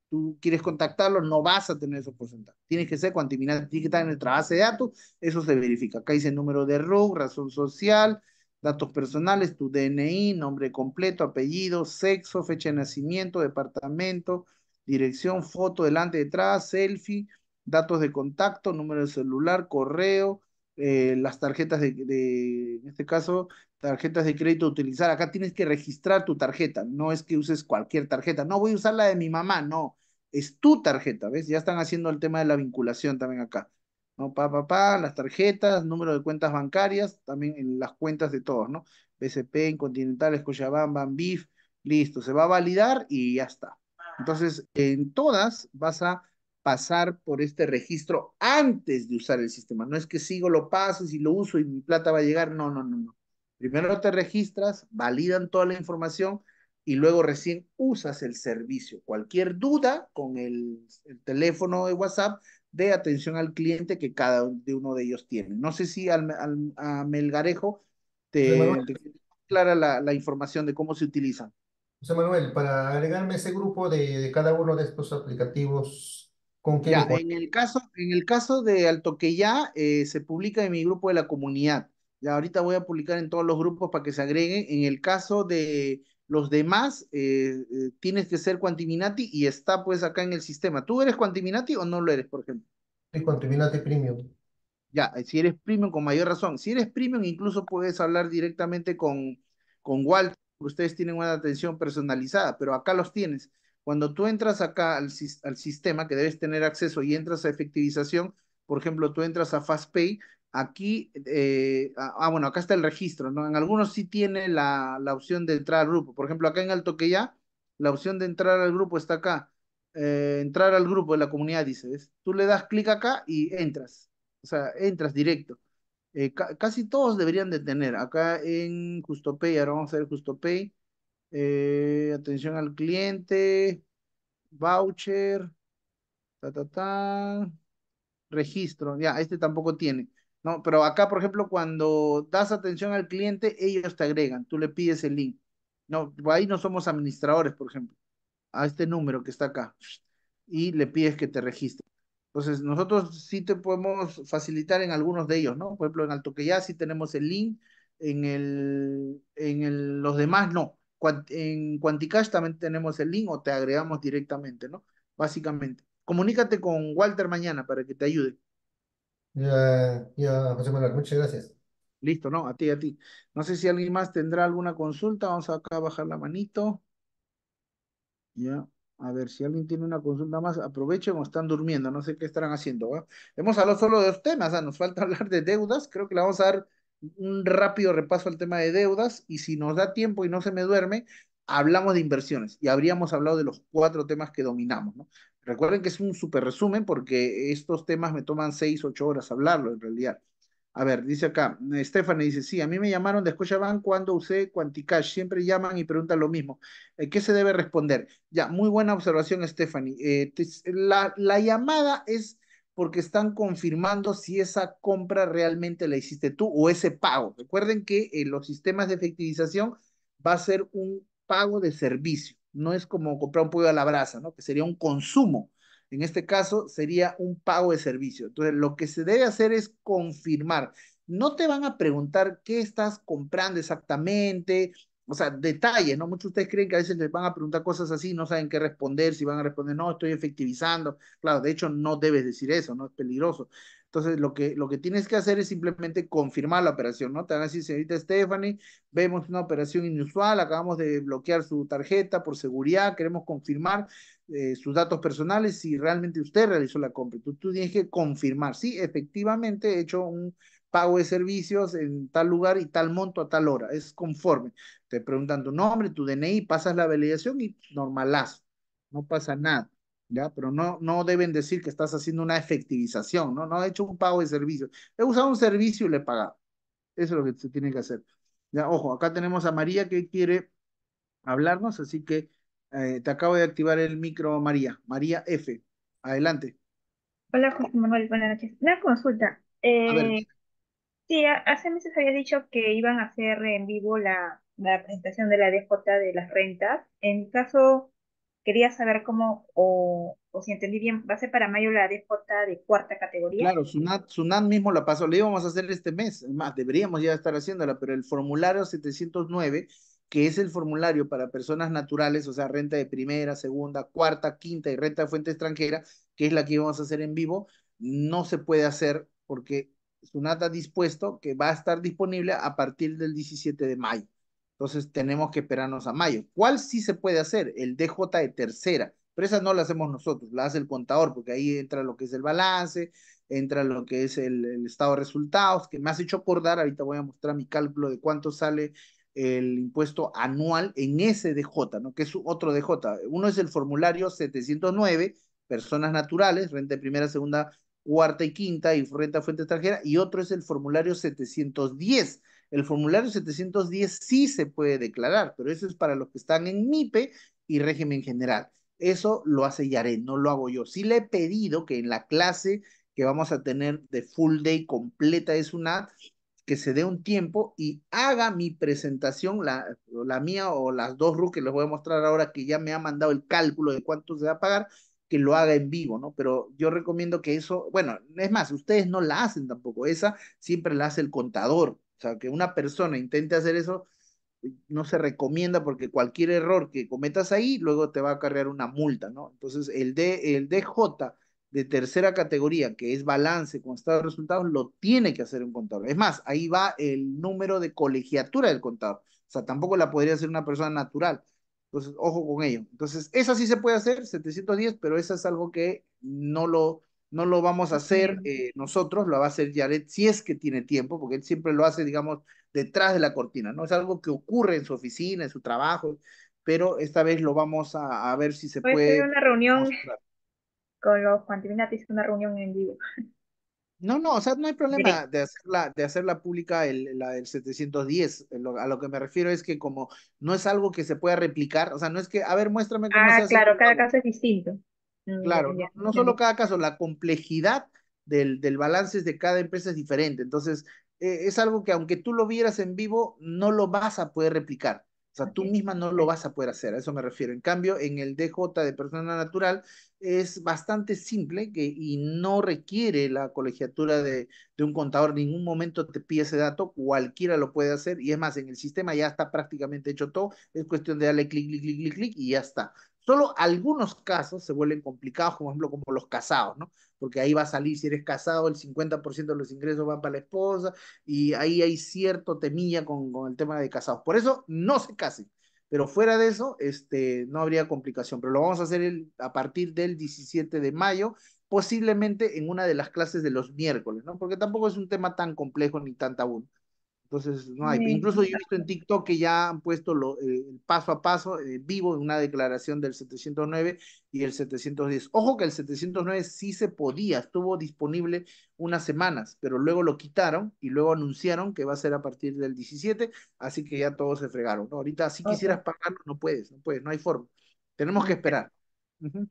tú quieres contactarlo, no vas a tener esos porcentajes. Tienes que ser cuantiminal, tienes que estar en nuestra base de datos, eso se verifica. Acá dice número de RUG, razón social, datos personales, tu DNI, nombre completo, apellido, sexo, fecha de nacimiento, departamento, dirección, foto, delante, detrás, selfie, datos de contacto, número de celular, correo, eh, las tarjetas de, de, en este caso, tarjetas de crédito a utilizar. Acá tienes que registrar tu tarjeta, no es que uses cualquier tarjeta. No voy a usar la de mi mamá, no es tu tarjeta, ¿ves? Ya están haciendo el tema de la vinculación también acá. ¿no? Pa, pa, pa, las tarjetas, número de cuentas bancarias, también en las cuentas de todos, ¿no? BCP, Incontinental, Cochabamba, BIF, listo, se va a validar y ya está. Entonces, en todas vas a pasar por este registro antes de usar el sistema. No es que sigo, lo pases y lo uso y mi plata va a llegar. No, no, no, no. Primero te registras, validan toda la información y luego recién usas el servicio. Cualquier duda con el, teléfono de WhatsApp de atención al cliente que cada de uno de ellos tiene. No sé si al, al, a Melgarejo te, te clara la, la, información de cómo se utilizan. José Manuel, para agregarme ese grupo de, de cada uno de estos aplicativos, ¿con qué? Ya, en, el caso, en el caso de Altoqueya, eh, se publica en mi grupo de la comunidad. Ya ahorita voy a publicar en todos los grupos para que se agreguen. En el caso de los demás eh, eh, tienes que ser Quantiminati y está pues acá en el sistema. ¿Tú eres Quantiminati o no lo eres, por ejemplo? Soy Quantiminati Premium. Ya, eh, si eres premium, con mayor razón. Si eres premium, incluso puedes hablar directamente con, con Walter. Ustedes tienen una atención personalizada, pero acá los tienes. Cuando tú entras acá al, al sistema que debes tener acceso y entras a efectivización, por ejemplo, tú entras a FastPay, Aquí, eh, ah, ah, bueno, acá está el registro, ¿no? En algunos sí tiene la, opción de entrar al grupo. Por ejemplo, acá en Alto ya la opción de entrar al grupo está acá. Eh, entrar al grupo de la comunidad, dices. Tú le das clic acá y entras. O sea, entras directo. Eh, casi todos deberían de tener. Acá en JustoPay, ahora vamos a ver JustoPay. atención al cliente, voucher, ta, registro. Ya, este tampoco tiene. ¿no? Pero acá, por ejemplo, cuando das atención al cliente, ellos te agregan, tú le pides el link. No, ahí no somos administradores, por ejemplo, a este número que está acá, y le pides que te registre. Entonces, nosotros sí te podemos facilitar en algunos de ellos, ¿no? Por ejemplo, en Alto que sí tenemos el link, en, el, en los demás no. En Quanticash también tenemos el link o te agregamos directamente, ¿no? Básicamente. Comunícate con Walter mañana para que te ayude. Ya, ya, José Manuel, muchas gracias. Listo, no, a ti, a ti. No sé si alguien más tendrá alguna consulta. Vamos acá a bajar la manito. Ya, a ver, si alguien tiene una consulta más, aprovechen o están durmiendo, no sé qué estarán haciendo. Hemos hablado solo de dos temas, ¿ah? nos falta hablar de deudas. Creo que le vamos a dar un rápido repaso al tema de deudas y si nos da tiempo y no se me duerme, hablamos de inversiones y habríamos hablado de los cuatro temas que dominamos, ¿no? Recuerden que es un super resumen porque estos temas me toman seis, ocho horas hablarlo en realidad. A ver, dice acá, Stephanie dice, sí, a mí me llamaron de Scotiabank cuando usé Quanticash, siempre llaman y preguntan lo mismo. Eh, ¿Qué se debe responder? Ya, muy buena observación, Stephanie. Eh, la, la llamada es porque están confirmando si esa compra realmente la hiciste tú o ese pago. Recuerden que eh, los sistemas de efectivización va a ser un pago de servicio no es como comprar un pollo a la brasa, ¿no? Que sería un consumo. En este caso sería un pago de servicio. Entonces, lo que se debe hacer es confirmar. No te van a preguntar qué estás comprando exactamente, o sea, detalle, ¿no? Muchos de ustedes creen que a veces les van a preguntar cosas así, no saben qué responder, si van a responder, no, estoy efectivizando. Claro, de hecho, no debes decir eso, no es peligroso. Entonces, lo que, lo que tienes que hacer es simplemente confirmar la operación, ¿no? Te van a decir, señorita Stephanie, vemos una operación inusual, acabamos de bloquear su tarjeta por seguridad, queremos confirmar eh, sus datos personales si realmente usted realizó la compra. Tú, tú tienes que confirmar, sí, efectivamente he hecho un pago de servicios en tal lugar y tal monto a tal hora, es conforme. Te preguntan tu nombre, tu DNI, pasas la validación y normalazo, no pasa nada. ¿ya? Pero no, no deben decir que estás haciendo una efectivización, ¿no? No he hecho un pago de servicio. He usado un servicio y le he pagado. Eso es lo que se tiene que hacer. Ya, ojo, acá tenemos a María que quiere hablarnos, así que eh, te acabo de activar el micro, María. María F. Adelante. Hola, José Manuel, buenas noches. Una consulta. Eh, sí, hace meses había dicho que iban a hacer en vivo la, la presentación de la DJ de las rentas. En caso Quería saber cómo, o, o si entendí bien, va a ser para mayo la DJ de cuarta categoría. Claro, Sunat, mismo la pasó, la íbamos a hacer este mes, más deberíamos ya estar haciéndola, pero el formulario 709 que es el formulario para personas naturales, o sea, renta de primera, segunda, cuarta, quinta y renta de fuente extranjera, que es la que íbamos a hacer en vivo, no se puede hacer porque Sunat ha dispuesto que va a estar disponible a partir del 17 de mayo. Entonces tenemos que esperarnos a mayo. ¿Cuál sí se puede hacer? El DJ de tercera, pero esa no la hacemos nosotros, la hace el contador, porque ahí entra lo que es el balance, entra lo que es el, estado de resultados, que me has hecho acordar, ahorita voy a mostrar mi cálculo de cuánto sale el impuesto anual en ese DJ, ¿no? Que es otro DJ. Uno es el formulario 709, personas naturales, renta de primera, segunda, cuarta y quinta y renta fuente extranjera, y otro es el formulario 710 el formulario 710 sí se puede declarar, pero eso es para los que están en MIPE y régimen general. Eso lo hace Yaré, no lo hago yo. Sí le he pedido que en la clase que vamos a tener de full day completa es una que se dé un tiempo y haga mi presentación, la, la mía o las dos RU que les voy a mostrar ahora, que ya me ha mandado el cálculo de cuánto se va a pagar, que lo haga en vivo, ¿no? Pero yo recomiendo que eso, bueno, es más, ustedes no la hacen tampoco, esa siempre la hace el contador, o sea, que una persona intente hacer eso no se recomienda porque cualquier error que cometas ahí luego te va a cargar una multa, ¿no? Entonces, el, D, el DJ de tercera categoría, que es balance con estado de resultados, lo tiene que hacer un contador. Es más, ahí va el número de colegiatura del contador. O sea, tampoco la podría hacer una persona natural. Entonces, ojo con ello. Entonces, esa sí se puede hacer, 710, pero esa es algo que no lo no lo vamos a hacer eh, nosotros, lo va a hacer Jared si es que tiene tiempo, porque él siempre lo hace, digamos, detrás de la cortina, ¿no? Es algo que ocurre en su oficina, en su trabajo, pero esta vez lo vamos a, ver si se puede. una reunión con los es una reunión en vivo. No, no, o sea, no hay problema de hacerla, de hacerla pública el, la del 710. Eh, a lo que me refiero es que como no es algo que se pueda replicar, o sea, no es que, a ver, muéstrame cómo Ah, claro, cada caso es distinto. Mm, claro, no, solo cada caso, la complejidad del, balance de cada empresa es diferente. Entonces, eh, es algo que aunque tú lo vieras en vivo, no lo vas a poder replicar. O sea, tú misma no lo vas a poder hacer, a eso me refiero. En cambio, en el DJ de persona natural es bastante simple y no requiere la colegiatura de, de un contador. En ningún momento te pide ese dato, cualquiera lo puede hacer. Y es más, en el sistema ya está prácticamente hecho todo. Es cuestión de darle clic, clic, clic, clic, clic y ya está. Solo algunos casos se vuelven complicados, como por ejemplo como los casados, ¿no? Porque ahí va a salir, si eres casado, el 50% de los ingresos van para la esposa y ahí hay cierto temilla con, el tema de casados. Por eso no se casen. Pero fuera de eso, este, no habría complicación. Pero lo vamos a hacer a partir del 17 de mayo, posiblemente en una de las clases de los miércoles, ¿no? Porque tampoco es un tema tan complejo ni tan tabú. Entonces, no hay. Incluso yo he visto en TikTok que ya han puesto lo, eh, paso a paso eh, vivo en una declaración del 709 y el 710. Ojo que el 709 sí se podía, estuvo disponible unas semanas, pero luego lo quitaron y luego anunciaron que va a ser a partir del 17, así que ya todos se fregaron. Ahorita si quisieras pagarlo, no puedes, no puedes, no hay forma. Tenemos que esperar.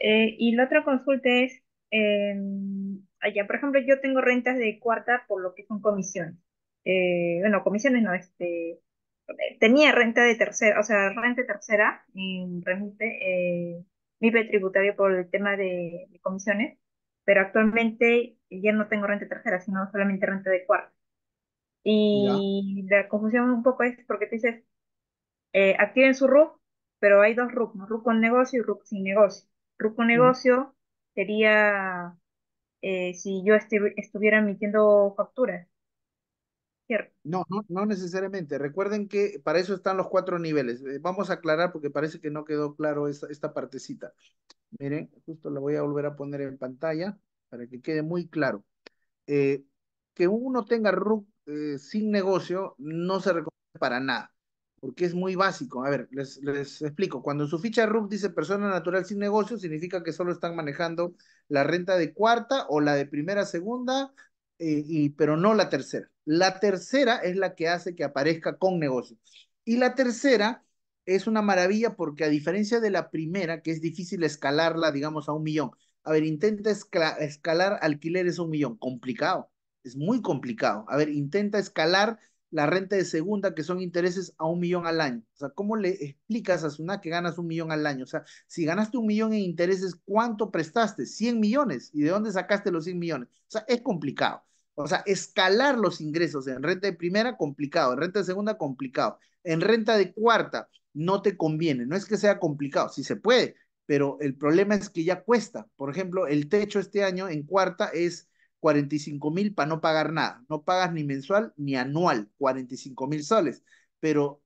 Eh, y la otra consulta es, em, allá, por ejemplo, yo tengo rentas de cuarta por lo que son comisiones. Eh, bueno, comisiones no, este, tenía renta de tercera, o sea, renta tercera en remite, eh, tributario por el tema de, comisiones, pero actualmente ya no tengo renta tercera, sino solamente renta de cuarta. Y la confusión un poco es porque te dices, eh, activen su RUC, pero hay dos RUC, RUC con negocio y RUC sin negocio. RUC con negocio sería eh, si yo estuviera emitiendo facturas no, no, no necesariamente. Recuerden que para eso están los cuatro niveles. Eh, vamos a aclarar porque parece que no quedó claro esta, partecita. Miren, justo la voy a volver a poner en pantalla para que quede muy claro. Eh, que uno tenga RUC eh, sin negocio no se recomienda para nada, porque es muy básico. A ver, les, explico. Cuando en su ficha RUC dice persona natural sin negocio, significa que solo están manejando la renta de cuarta o la de primera, segunda, y, pero no la tercera. La tercera es la que hace que aparezca con negocio. Y la tercera es una maravilla porque a diferencia de la primera, que es difícil escalarla, digamos, a un millón. A ver, intenta escalar alquileres a un millón. Complicado, es muy complicado. A ver, intenta escalar la renta de segunda, que son intereses a un millón al año. O sea, ¿cómo le explicas a una que ganas un millón al año? O sea, si ganaste un millón en intereses, ¿cuánto prestaste? 100 millones. ¿Y de dónde sacaste los 100 millones? O sea, es complicado. O sea, escalar los ingresos en renta de primera, complicado. En renta de segunda, complicado. En renta de cuarta, no te conviene. No es que sea complicado, sí se puede, pero el problema es que ya cuesta. Por ejemplo, el techo este año en cuarta es 45 mil para no pagar nada. No pagas ni mensual ni anual, 45 mil soles. Pero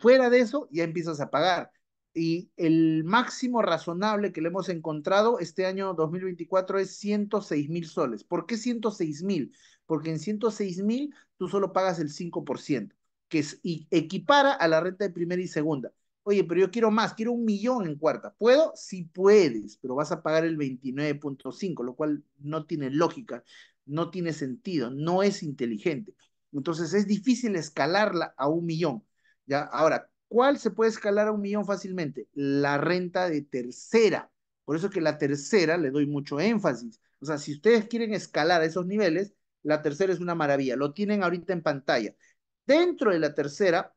fuera de eso, ya empiezas a pagar y el máximo razonable que le hemos encontrado este año 2024 es 106 mil soles. ¿Por qué 106 mil? Porque en 106 mil tú solo pagas el 5%, que es, y equipara a la renta de primera y segunda. Oye, pero yo quiero más, quiero un millón en cuarta. ¿Puedo? Sí puedes, pero vas a pagar el 29.5, lo cual no tiene lógica, no tiene sentido, no es inteligente. Entonces es difícil escalarla a un millón. ¿ya? Ahora, ¿Cuál se puede escalar a un millón fácilmente? La renta de tercera. Por eso que la tercera le doy mucho énfasis. O sea, si ustedes quieren escalar a esos niveles, la tercera es una maravilla. Lo tienen ahorita en pantalla. Dentro de la tercera,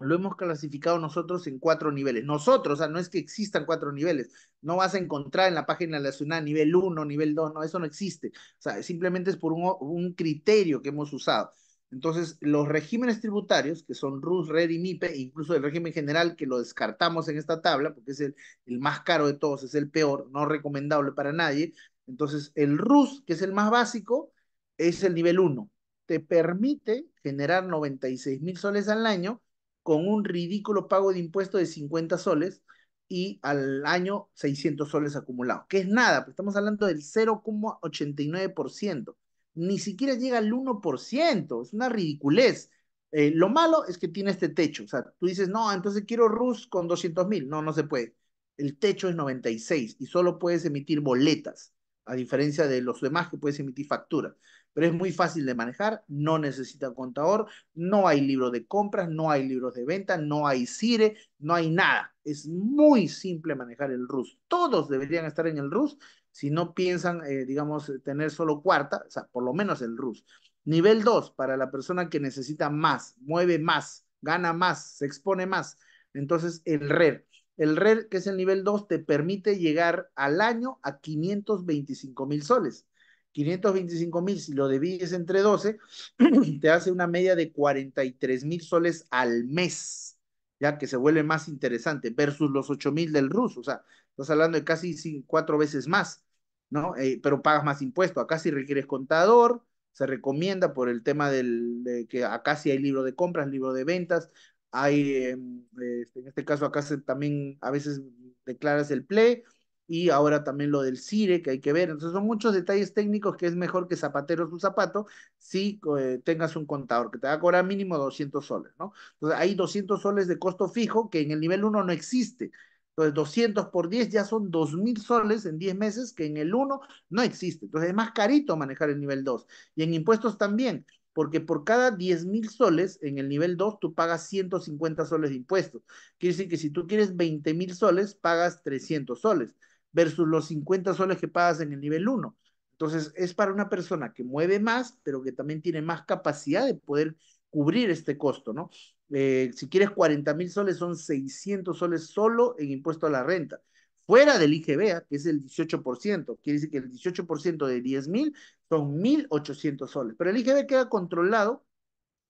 lo hemos clasificado nosotros en cuatro niveles. Nosotros, o sea, no es que existan cuatro niveles. No vas a encontrar en la página nacional nivel 1, nivel 2, no, eso no existe. O sea, simplemente es por un, un criterio que hemos usado. Entonces, los regímenes tributarios, que son RUS, RED y MIPE, incluso el régimen general, que lo descartamos en esta tabla, porque es el, más caro de todos, es el peor, no recomendable para nadie. Entonces, el RUS, que es el más básico, es el nivel 1. Te permite generar 96 mil soles al año con un ridículo pago de impuesto de 50 soles y al año 600 soles acumulados, que es nada, pues estamos hablando del 0,89% ni siquiera llega al 1%, es una ridiculez. Eh, lo malo es que tiene este techo, o sea, tú dices, no, entonces quiero RUS con 200 mil, no, no se puede. El techo es 96 y solo puedes emitir boletas, a diferencia de los demás que puedes emitir facturas. Pero es muy fácil de manejar, no necesita contador, no hay libro de compras, no hay libros de venta, no hay CIRE, no hay nada. Es muy simple manejar el RUS. Todos deberían estar en el RUS si no piensan, eh, digamos, tener solo cuarta, o sea, por lo menos el RUS. Nivel 2, para la persona que necesita más, mueve más, gana más, se expone más. Entonces, el RER. E el RER, e que es el nivel 2, te permite llegar al año a 525 mil soles. 525 mil, si lo divides entre 12, te hace una media de 43 mil soles al mes ya que se vuelve más interesante, versus los 8.000 del ruso, o sea, estás hablando de casi cuatro veces más, ¿no? Eh, pero pagas más impuesto, acá si requieres contador, se recomienda por el tema del, de que acá sí hay libro de compras, libro de ventas, hay, em, este, en este caso acá se, también a veces declaras el play, y ahora también lo del CIRE que hay que ver. Entonces son muchos detalles técnicos que es mejor que zapatero un zapato si eh, tengas un contador que te va a cobrar mínimo 200 soles, ¿no? Entonces hay 200 soles de costo fijo que en el nivel 1 no existe. Entonces 200 por 10 ya son 2.000 soles en 10 meses que en el 1 no existe. Entonces es más carito manejar el nivel 2 y en impuestos también. Porque por cada 10.000 soles en el nivel 2, tú pagas 150 soles de impuestos. Quiere decir que si tú quieres 20 mil soles, pagas 300 soles versus los 50 soles que pagas en el nivel 1. Entonces, es para una persona que mueve más, pero que también tiene más capacidad de poder cubrir este costo, ¿no? Eh, si quieres 40 mil soles, son 600 soles solo en impuesto a la renta, fuera del IGBA, ¿ah? que es el 18%, quiere decir que el 18% de 10 mil son 1.800 soles, pero el IGB queda controlado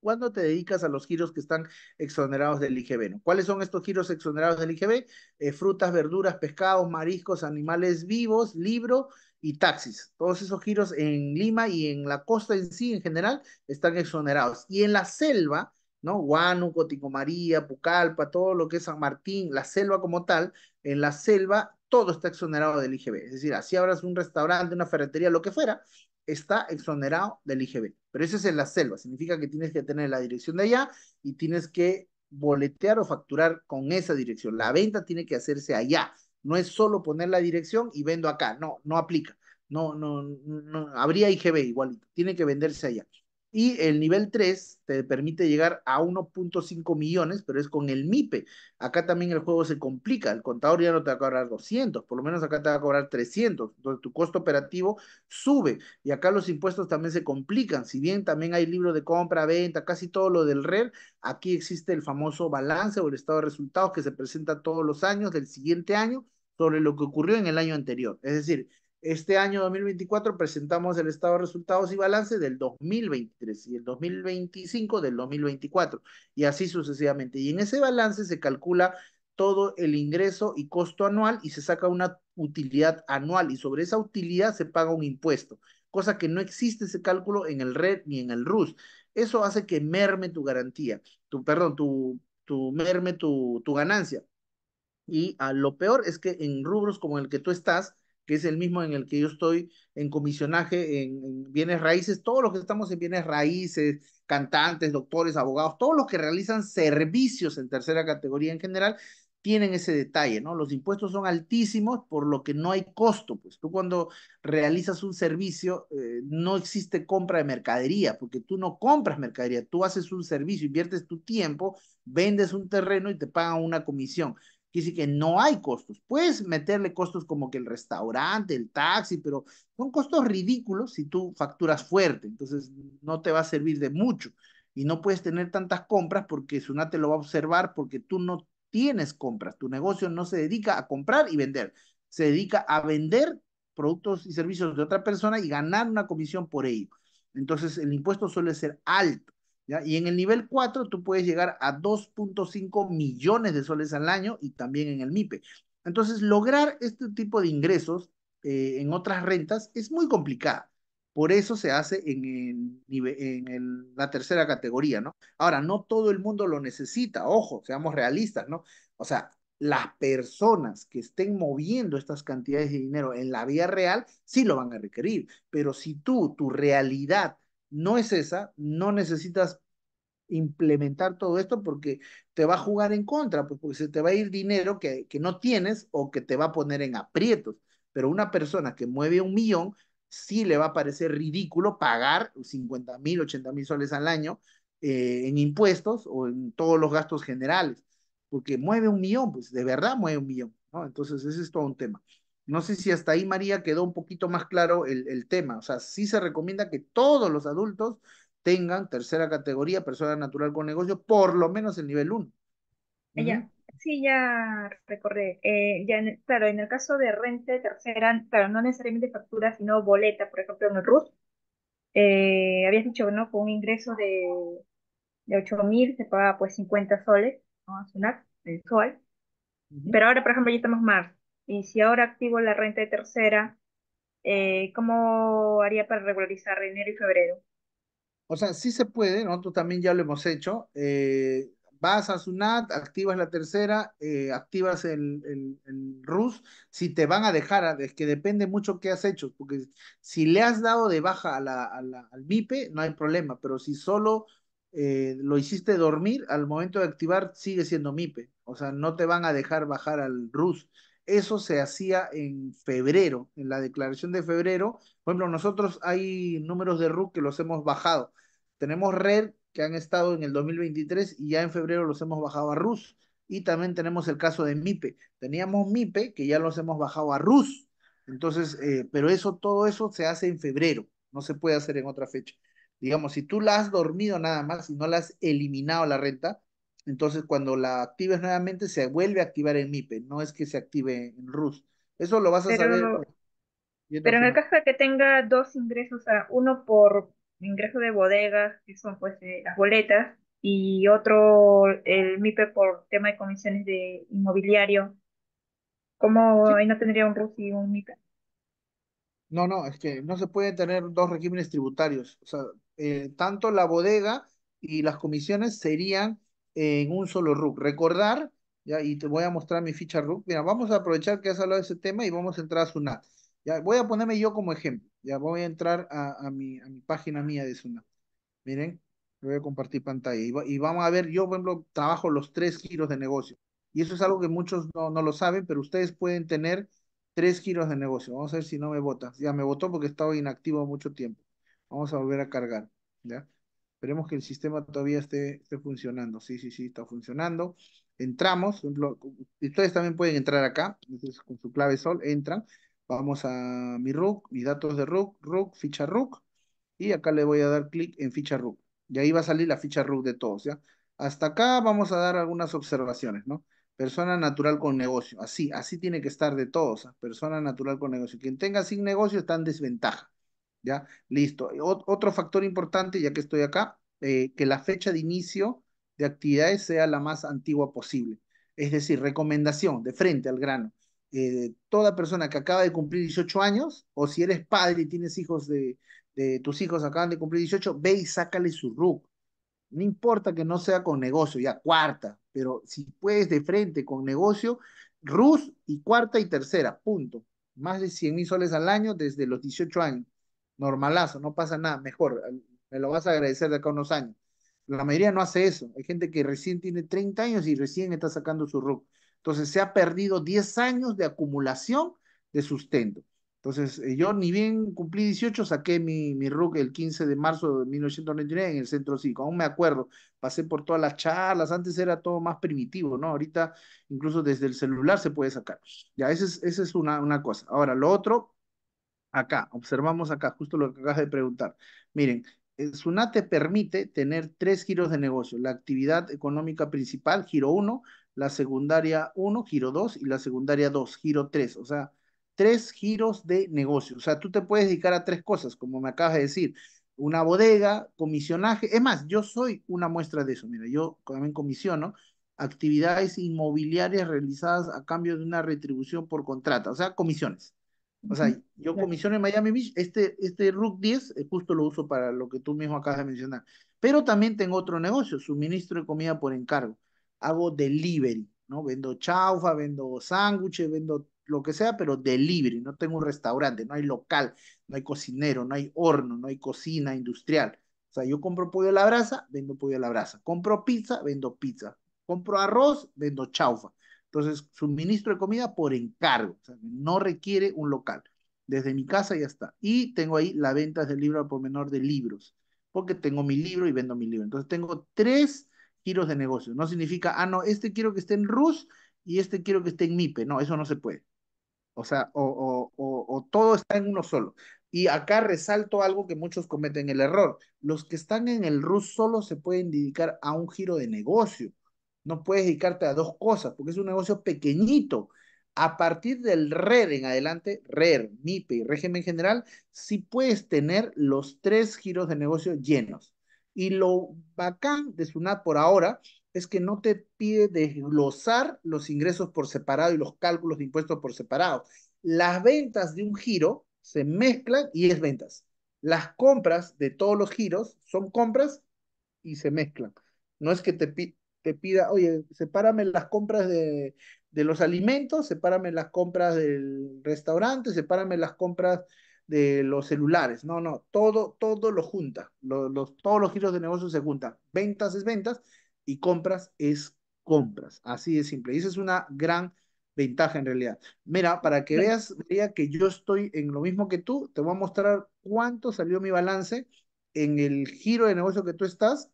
¿Cuándo te dedicas a los giros que están exonerados del IGB. ¿Cuáles son estos giros exonerados del IGB? Eh, frutas, verduras, pescados, mariscos, animales vivos, libro y taxis. Todos esos giros en Lima y en la costa en sí, en general, están exonerados. Y en la selva, ¿no? Huánuco, María, Pucalpa todo lo que es San Martín, la selva como tal, en la selva todo está exonerado del IGB. Es decir, así abras un restaurante, una ferretería, lo que fuera, está exonerado del IGB. Pero eso es en la selva, significa que tienes que tener la dirección de allá y tienes que boletear o facturar con esa dirección. La venta tiene que hacerse allá. No es solo poner la dirección y vendo acá. No, no aplica. No, no, no, habría IGB igualito. Tiene que venderse allá. Y el nivel 3 te permite llegar a 1.5 millones, pero es con el MIPE. Acá también el juego se complica. El contador ya no te va a cobrar 200, por lo menos acá te va a cobrar 300. Entonces tu costo operativo sube. Y acá los impuestos también se complican. Si bien también hay libro de compra, venta, casi todo lo del RER, e aquí existe el famoso balance o el estado de resultados que se presenta todos los años del siguiente año sobre lo que ocurrió en el año anterior. Es decir, este año 2024 presentamos el estado de resultados y balance del 2023 y el 2025 del 2024 y así sucesivamente. Y en ese balance se calcula todo el ingreso y costo anual y se saca una utilidad anual y sobre esa utilidad se paga un impuesto, cosa que no existe ese cálculo en el RED ni en el RUS. Eso hace que merme tu garantía, tu, perdón, tu, tu merme tu, tu ganancia. Y a ah, lo peor es que en rubros como el que tú estás, que es el mismo en el que yo estoy en comisionaje, en, bienes raíces, todos los que estamos en bienes raíces, cantantes, doctores, abogados, todos los que realizan servicios en tercera categoría en general, tienen ese detalle, ¿no? Los impuestos son altísimos, por lo que no hay costo, pues tú cuando realizas un servicio, eh, no existe compra de mercadería, porque tú no compras mercadería, tú haces un servicio, inviertes tu tiempo, vendes un terreno y te pagan una comisión. Quiere que no hay costos. Puedes meterle costos como que el restaurante, el taxi, pero son costos ridículos si tú facturas fuerte. Entonces no te va a servir de mucho. Y no puedes tener tantas compras porque te lo va a observar porque tú no tienes compras. Tu negocio no se dedica a comprar y vender. Se dedica a vender productos y servicios de otra persona y ganar una comisión por ello. Entonces el impuesto suele ser alto. Y en el nivel 4 tú puedes llegar a 2.5 millones de soles al año y también en el MIPE. Entonces, lograr este tipo de ingresos eh, en otras rentas es muy complicado. Por eso se hace en, el nivel, en la tercera categoría, ¿no? Ahora, no todo el mundo lo necesita, ojo, seamos realistas, ¿no? O sea, las personas que estén moviendo estas cantidades de dinero en la vía real sí lo van a requerir, pero si tú, tu realidad no es esa, no necesitas implementar todo esto porque te va a jugar en contra, pues, porque se te va a ir dinero que, no tienes o que te va a poner en aprietos. Pero una persona que mueve un millón, sí le va a parecer ridículo pagar 50 mil, 80 mil soles al año eh, en impuestos o en todos los gastos generales, porque mueve un millón, pues de verdad mueve un millón, ¿no? Entonces ese es todo un tema. No sé si hasta ahí, María, quedó un poquito más claro el, tema. O sea, sí se recomienda que todos los adultos tengan tercera categoría, persona natural con negocio, por lo menos el nivel 1. Eh, ya, sí, ya recordé. Eh, ya claro, en el caso de renta tercera, pero no necesariamente factura, sino boleta, por ejemplo, en el RUS, eh, habías dicho, ¿no? Con un ingreso de, de 8 mil se pagaba pues 50 soles, ¿no? el sol. Pero ahora, por ejemplo, ya estamos más, y si ahora activo la renta de tercera, eh, ¿cómo haría para regularizar enero y febrero? O sea, sí se puede, nosotros también ya lo hemos hecho. Eh, vas a SUNAT, activas la tercera, eh, activas el, el, RUS, si te van a dejar, ah, es que depende mucho qué has hecho, porque si le has dado de baja a la, al MIPE, no hay problema, pero si solo lo hiciste dormir, al momento de activar sigue siendo MIPE, o sea, no te van a dejar bajar al RUS eso se hacía en febrero, en la declaración de febrero. Por ejemplo, nosotros hay números de RU que los hemos bajado. Tenemos RER e que han estado en el 2023 y ya en febrero los hemos bajado a RUS. Y también tenemos el caso de MIPE. Teníamos MIPE que ya los hemos bajado a RUS. Entonces, eh, pero eso, todo eso se hace en febrero, no se puede hacer en otra fecha. Digamos, si tú la has dormido nada más y no la has eliminado la renta, entonces, cuando la actives nuevamente, se vuelve a activar en MIPE, no es que se active en RUS. Eso lo vas a saber. Pero, en el caso de que tenga dos ingresos, o sea, uno por ingreso de bodegas, que son pues eh, las boletas, y otro el MIPE por tema de comisiones de inmobiliario, ¿cómo ahí no tendría un RUS y un MIPE? No, no, es que no se puede tener dos regímenes tributarios. O sea, eh, tanto la bodega y las comisiones serían en un solo RUC. Recordar, ya, y te voy a mostrar mi ficha RUC. Mira, vamos a aprovechar que has hablado de ese tema y vamos a entrar a SUNAT. Ya, voy a ponerme yo como ejemplo. Ya voy a entrar a, mi, a mi página mía de SUNAT. Miren, voy a compartir pantalla. Y, vamos a ver, yo, por ejemplo, trabajo los tres giros de negocio. Y eso es algo que muchos no, no lo saben, pero ustedes pueden tener tres giros de negocio. Vamos a ver si no me vota. Ya me votó porque estaba inactivo mucho tiempo. Vamos a volver a cargar. ¿ya? Esperemos que el sistema todavía esté, funcionando. Sí, sí, sí, está funcionando. Entramos. Ustedes también pueden entrar acá. Entonces, con su clave sol, entran. Vamos a mi RUC, mis datos de RUC, RUC, ficha RUC. Y acá le voy a dar clic en ficha RUC. Y ahí va a salir la ficha RUC de todos, ¿ya? Hasta acá vamos a dar algunas observaciones, ¿no? Persona natural con negocio. Así, así tiene que estar de todos. ¿ah? Persona natural con negocio. Quien tenga sin negocio está en desventaja. ¿ya? Listo. otro factor importante, ya que estoy acá, eh, que la fecha de inicio de actividades sea la más antigua posible. Es decir, recomendación de frente al grano. Eh, toda persona que acaba de cumplir 18 años, o si eres padre y tienes hijos de, tus hijos acaban de cumplir 18, ve y sácale su RUC. No importa que no sea con negocio, ya cuarta, pero si puedes de frente con negocio, RUS y cuarta y tercera, punto. Más de 100 mil soles al año desde los 18 años normalazo, no pasa nada, mejor, me lo vas a agradecer de acá unos años. La mayoría no hace eso. Hay gente que recién tiene 30 años y recién está sacando su RUC. Entonces se ha perdido 10 años de acumulación de sustento. Entonces eh, yo ni bien cumplí 18, saqué mi, mi RUC el 15 de marzo de 1999 en el Centro Cívico. Aún me acuerdo, pasé por todas las charlas, antes era todo más primitivo, ¿no? Ahorita incluso desde el celular se puede sacar. Ya, esa es, esa es una, una cosa. Ahora, lo otro, acá, observamos acá, justo lo que acabas de preguntar. Miren, eh, SUNAT te permite tener tres giros de negocio, la actividad económica principal, giro uno, la secundaria uno, giro 2 y la secundaria dos, giro 3, o sea, tres giros de negocio, o sea, tú te puedes dedicar a tres cosas, como me acabas de decir, una bodega, comisionaje, es más, yo soy una muestra de eso, mira, yo también comisiono actividades inmobiliarias realizadas a cambio de una retribución por contrata, o sea, comisiones. O sea, yo comisiono en Miami Beach, este, este RUC 10 eh, justo lo uso para lo que tú mismo acabas de mencionar. Pero también tengo otro negocio, suministro de comida por encargo. Hago delivery, ¿no? Vendo chaufa, vendo sándwiches, vendo lo que sea, pero delivery. No tengo un restaurante, no hay local, no hay cocinero, no hay horno, no hay cocina industrial. O sea, yo compro pollo a la brasa, vendo pollo a la brasa. Compro pizza, vendo pizza. Compro arroz, vendo chaufa. Entonces, suministro de comida por encargo, no requiere un local. Desde mi casa ya está. Y tengo ahí la venta del libro al por menor de libros, porque tengo mi libro y vendo mi libro. Entonces, tengo tres giros de negocio. No significa, ah, no, este quiero que esté en RUS y este quiero que esté en MIPE. No, eso no se puede. O sea, o todo está en uno solo. Y acá resalto algo que muchos cometen el error. Los que están en el RUS solo se pueden dedicar a un giro de negocio. No puedes dedicarte a dos cosas porque es un negocio pequeñito. A partir del red en adelante, RER, MIPE y régimen general, sí puedes tener los tres giros de negocio llenos. Y lo bacán de SUNAT por ahora es que no te pide desglosar los ingresos por separado y los cálculos de impuestos por separado. Las ventas de un giro se mezclan y es ventas. Las compras de todos los giros son compras y se mezclan. No es que te, le pida, oye, sepárame las compras de, los alimentos, sepárame las compras del restaurante, sepárame las compras de los celulares. No, no, todo, todo lo junta. Los, todos los giros de negocio se juntan. Ventas es ventas y compras es compras. Así de simple. Y esa es una gran ventaja en realidad. Mira, para que veas, veas que yo estoy en lo mismo que tú, te voy a mostrar cuánto salió mi balance en el giro de negocio que tú estás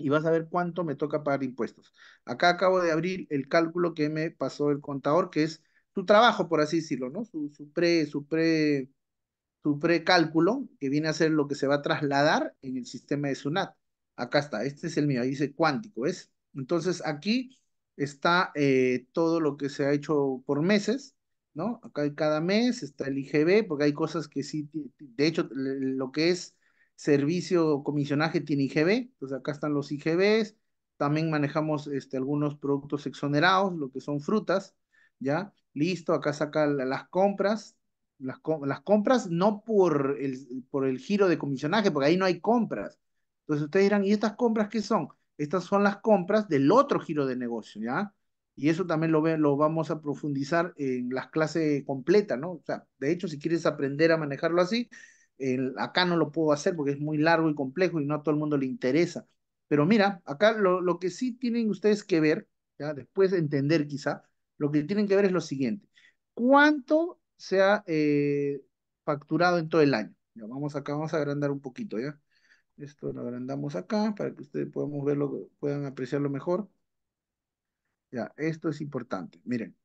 y vas a ver cuánto me toca pagar impuestos. Acá acabo de abrir el cálculo que me pasó el contador, que es tu trabajo, por así decirlo, ¿no? Su, su pre, su pre, su precálculo, que viene a ser lo que se va a trasladar en el sistema de SUNAT. Acá está, este es el mío, ahí dice cuántico, ¿ves? Entonces aquí está eh, todo lo que se ha hecho por meses, ¿no? Acá hay cada mes, está el IGB, porque hay cosas que sí, de hecho, lo que es servicio comisionaje tiene IGB, entonces pues acá están los IGBs, también manejamos este, algunos productos exonerados, lo que son frutas, ¿ya? Listo, acá saca las compras, las, las compras no por el, por el giro de comisionaje, porque ahí no hay compras. Entonces ustedes dirán, ¿y estas compras qué son? Estas son las compras del otro giro de negocio, ¿ya? Y eso también lo, ve, lo vamos a profundizar en las clases completas, ¿no? O sea, de hecho, si quieres aprender a manejarlo así, acá no lo puedo hacer porque es muy largo y complejo y no a todo el mundo le interesa. Pero mira, acá lo, que sí tienen ustedes que ver, ¿ya? después de entender quizá, lo que tienen que ver es lo siguiente. ¿Cuánto se ha eh, facturado en todo el año? Ya, vamos acá, vamos a agrandar un poquito, ¿ya? Esto lo agrandamos acá para que ustedes podamos verlo, puedan apreciarlo mejor. Ya, esto es importante. Miren,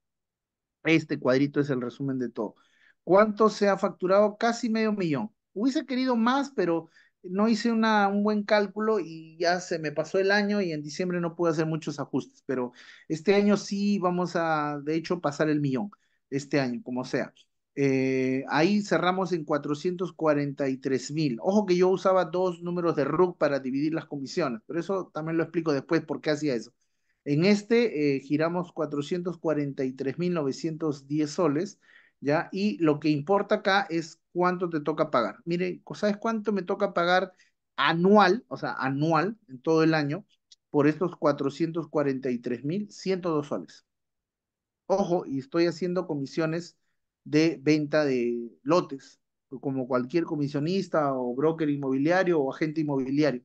este cuadrito es el resumen de todo. ¿Cuánto se ha facturado? Casi medio millón. Hubiese querido más, pero no hice una, un buen cálculo y ya se me pasó el año y en diciembre no pude hacer muchos ajustes, pero este año sí vamos a, de hecho, pasar el millón, este año, como sea. Eh, ahí cerramos en 443 mil. Ojo que yo usaba dos números de RUC para dividir las comisiones, pero eso también lo explico después por qué hacía eso. En este eh, giramos 443 mil 910 soles y lo que importa acá es cuánto te toca pagar. Miren, ¿sabes cuánto me toca pagar anual, o sea, anual, en todo el año, por estos 443.102 soles? Ojo, y estoy haciendo comisiones de venta de lotes, como cualquier comisionista o broker inmobiliario o agente inmobiliario.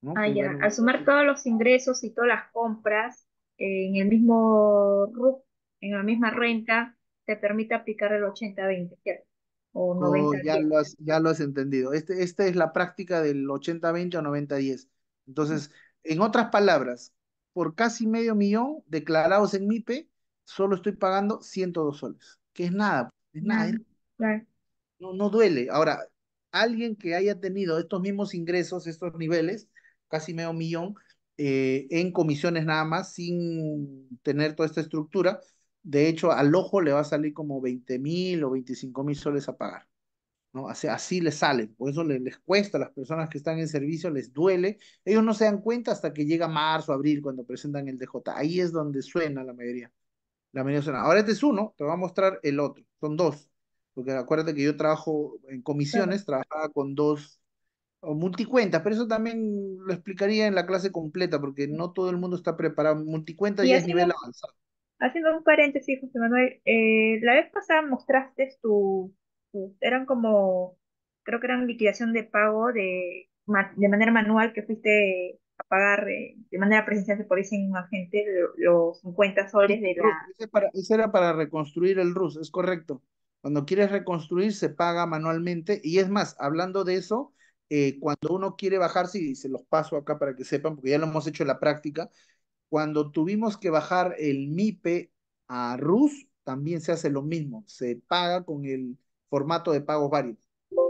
¿no? Ah, sumar todos los ingresos y todas las compras en el mismo RUP, en la misma renta, te permite aplicar el 80-20, ¿cierto? O 90 -10. Oh, ya, lo has, ya lo has entendido. Este, esta es la práctica del 80-20 o 90-10. Entonces, en otras palabras, por casi medio millón declarados en MIPE, solo estoy pagando 102 soles, que es nada, es nada. nada. No, no duele. Ahora, alguien que haya tenido estos mismos ingresos, estos niveles, casi medio millón, eh, en comisiones nada más, sin tener toda esta estructura, de hecho, al ojo le va a salir como 20 mil o 25 mil soles a pagar. ¿no? Así, así salen, sale, por eso les, cuesta a las personas que están en servicio, les duele. Ellos no se dan cuenta hasta que llega marzo, abril, cuando presentan el DJ. Ahí es donde suena la mayoría. La mayoría suena. Ahora este es uno, te voy a mostrar el otro. Son dos, porque acuérdate que yo trabajo en comisiones, trabajaba con dos o multicuentas, pero eso también lo explicaría en la clase completa, porque no todo el mundo está preparado. Multicuenta ya es nivel avanzado haciendo un paréntesis, José Manuel, eh, la vez pasada mostraste tu, eran como, creo que eran liquidación de pago de, de manera manual que fuiste a pagar eh, de manera presencial, por ese un agente, los 50 soles de la... Ese, ese era para reconstruir el RUS, es correcto. Cuando quieres reconstruir, se paga manualmente. Y es más, hablando de eso, eh, cuando uno quiere bajarse, y se los paso acá para que sepan, porque ya lo hemos hecho en la práctica, cuando tuvimos que bajar el MIPE a RUS, también se hace lo mismo, se paga con el formato de pagos varios.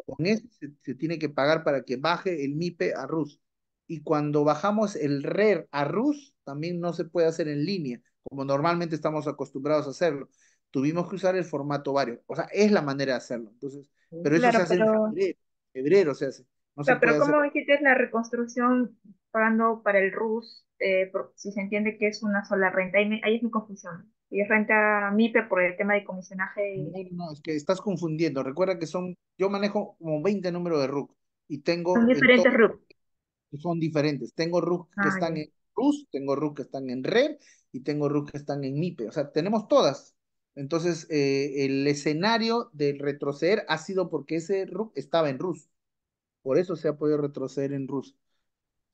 Con eso se, tiene que pagar para que baje el MIPE a RUS. Y cuando bajamos el RER a RUS, también no se puede hacer en línea, como normalmente estamos acostumbrados a hacerlo. Tuvimos que usar el formato varios. O sea, es la manera de hacerlo. Entonces, pero eso se hace en febrero, se hace. o sea, pero ¿cómo hacer... la reconstrucción pagando para el RUS eh, si se entiende que es una sola renta. Ahí, es mi confusión. Y es renta MIPE por el tema de comisionaje. No, es que estás confundiendo. Recuerda que son, yo manejo como 20 números de RUC y tengo... Son diferentes RUC. Son diferentes. Tengo RUC que ah, están en RUS, tengo RUC que están en RED y tengo RUC que están en MIPE. O sea, tenemos todas. Entonces, eh, el escenario del retroceder ha sido porque ese RUC estaba en RUS. Por eso se ha podido retroceder en RUS.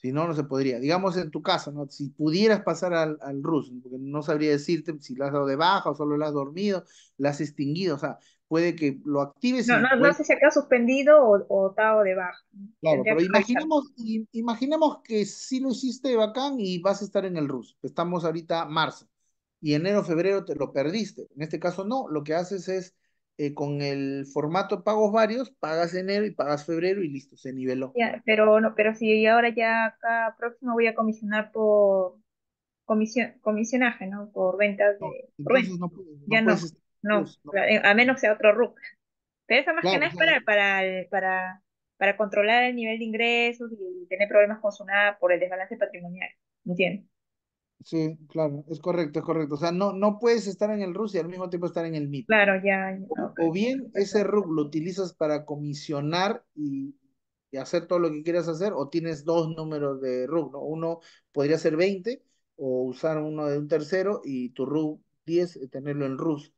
Si no, no se podría. Digamos en tu casa, ¿no? si pudieras pasar al, al RUS, porque no sabría decirte si lo has dado de baja o solo lo has dormido, lo has extinguido, o sea, puede que lo actives. No, no, sé si acá suspendido o, o dado de baja. Claro, pero imaginemos, imaginemos que sí lo hiciste bacán y vas a estar en el RUS. Estamos ahorita marzo y enero, febrero te lo perdiste. En este caso no, lo que haces es eh, con el formato pagos varios, pagas enero y pagas febrero y listo, se niveló. pero no, pero si ahora ya acá próximo voy a comisionar por comisión, comisionaje, ¿no? Por ventas de. ya no, pues, eh, a menos sea otro RUC. Pero eso más que nada es para, para, para, para controlar el nivel de ingresos y tener problemas con su por el desbalance patrimonial, ¿me entiendes? Sí, claro, es correcto, es correcto. O sea, no, no puedes estar en el RUS y al mismo tiempo estar en el MIT. Claro, ya. O, bien ese RUB lo utilizas para comisionar y, hacer todo lo que quieras hacer, o tienes dos números de RUB, ¿no? Uno podría ser 20 o usar uno de un tercero y tu RUB 10 eh, tenerlo en RUS.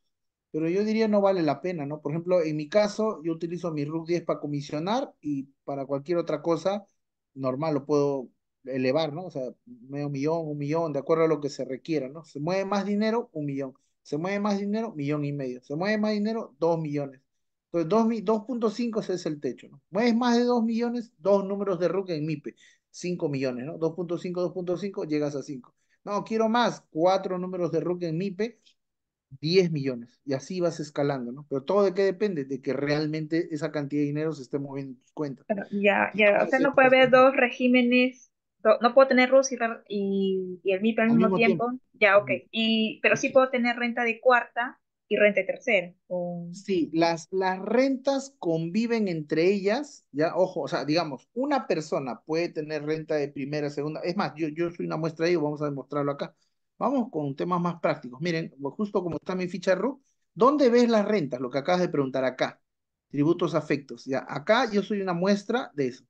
Pero yo diría no vale la pena, ¿no? Por ejemplo, en mi caso, yo utilizo mi RUB 10 para comisionar y para cualquier otra cosa normal lo puedo elevar, ¿no? O sea, medio millón, un millón, de acuerdo a lo que se requiera, ¿no? Se mueve más dinero, un millón. Se mueve más dinero, millón y medio. Se mueve más dinero, dos millones. Entonces, 2.5 es el techo, ¿no? Mueves más de dos millones, dos números de RUC en MIPE. cinco millones, ¿no? 2.5, 2.5, llegas a cinco. No, quiero más, cuatro números de RUC en MIPE, diez millones. Y así vas escalando, ¿no? Pero todo de qué depende, de que realmente esa cantidad de dinero se esté moviendo en tus cuentas. Pero ya, ya, sea, no puede pues, haber dos regímenes no puedo tener Rus y, el MIP al, mismo, tiempo. Ya, ok. Y, pero sí puedo tener renta de cuarta y renta de tercera. Sí, las, las rentas conviven entre ellas, ya, ojo, o sea, digamos, una persona puede tener renta de primera, segunda, es más, yo, yo soy una muestra de ello, vamos a demostrarlo acá. Vamos con temas más prácticos. Miren, pues, justo como está mi ficha RU, ¿dónde ves las rentas? Lo que acabas de preguntar acá. Tributos afectos. Ya, acá yo soy una muestra de eso.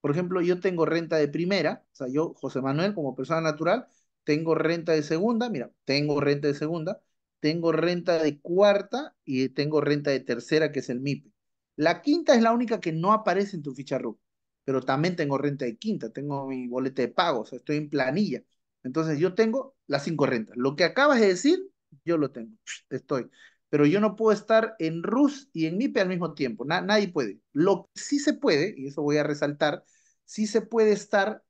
Por ejemplo, yo tengo renta de primera, o sea, yo, José Manuel, como persona natural, tengo renta de segunda, mira, tengo renta de segunda, tengo renta de cuarta y tengo renta de tercera, que es el MIPE. La quinta es la única que no aparece en tu ficha RUC, pero también tengo renta de quinta, tengo mi bolete de pago, o sea, estoy en planilla. Entonces yo tengo las cinco rentas. Lo que acabas de decir, yo lo tengo, estoy pero yo no puedo estar en RUS y en MIPE al mismo tiempo, nadie puede. Lo que sí se puede, y eso voy a resaltar, sí se puede estar,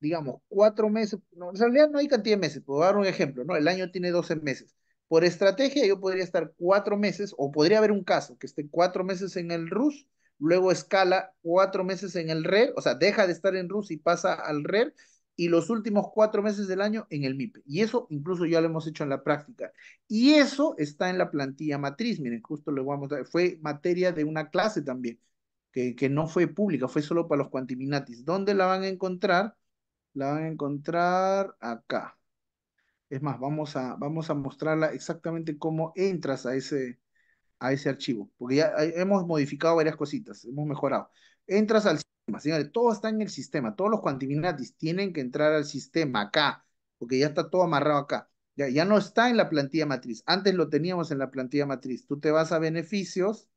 digamos, cuatro meses, no, en realidad no hay cantidad de meses, puedo dar un ejemplo, ¿no? El año tiene 12 meses. Por estrategia yo podría estar cuatro meses, o podría haber un caso que esté cuatro meses en el RUS, luego escala cuatro meses en el RER, o sea, deja de estar en RUS y pasa al RER, y los últimos cuatro meses del año en el MIP. Y eso incluso ya lo hemos hecho en la práctica. Y eso está en la plantilla matriz. Miren, justo lo voy a mostrar. Fue materia de una clase también, que, que no fue pública, fue solo para los cuantiminatis. ¿Dónde la van a encontrar? La van a encontrar acá. Es más, vamos a, vamos a mostrarla exactamente cómo entras a ese, a ese archivo, porque ya hemos modificado varias cositas, hemos mejorado. Entras al señores, todo está en el sistema, todos los cuantiminatis tienen que entrar al sistema acá, porque ya está todo amarrado acá. Ya, ya no está en la plantilla matriz. Antes lo teníamos en la plantilla matriz. Tú te vas a beneficios,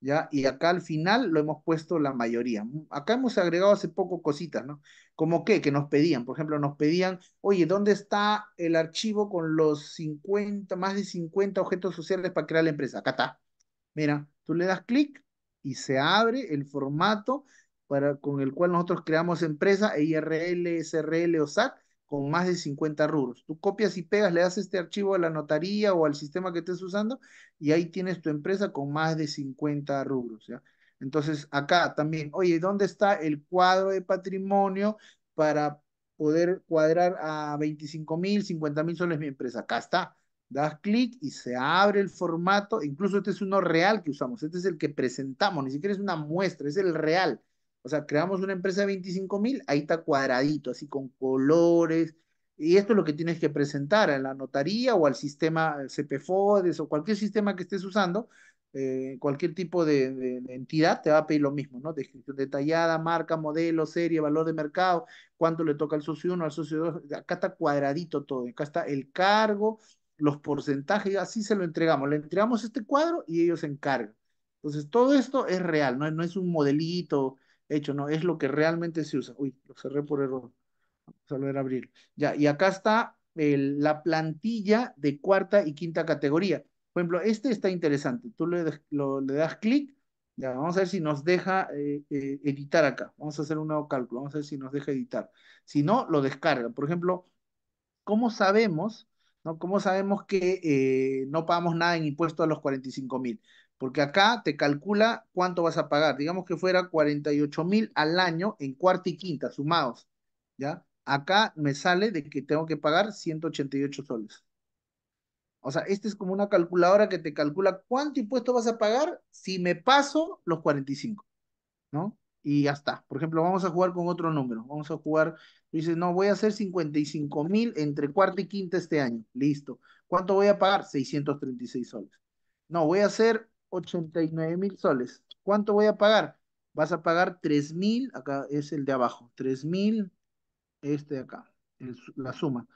¿ya? Y acá al final lo hemos puesto la mayoría. Acá hemos agregado hace poco cositas, ¿no? Como qué? que nos pedían, por ejemplo, nos pedían, oye, ¿dónde está el archivo con los 50, más de 50 objetos sociales para crear la empresa? Acá está. Mira, tú le das clic y se abre el formato para, con el cual nosotros creamos empresa, IRL, SRL o SAT, con más de 50 rubros. Tú copias y pegas, le das este archivo a la notaría o al sistema que estés usando y ahí tienes tu empresa con más de 50 rubros. ¿ya? Entonces, acá también, oye, ¿dónde está el cuadro de patrimonio para poder cuadrar a 25 mil, 50 mil soles mi empresa? Acá está. Das clic y se abre el formato. Incluso este es uno real que usamos. Este es el que presentamos. Ni siquiera es una muestra, es el real o sea, creamos una empresa de 25 mil, ahí está cuadradito, así con colores. Y esto es lo que tienes que presentar a la notaría o al sistema CPFODES o cualquier sistema que estés usando. Eh, cualquier tipo de, entidad te va a pedir lo mismo, ¿no? Descripción detallada, marca, modelo, serie, valor de mercado, cuánto le toca al socio 1, al socio 2. Acá está cuadradito todo. Acá está el cargo, los porcentajes, así se lo entregamos. Le entregamos este cuadro y ellos se encargan. Entonces, todo esto es real, no, no es un modelito hecho, no, es lo que realmente se usa. Uy, lo cerré por error. Vamos a volver a abrir. Ya, y acá está la plantilla de cuarta y quinta categoría. Por ejemplo, este está interesante. Tú le, le das clic. Ya, vamos a ver si nos deja eh, eh, editar acá. Vamos a hacer un nuevo cálculo. Vamos a ver si nos deja editar. Si no, lo descarga. Por ejemplo, ¿cómo sabemos, no? ¿Cómo sabemos que eh, no pagamos nada en impuestos a los 45 mil? porque acá te calcula cuánto vas a pagar. Digamos que fuera 48 mil al año en cuarta y quinta, sumados, ¿ya? Acá me sale de que tengo que pagar 188 soles. O sea, este es como una calculadora que te calcula cuánto impuesto vas a pagar si me paso los 45, ¿no? Y ya está. Por ejemplo, vamos a jugar con otro número. Vamos a jugar, dices, no, voy a hacer 55 mil entre cuarta y quinta este año. Listo. ¿Cuánto voy a pagar? 636 soles. No, voy a hacer 89 mil soles. ¿Cuánto voy a pagar? Vas a pagar 3 mil, acá es el de abajo, 3 mil, este de acá, es la suma,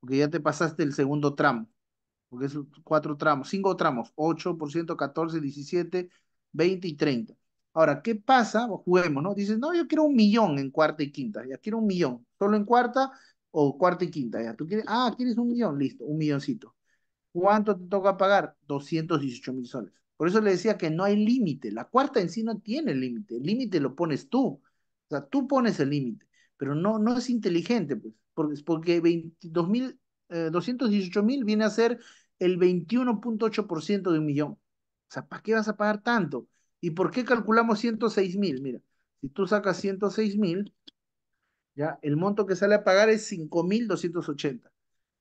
porque ya te pasaste el segundo tramo, porque es cuatro tramos, cinco tramos, 8%, 14, 17, 20 y 30. Ahora, ¿qué pasa? Juguemos, ¿no? Dices, no, yo quiero un millón en cuarta y quinta, ya quiero un millón, solo en cuarta o cuarta y quinta, ya. ¿Tú quieres? Ah, ¿quieres un millón? Listo, un milloncito. ¿Cuánto te toca pagar? 218 mil soles. Por eso le decía que no hay límite. La cuarta en sí no tiene límite. El límite lo pones tú. O sea, tú pones el límite. Pero no, no es inteligente, pues. Porque, porque 218 eh, mil viene a ser el 21.8% de un millón. O sea, ¿para qué vas a pagar tanto? ¿Y por qué calculamos 106 mil? Mira, si tú sacas 106 mil, ya el monto que sale a pagar es 5.280.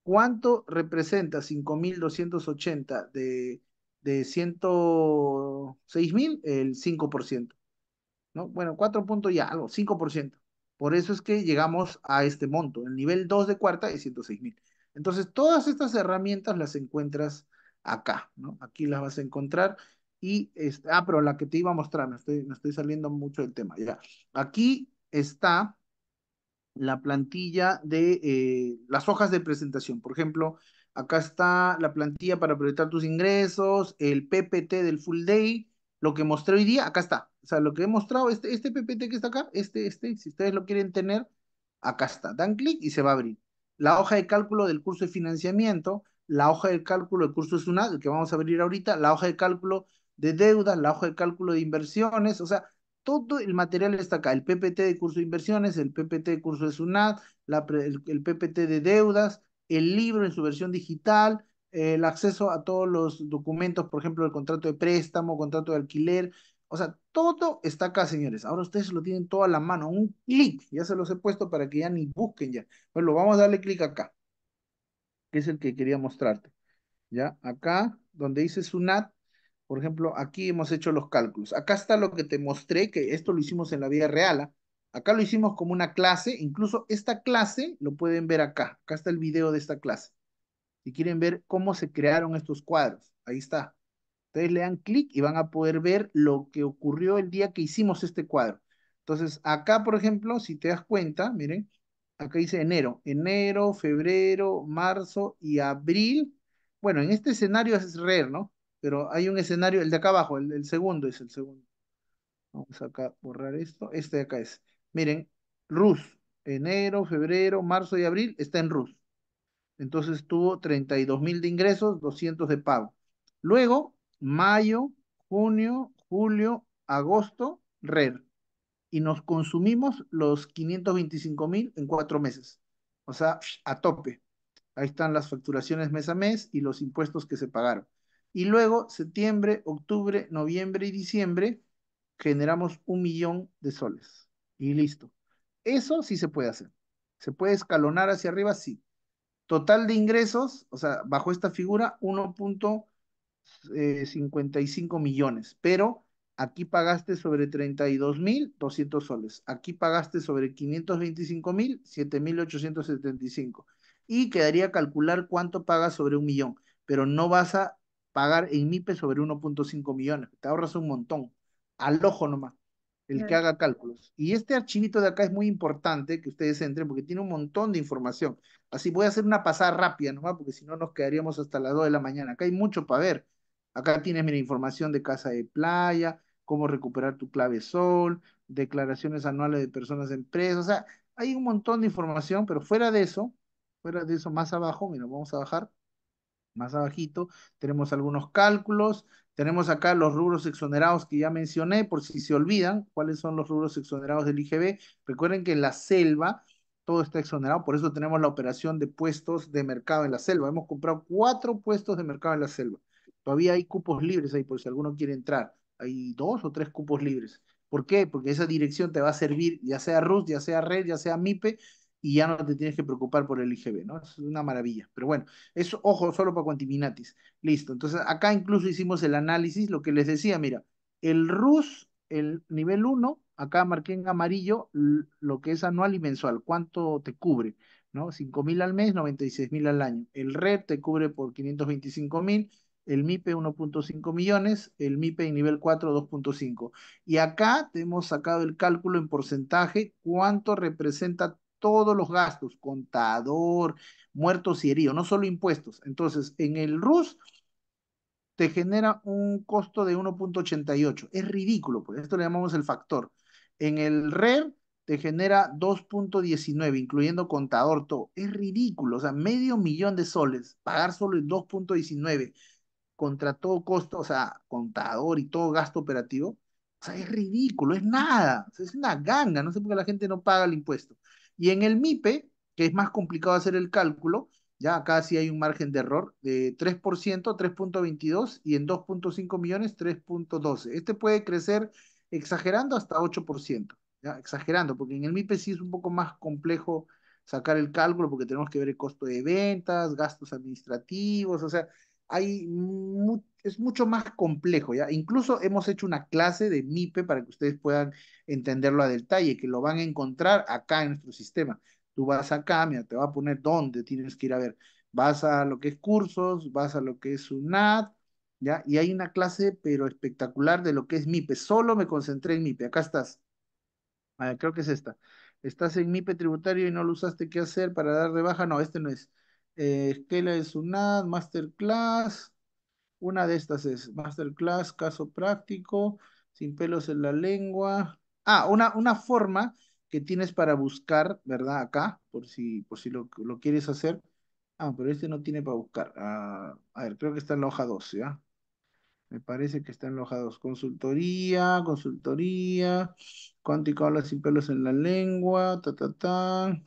¿Cuánto representa 5.280 de de 106 mil, el 5%. ¿no? Bueno, 4 puntos ya, algo, 5%. Por eso es que llegamos a este monto. El nivel 2 de cuarta es 106 mil. Entonces, todas estas herramientas las encuentras acá, ¿no? Aquí las vas a encontrar. Y, este, ah, pero la que te iba a mostrar, me estoy, estoy saliendo mucho del tema, ya. Aquí está la plantilla de eh, las hojas de presentación. Por ejemplo, Acá está la plantilla para proyectar tus ingresos, el PPT del full day, lo que mostré hoy día, acá está. O sea, lo que he mostrado, este, este PPT que está acá, este, este, si ustedes lo quieren tener, acá está. Dan clic y se va a abrir. La hoja de cálculo del curso de financiamiento, la hoja de cálculo del curso de SUNAD, que vamos a abrir ahorita, la hoja de cálculo de deudas, la hoja de cálculo de inversiones, o sea, todo el material está acá, el PPT de curso de inversiones, el PPT de curso de SUNAT, el, PPT de deudas, el libro en su versión digital, el acceso a todos los documentos, por ejemplo, el contrato de préstamo, contrato de alquiler. O sea, todo está acá, señores. Ahora ustedes lo tienen toda la mano, un clic. Ya se los he puesto para que ya ni busquen ya. Bueno, vamos a darle clic acá, que es el que quería mostrarte. Ya, acá, donde dice SUNAT, por ejemplo, aquí hemos hecho los cálculos. Acá está lo que te mostré, que esto lo hicimos en la vida real. ¿ah? Acá lo hicimos como una clase, incluso esta clase lo pueden ver acá. Acá está el video de esta clase. Si quieren ver cómo se crearon estos cuadros, ahí está. Ustedes le dan clic y van a poder ver lo que ocurrió el día que hicimos este cuadro. Entonces, acá, por ejemplo, si te das cuenta, miren, acá dice enero, enero, febrero, marzo y abril. Bueno, en este escenario es RER, ¿no? Pero hay un escenario, el de acá abajo, el, el segundo es el segundo. Vamos acá a borrar esto. Este de acá es. Miren, RUS, enero, febrero, marzo y abril está en RUS. Entonces tuvo 32 mil de ingresos, 200 de pago. Luego, mayo, junio, julio, agosto, RER. E y nos consumimos los 525 mil en cuatro meses. O sea, a tope. Ahí están las facturaciones mes a mes y los impuestos que se pagaron. Y luego, septiembre, octubre, noviembre y diciembre, generamos un millón de soles y listo. Eso sí se puede hacer. ¿Se puede escalonar hacia arriba? Sí. Total de ingresos, o sea, bajo esta figura, 1.55 eh, millones, pero aquí pagaste sobre 32.200 soles, aquí pagaste sobre 525.000, 7.875. Y quedaría calcular cuánto pagas sobre un millón, pero no vas a pagar en MIPE sobre 1.5 millones, te ahorras un montón, al ojo nomás el que haga cálculos. Y este archivito de acá es muy importante que ustedes entren porque tiene un montón de información. Así voy a hacer una pasada rápida nomás porque si no nos quedaríamos hasta las 2 de la mañana. Acá hay mucho para ver. Acá tienes, mira, información de casa de playa, cómo recuperar tu clave sol, declaraciones anuales de personas empresas. O sea, hay un montón de información, pero fuera de eso, fuera de eso, más abajo, mira, vamos a bajar, más abajito, tenemos algunos cálculos, tenemos acá los rubros exonerados que ya mencioné, por si se olvidan cuáles son los rubros exonerados del IGB. Recuerden que en la selva todo está exonerado, por eso tenemos la operación de puestos de mercado en la selva. Hemos comprado cuatro puestos de mercado en la selva. Todavía hay cupos libres ahí, por si alguno quiere entrar. Hay dos o tres cupos libres. ¿Por qué? Porque esa dirección te va a servir, ya sea RUS, ya sea RED, ya sea MIPE, y ya no te tienes que preocupar por el IGB, ¿no? Es una maravilla. Pero bueno, eso, ojo, solo para Quantiminatis. Listo. Entonces, acá incluso hicimos el análisis, lo que les decía, mira, el RUS, el nivel 1, acá marqué en amarillo lo que es anual y mensual, cuánto te cubre, ¿no? $5,000 mil al mes, 96 mil al año. El RED te cubre por 525 mil, el MIPE 1.5 millones, el MIPE en nivel 4 2.5. Y acá te hemos sacado el cálculo en porcentaje, cuánto representa todos los gastos, contador, muertos y heridos, no solo impuestos. Entonces, en el RUS te genera un costo de 1.88. Es ridículo, por pues, esto le llamamos el factor. En el RER e te genera 2.19, incluyendo contador, todo. Es ridículo, o sea, medio millón de soles, pagar solo el 2.19 contra todo costo, o sea, contador y todo gasto operativo. O sea, es ridículo, es nada, es una ganga, no sé por qué la gente no paga el impuesto. Y en el MIPE, que es más complicado hacer el cálculo, ya acá sí hay un margen de error de 3%, 3.22 y en 2.5 millones 3.12. Este puede crecer exagerando hasta 8%, ya exagerando, porque en el MIPE sí es un poco más complejo sacar el cálculo porque tenemos que ver el costo de ventas, gastos administrativos, o sea, hay mucho es mucho más complejo, ¿ya? Incluso hemos hecho una clase de MIPE para que ustedes puedan entenderlo a detalle, que lo van a encontrar acá en nuestro sistema. Tú vas acá, mira, te va a poner dónde tienes que ir a ver. Vas a lo que es cursos, vas a lo que es UNAD, ¿ya? Y hay una clase, pero espectacular, de lo que es MIPE. Solo me concentré en MIPE. Acá estás. creo que es esta. Estás en MIPE tributario y no lo usaste qué hacer para dar de baja. No, este no es. Eh, esquela de SUNAT, Masterclass. Una de estas es masterclass, caso práctico, sin pelos en la lengua. Ah, una, una forma que tienes para buscar, ¿verdad? Acá, por si, por si lo, lo quieres hacer. Ah, pero este no tiene para buscar. Ah, a ver, creo que está en la hoja 2, ¿Ya? Me parece que está en la hoja 2. Consultoría, consultoría, cuántico habla sin pelos en la lengua, ta, ta, ta.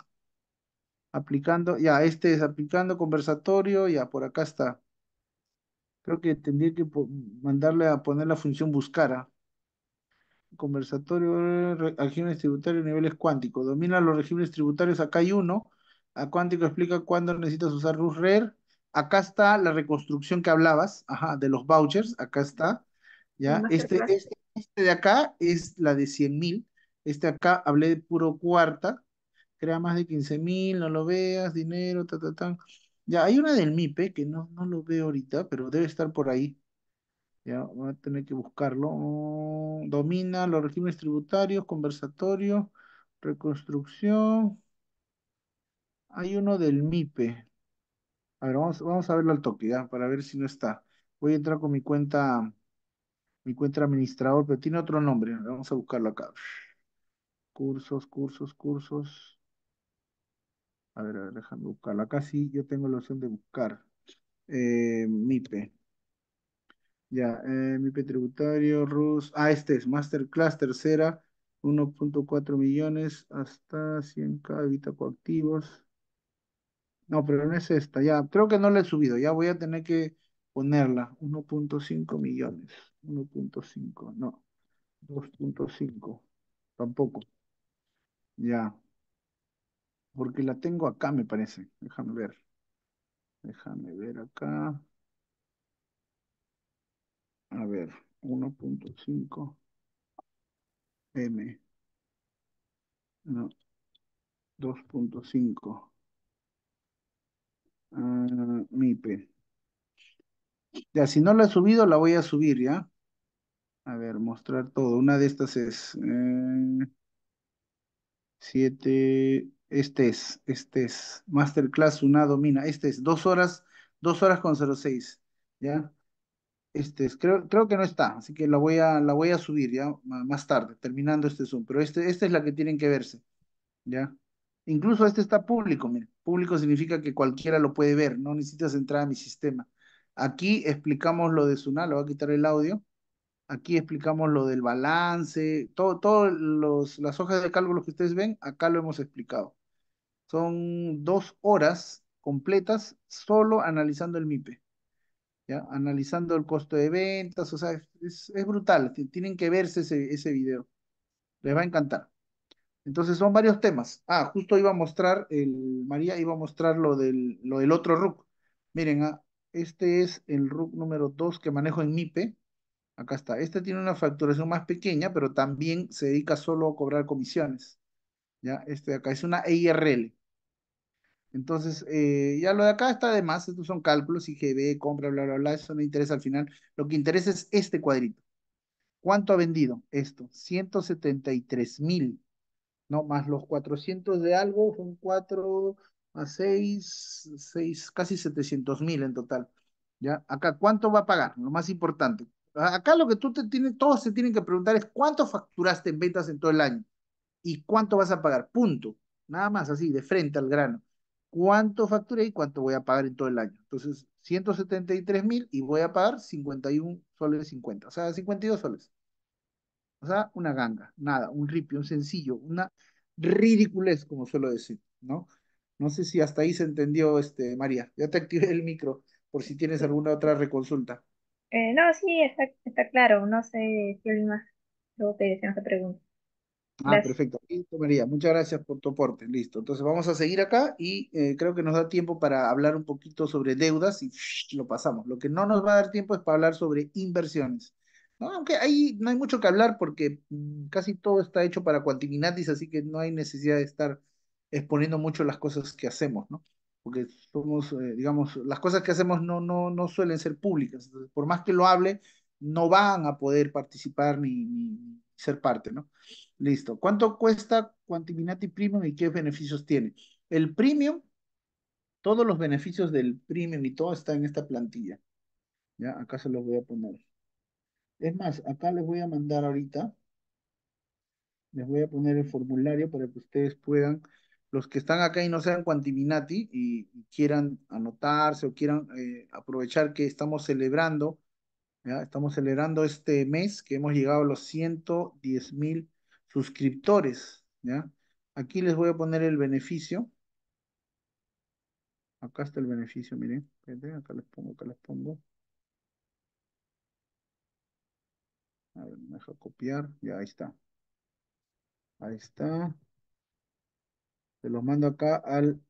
Aplicando, ya, este es aplicando conversatorio, ya, por acá está. Creo que tendría que mandarle a poner la función Buscara. ¿ah? Conversatorio, regímenes tributarios, niveles cuánticos. Domina los regímenes tributarios, acá hay uno. A cuántico explica cuándo necesitas usar RUSRER. E acá está la reconstrucción que hablabas, ajá, de los vouchers, acá está. ¿ya? Este, este, este, de acá es la de 100.000 mil. Este acá hablé de puro cuarta. Crea más de 15 mil, no lo veas, dinero, ta, ta, ta. Ya, hay una del MIPE que no, no lo veo ahorita, pero debe estar por ahí. Ya, voy a tener que buscarlo. Mm, domina los regímenes tributarios, conversatorio, reconstrucción. Hay uno del MIPE. A ver, vamos, vamos a verlo al toque, ya, para ver si no está. Voy a entrar con mi cuenta, mi cuenta administrador, pero tiene otro nombre. Vamos a buscarlo acá. Cursos, cursos, cursos. A ver, Acá sí yo tengo la opción de buscar. Eh, MIPE. Ya, eh, MIPE tributario, RUS. Ah, este es Masterclass, tercera, 1.4 millones hasta 100k, evita coactivos. No, pero no es esta, ya. Creo que no la he subido, ya voy a tener que ponerla. 1.5 millones. 1.5, no. 2.5, tampoco. Ya. Porque la tengo acá, me parece. Déjame ver. Déjame ver acá. A ver, 1.5 M. No, 2.5. Mi p. Ya, si no la he subido, la voy a subir, ¿ya? A ver, mostrar todo. Una de estas es... Eh, 7... Este es, este es Masterclass una domina. Este es dos horas, dos horas con 06, ¿ya? Este es, creo, creo que no está, así que la voy a, la voy a subir ya más tarde, terminando este Zoom. Pero este, esta es la que tienen que verse, ¿ya? Incluso este está público, miren. Público significa que cualquiera lo puede ver, no necesitas entrar a mi sistema. Aquí explicamos lo de Zuna le voy a quitar el audio. Aquí explicamos lo del balance, todo, todas las hojas de cálculo que ustedes ven, acá lo hemos explicado. Son dos horas completas solo analizando el MIPE, ¿ya? Analizando el costo de ventas, o sea, es, brutal. Tienen que verse ese, ese video. Les va a encantar. Entonces son varios temas. Ah, justo iba a mostrar, el, María iba a mostrar lo del, lo del otro RUC. Miren, ah, este es el RUC número 2 que manejo en MIPE. Acá está. Este tiene una facturación más pequeña, pero también se dedica solo a cobrar comisiones. Ya, este de acá es una EIRL. Entonces, eh, ya lo de acá está de más, estos son cálculos, IGB, compra, bla, bla, bla, eso no interesa al final. Lo que interesa es este cuadrito. ¿Cuánto ha vendido esto? 173 mil, ¿no? Más los 400 de algo, son 4 a 6, 6 casi 700 mil en total. ¿Ya? Acá, ¿cuánto va a pagar? Lo más importante. Acá lo que tú te tienes, todos se tienen que preguntar es cuánto facturaste en ventas en todo el año y cuánto vas a pagar, punto. Nada más así, de frente al grano cuánto facturé y cuánto voy a pagar en todo el año. Entonces, 173 mil y voy a pagar 51 soles 50, o sea, 52 soles. O sea, una ganga, nada, un ripio, un sencillo, una ridiculez, como suelo decir, ¿no? No sé si hasta ahí se entendió, este, María. Ya te activé el micro por si tienes alguna otra reconsulta. Eh, no, sí, está, claro. No sé si alguien más luego te hace pregunta. Ah, perfecto. Listo, María. Muchas gracias por tu aporte. Listo. Entonces vamos a seguir acá y eh, creo que nos da tiempo para hablar un poquito sobre deudas y lo pasamos. Lo que no nos va a dar tiempo es para hablar sobre inversiones. ¿no? Aunque ahí no hay mucho que hablar porque mm, casi todo está hecho para cuantiminatis, así que no hay necesidad de estar exponiendo mucho las cosas que hacemos, ¿no? Porque somos, eh, digamos, las cosas que hacemos no, no, no suelen ser públicas. por más que lo hable, no van a poder participar ni, ni ser parte, ¿no? Listo. ¿Cuánto cuesta Quantiminati Premium y qué beneficios tiene? El Premium, todos los beneficios del Premium y todo está en esta plantilla. Ya, acá se los voy a poner. Es más, acá les voy a mandar ahorita, les voy a poner el formulario para que ustedes puedan, los que están acá y no sean Quantiminati y, quieran anotarse o quieran eh, aprovechar que estamos celebrando Estamos acelerando este mes que hemos llegado a los 110 mil suscriptores, ¿ya? Aquí les voy a poner el beneficio. Acá está el beneficio, miren. Acá les pongo, acá les pongo. A ver, me deja copiar. Ya, ahí está. Ahí está. Se los mando acá al...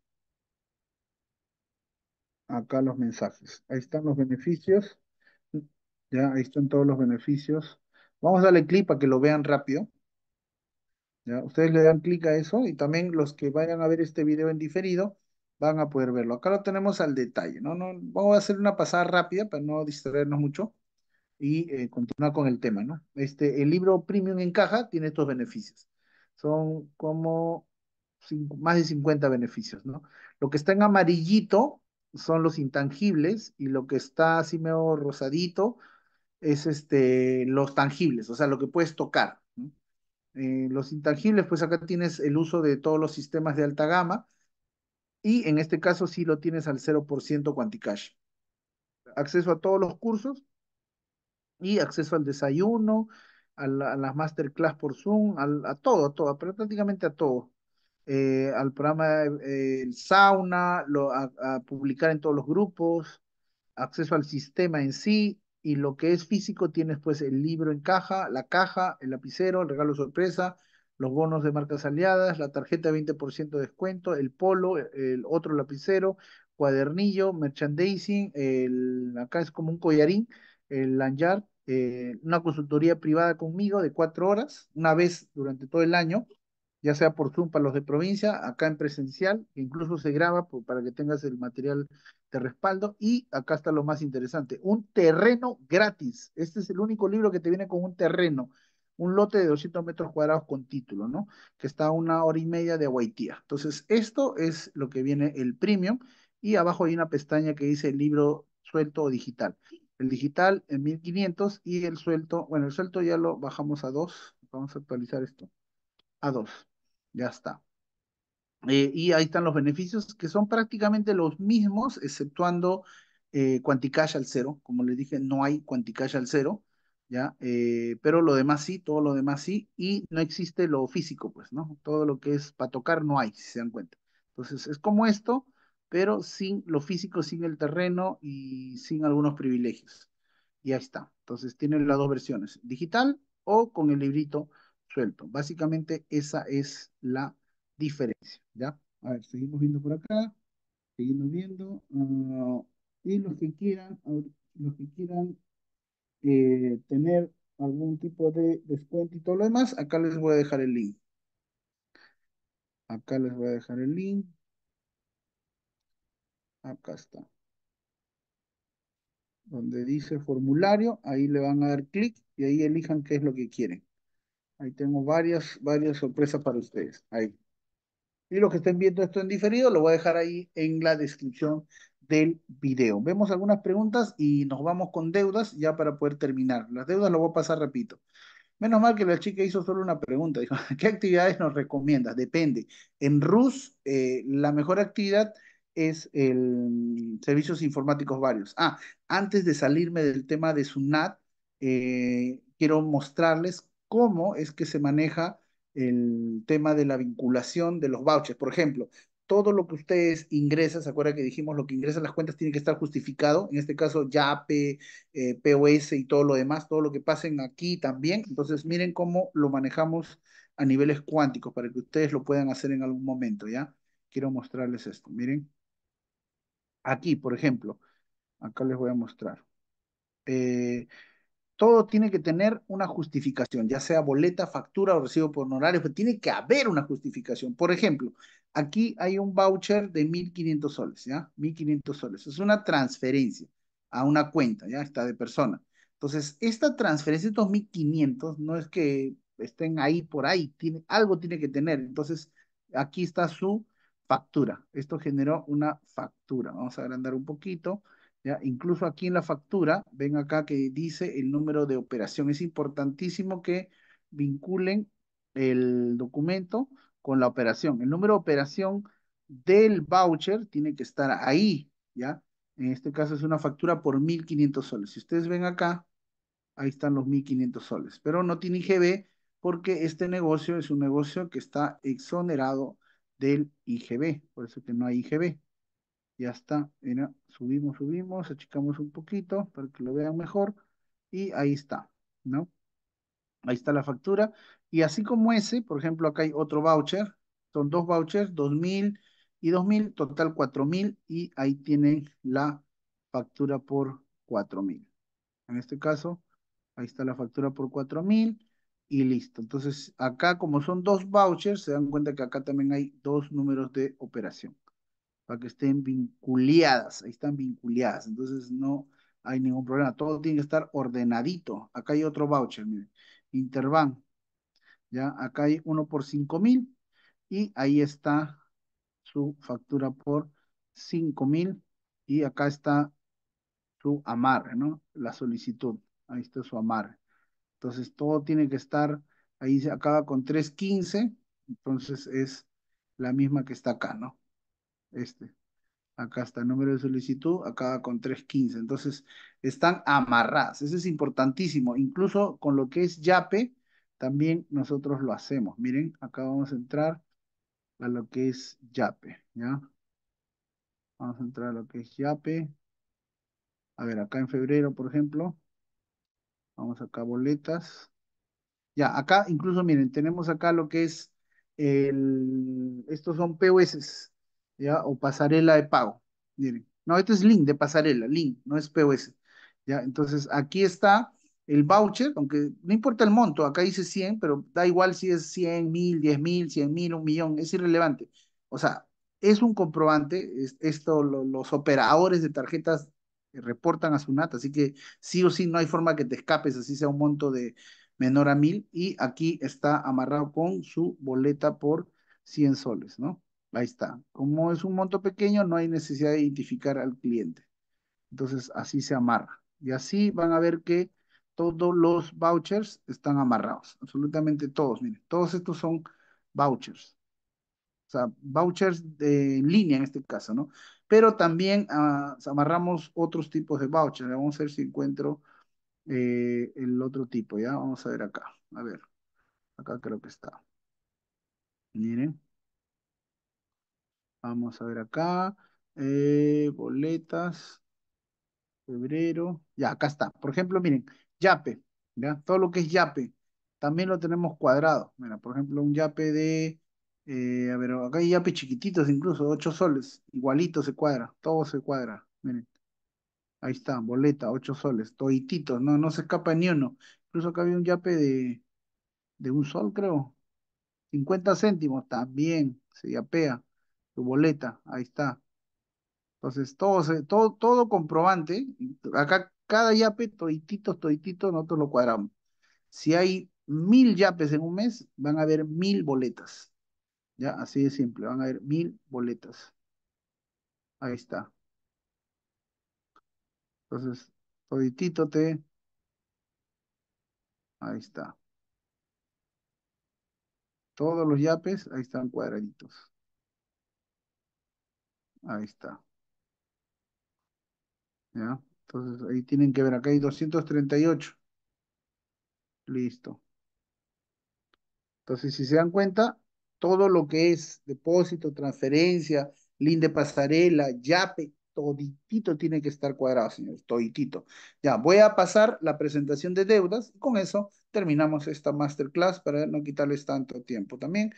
Acá los mensajes. Ahí están los beneficios. Ya, ahí están todos los beneficios. Vamos a darle clic para que lo vean rápido. ¿Ya? Ustedes le dan clic a eso y también los que vayan a ver este video en diferido van a poder verlo. Acá lo tenemos al detalle, ¿no? no vamos a hacer una pasada rápida para no distraernos mucho y eh, continuar con el tema, ¿no? Este, el libro Premium en caja tiene estos beneficios. Son como más de 50 beneficios, ¿no? Lo que está en amarillito son los intangibles y lo que está así medio rosadito es este, los tangibles, o sea, lo que puedes tocar. Eh, los intangibles, pues acá tienes el uso de todos los sistemas de alta gama y en este caso sí lo tienes al 0% Quanticash. Acceso a todos los cursos y acceso al desayuno, a, las masterclass por Zoom, a todo, a todo, prácticamente a todo. Eh, al programa eh, el Sauna, lo, a publicar en todos los grupos, acceso al sistema en sí, y lo que es físico tienes pues el libro en caja, la caja, el lapicero, el regalo sorpresa, los bonos de marcas aliadas, la tarjeta 20% de descuento, el polo, e, el otro lapicero, cuadernillo, merchandising, el, acá es como un collarín, el lanyard, eh, una consultoría privada conmigo de cuatro horas, una vez durante todo el año, ya sea por Zoom para los de provincia, acá en presencial, incluso se graba pues, para que tengas el material de respaldo. Y acá está lo más interesante, un terreno gratis. Este es el único libro que te viene con un terreno, un lote de 200 metros cuadrados con título, ¿no? Que está a una hora y media de Guaitía. Entonces, esto es lo que viene el premium. Y abajo hay una pestaña que dice libro suelto o digital. El digital en 1500 y el suelto, bueno, el suelto ya lo bajamos a 2. Vamos a actualizar esto. A 2. Ya está. Eh, y ahí están los beneficios, que son prácticamente los mismos, exceptuando eh, Quanticash al cero. Como les dije, no hay Quanticash al cero, ¿ya? Eh, pero lo demás sí, todo lo demás sí, y no existe lo físico, pues, ¿no? Todo lo que es para tocar no hay, si se dan cuenta. Entonces, es como esto, pero sin lo físico, sin el terreno y sin algunos privilegios. Y ahí está. Entonces, tienen las dos versiones, digital o con el librito suelto. Básicamente esa es la diferencia, ¿ya? A ver, seguimos viendo por acá, seguimos viendo, ah, y los que quieran, ah, los que quieran eh, tener algún tipo de descuento y todo lo demás, acá les voy a dejar el link. Acá les voy a dejar el link. Acá está. Donde dice formulario, ahí le van a dar clic y ahí elijan qué es lo que quieren. Ahí tengo varias, varias sorpresas para ustedes. Ahí. Y los que estén viendo esto en diferido, lo voy a dejar ahí en la descripción del video. Vemos algunas preguntas y nos vamos con deudas ya para poder terminar. Las deudas lo voy a pasar repito. Menos mal que la chica hizo solo una pregunta. Dijo, ¿qué actividades nos recomiendas? Depende. En RUS, eh, la mejor actividad es el servicios informáticos varios. Ah, antes de salirme del tema de SUNAT, eh, quiero mostrarles cómo es que se maneja el tema de la vinculación de los vouchers. Por ejemplo, todo lo que ustedes ingresan, ¿se acuerdan que dijimos lo que ingresan las cuentas tiene que estar justificado? En este caso, YAPE, POS eh, y todo lo demás, todo lo que pasen aquí también. Entonces, miren cómo lo manejamos a niveles cuánticos para que ustedes lo puedan hacer en algún momento, ¿ya? Quiero mostrarles esto, miren. Aquí, por ejemplo, acá les voy a mostrar. Eh, todo tiene que tener una justificación, ya sea boleta, factura o recibo por honorarios, tiene que haber una justificación. Por ejemplo, aquí hay un voucher de 1.500 soles, ¿ya? 1.500 soles. Es una transferencia a una cuenta, ¿ya? Está de persona. Entonces, esta transferencia, estos 1.500, no es que estén ahí por ahí, tiene, algo tiene que tener. Entonces, aquí está su factura. Esto generó una factura. Vamos a agrandar un poquito. Incluso aquí en la factura, ven acá que dice el número de operación. Es importantísimo que vinculen el documento con la operación. El número de operación del voucher tiene que estar ahí, ¿ya? En este caso es una factura por 1.500 soles. Si ustedes ven acá, ahí están los 1.500 soles. Pero no tiene IGB porque este negocio es un negocio que está exonerado del IGB, por eso que no hay IGB. Ya está, mira, subimos, subimos, achicamos un poquito para que lo vean mejor y ahí está, ¿no? Ahí está la factura. Y así como ese, por ejemplo, acá hay otro voucher, son dos vouchers, 2000 y 2000, total 4000 y ahí tienen la factura por 4000. En este caso, ahí está la factura por 4000 y listo. Entonces, acá como son dos vouchers, se dan cuenta que acá también hay dos números de operación para que estén vinculadas, ahí están vinculadas, entonces no hay ningún problema, todo tiene que estar ordenadito. Acá hay otro voucher, miren, Interbank, ya, acá hay uno por cinco mil y ahí está su factura por cinco mil y acá está su amarre, ¿no? La solicitud, ahí está su amarre. Entonces todo tiene que estar, ahí se acaba con 315, entonces es la misma que está acá, ¿no? este. Acá está el número de solicitud, acá con 315. Entonces, están amarradas. Eso es importantísimo. Incluso con lo que es YAPE, también nosotros lo hacemos. Miren, acá vamos a entrar a lo que es YAPE, ¿ya? Vamos a entrar a lo que es YAPE. A ver, acá en febrero, por ejemplo. Vamos acá, boletas. Ya, acá incluso, miren, tenemos acá lo que es el... Estos son POS. O pasarela de pago. No, esto es link de pasarela, link, no es POS. ¿ya? Entonces, aquí está el voucher, aunque no importa el monto, acá dice 100, pero da igual si es 100, 1000, 10,000, mil, 100 millón, es irrelevante. O sea, es un comprobante, esto los operadores de tarjetas reportan a SUNAT, así que sí o sí no hay forma que te escapes, así sea un monto de menor a mil, y aquí está amarrado con su boleta por 100 soles, ¿no? Ahí está. Como es un monto pequeño, no hay necesidad de identificar al cliente. Entonces, así se amarra. Y así van a ver que todos los vouchers están amarrados. Absolutamente todos. Miren, todos estos son vouchers. O sea, vouchers de, línea en este caso, ¿no? Pero también ah, amarramos otros tipos de vouchers. Vamos a ver si encuentro eh, el otro tipo, ¿ya? Vamos a ver acá. A ver. Acá creo que está. Miren. Vamos a ver acá. Eh, boletas. Febrero. Ya, acá está. Por ejemplo, miren, YAPE. ¿ya? Todo lo que es YAPE. También lo tenemos cuadrado. Mira, por ejemplo, un YAPE de... Eh, a ver, acá hay YAPE chiquititos incluso, ocho soles. Igualito se cuadra. Todo se cuadra. Miren. Ahí está, boleta, ocho soles. Toititos. No, no se escapa ni uno. Incluso acá había un YAPE de... De un sol, creo. 50 céntimos, también se yapea tu boleta, ahí está. Entonces, todo, todo, todo comprobante, acá cada yape, toditito, toditito, nosotros lo cuadramos. Si hay mil yapes en un mes, van a haber mil boletas. Ya, así de simple, van a haber mil boletas. Ahí está. Entonces, toditito te... Ahí está. Todos los yapes, ahí están cuadraditos. Ahí está. ¿Ya? Entonces ahí tienen que ver, acá hay 238. Listo. Entonces, si se dan cuenta, todo lo que es depósito, transferencia, link de pasarela, YAPE, toditito tiene que estar cuadrado, señores, toditito. Ya, voy a pasar la presentación de deudas y con eso terminamos esta masterclass para no quitarles tanto tiempo también.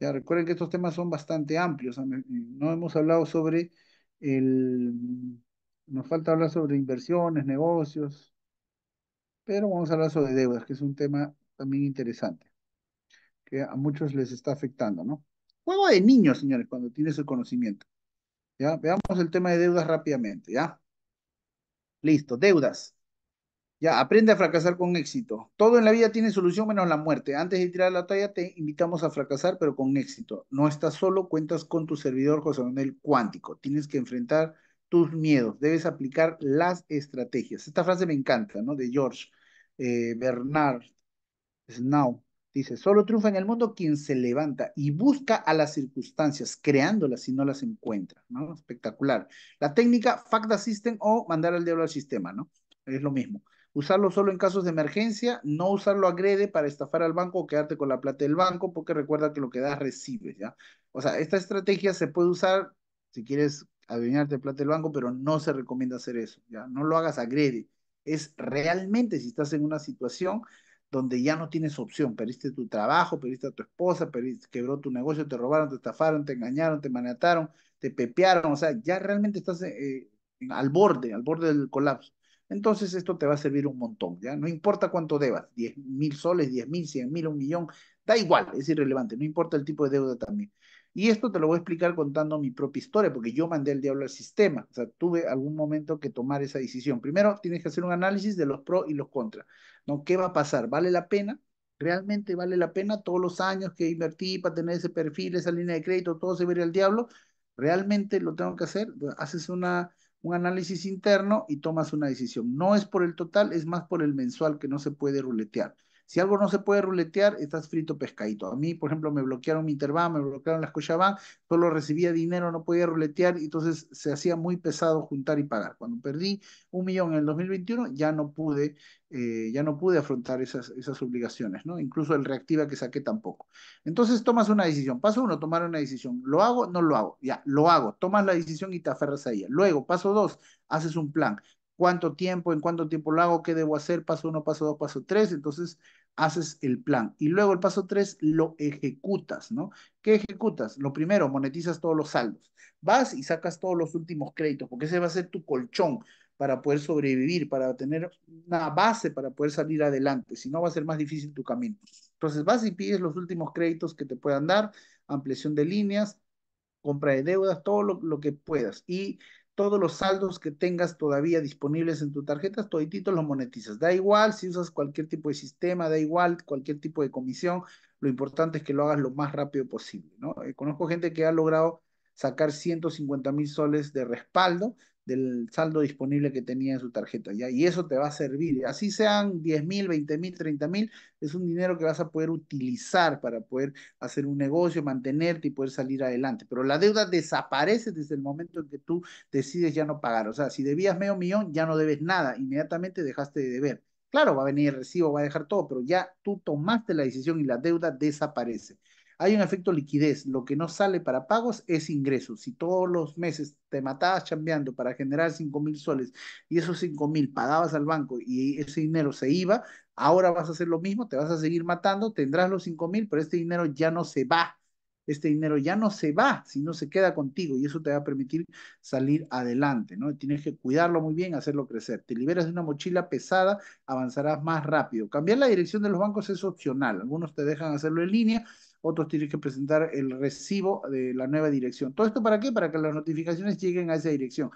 Ya recuerden que estos temas son bastante amplios. No hemos hablado sobre el... Mm, nos falta hablar sobre inversiones, negocios, pero vamos a hablar sobre deudas, que es un tema también interesante, que a muchos les está afectando, ¿no? Juego de niños, señores, cuando tienes el conocimiento. ¿Ya? Veamos el tema de deudas rápidamente, ¿ya? Listo, deudas aprende a fracasar con éxito. Todo en la vida tiene solución menos la muerte. Antes de tirar la talla te invitamos a fracasar, pero con éxito. No estás solo, cuentas con tu servidor José Manuel Cuántico. Tienes que enfrentar tus miedos, debes aplicar las estrategias. Esta frase me encanta, ¿no? De George eh, Bernard Snow. Dice, solo triunfa en el mundo quien se levanta y busca a las circunstancias, creándolas si no las encuentra, ¿no? Espectacular. La técnica Fact System o mandar al diablo al sistema, ¿no? Es lo mismo usarlo solo en casos de emergencia, no usarlo agrede para estafar al banco o quedarte con la plata del banco, porque recuerda que lo que das recibes, ¿ya? O sea, esta estrategia se puede usar si quieres adueñarte plata del banco, pero no se recomienda hacer eso, ¿ya? No lo hagas agrede. Es realmente si estás en una situación donde ya no tienes opción, perdiste tu trabajo, perdiste a tu esposa, quebró tu negocio, te robaron, te estafaron, te engañaron, te maniataron, te pepearon, o sea, ya realmente estás eh, eh, al borde, al borde del colapso entonces esto te va a servir un montón, ¿ya? No importa cuánto debas, 10 mil soles, 10 mil, 100 mil, un millón, da igual, es irrelevante, no importa el tipo de deuda también. Y esto te lo voy a explicar contando mi propia historia, porque yo mandé al diablo al sistema. O sea, tuve algún momento que tomar esa decisión. Primero, tienes que hacer un análisis de los pros y los contras. ¿no? ¿Qué va a pasar? ¿Vale la pena? ¿Realmente vale la pena todos los años que invertí para tener ese perfil, esa línea de crédito, todo se vería al diablo? ¿Realmente lo tengo que hacer? Haces una un análisis interno y tomas una decisión. No es por el total, es más por el mensual que no se puede ruletear. Si algo no se puede ruletear, estás frito pescadito. A mí, por ejemplo, me bloquearon mi Interbank, me bloquearon las Scotiabank, solo recibía dinero, no podía ruletear, entonces se hacía muy pesado juntar y pagar. Cuando perdí un millón en el 2021, ya no pude, eh, ya no pude afrontar esas, esas obligaciones, ¿no? Incluso el reactiva que saqué tampoco. Entonces tomas una decisión. Paso uno, tomar una decisión. ¿Lo hago? No lo hago. Ya, lo hago. Tomas la decisión y te aferras a ella. Luego, paso dos, haces un plan cuánto tiempo, en cuánto tiempo lo hago, qué debo hacer, paso uno, paso dos, paso tres, entonces haces el plan. Y luego el paso tres lo ejecutas, ¿no? ¿Qué ejecutas? Lo primero, monetizas todos los saldos. Vas y sacas todos los últimos créditos, porque ese va a ser tu colchón para poder sobrevivir, para tener una base para poder salir adelante, si no va a ser más difícil tu camino. Entonces vas y pides los últimos créditos que te puedan dar, ampliación de líneas, compra de deudas, todo lo, lo que puedas. Y todos los saldos que tengas todavía disponibles en tu tarjeta, todititos los monetizas. Da igual si usas cualquier tipo de sistema, da igual cualquier tipo de comisión, lo importante es que lo hagas lo más rápido posible, ¿no? Eh, conozco gente que ha logrado sacar 150 mil soles de respaldo del saldo disponible que tenía en su tarjeta, ¿ya? Y eso te va a servir. Así sean 10 mil, 20 mil, 30 mil, es un dinero que vas a poder utilizar para poder hacer un negocio, mantenerte y poder salir adelante. Pero la deuda desaparece desde el momento en que tú decides ya no pagar. O sea, si debías medio millón, ya no debes nada, inmediatamente dejaste de deber. Claro, va a venir el recibo, va a dejar todo, pero ya tú tomaste la decisión y la deuda desaparece. Hay un efecto liquidez, lo que no sale para pagos es ingresos. Si todos los meses te matabas chambeando para generar cinco mil soles y esos cinco mil pagabas al banco y ese dinero se iba, ahora vas a hacer lo mismo, te vas a seguir matando, tendrás los cinco mil, pero este dinero ya no se va. Este dinero ya no se va, sino se queda contigo y eso te va a permitir salir adelante, ¿no? Tienes que cuidarlo muy bien, hacerlo crecer. Te liberas de una mochila pesada, avanzarás más rápido. Cambiar la dirección de los bancos es opcional. Algunos te dejan hacerlo en línea, otros tienes que presentar el recibo de la nueva dirección. ¿Todo esto para qué? Para que las notificaciones lleguen a esa dirección.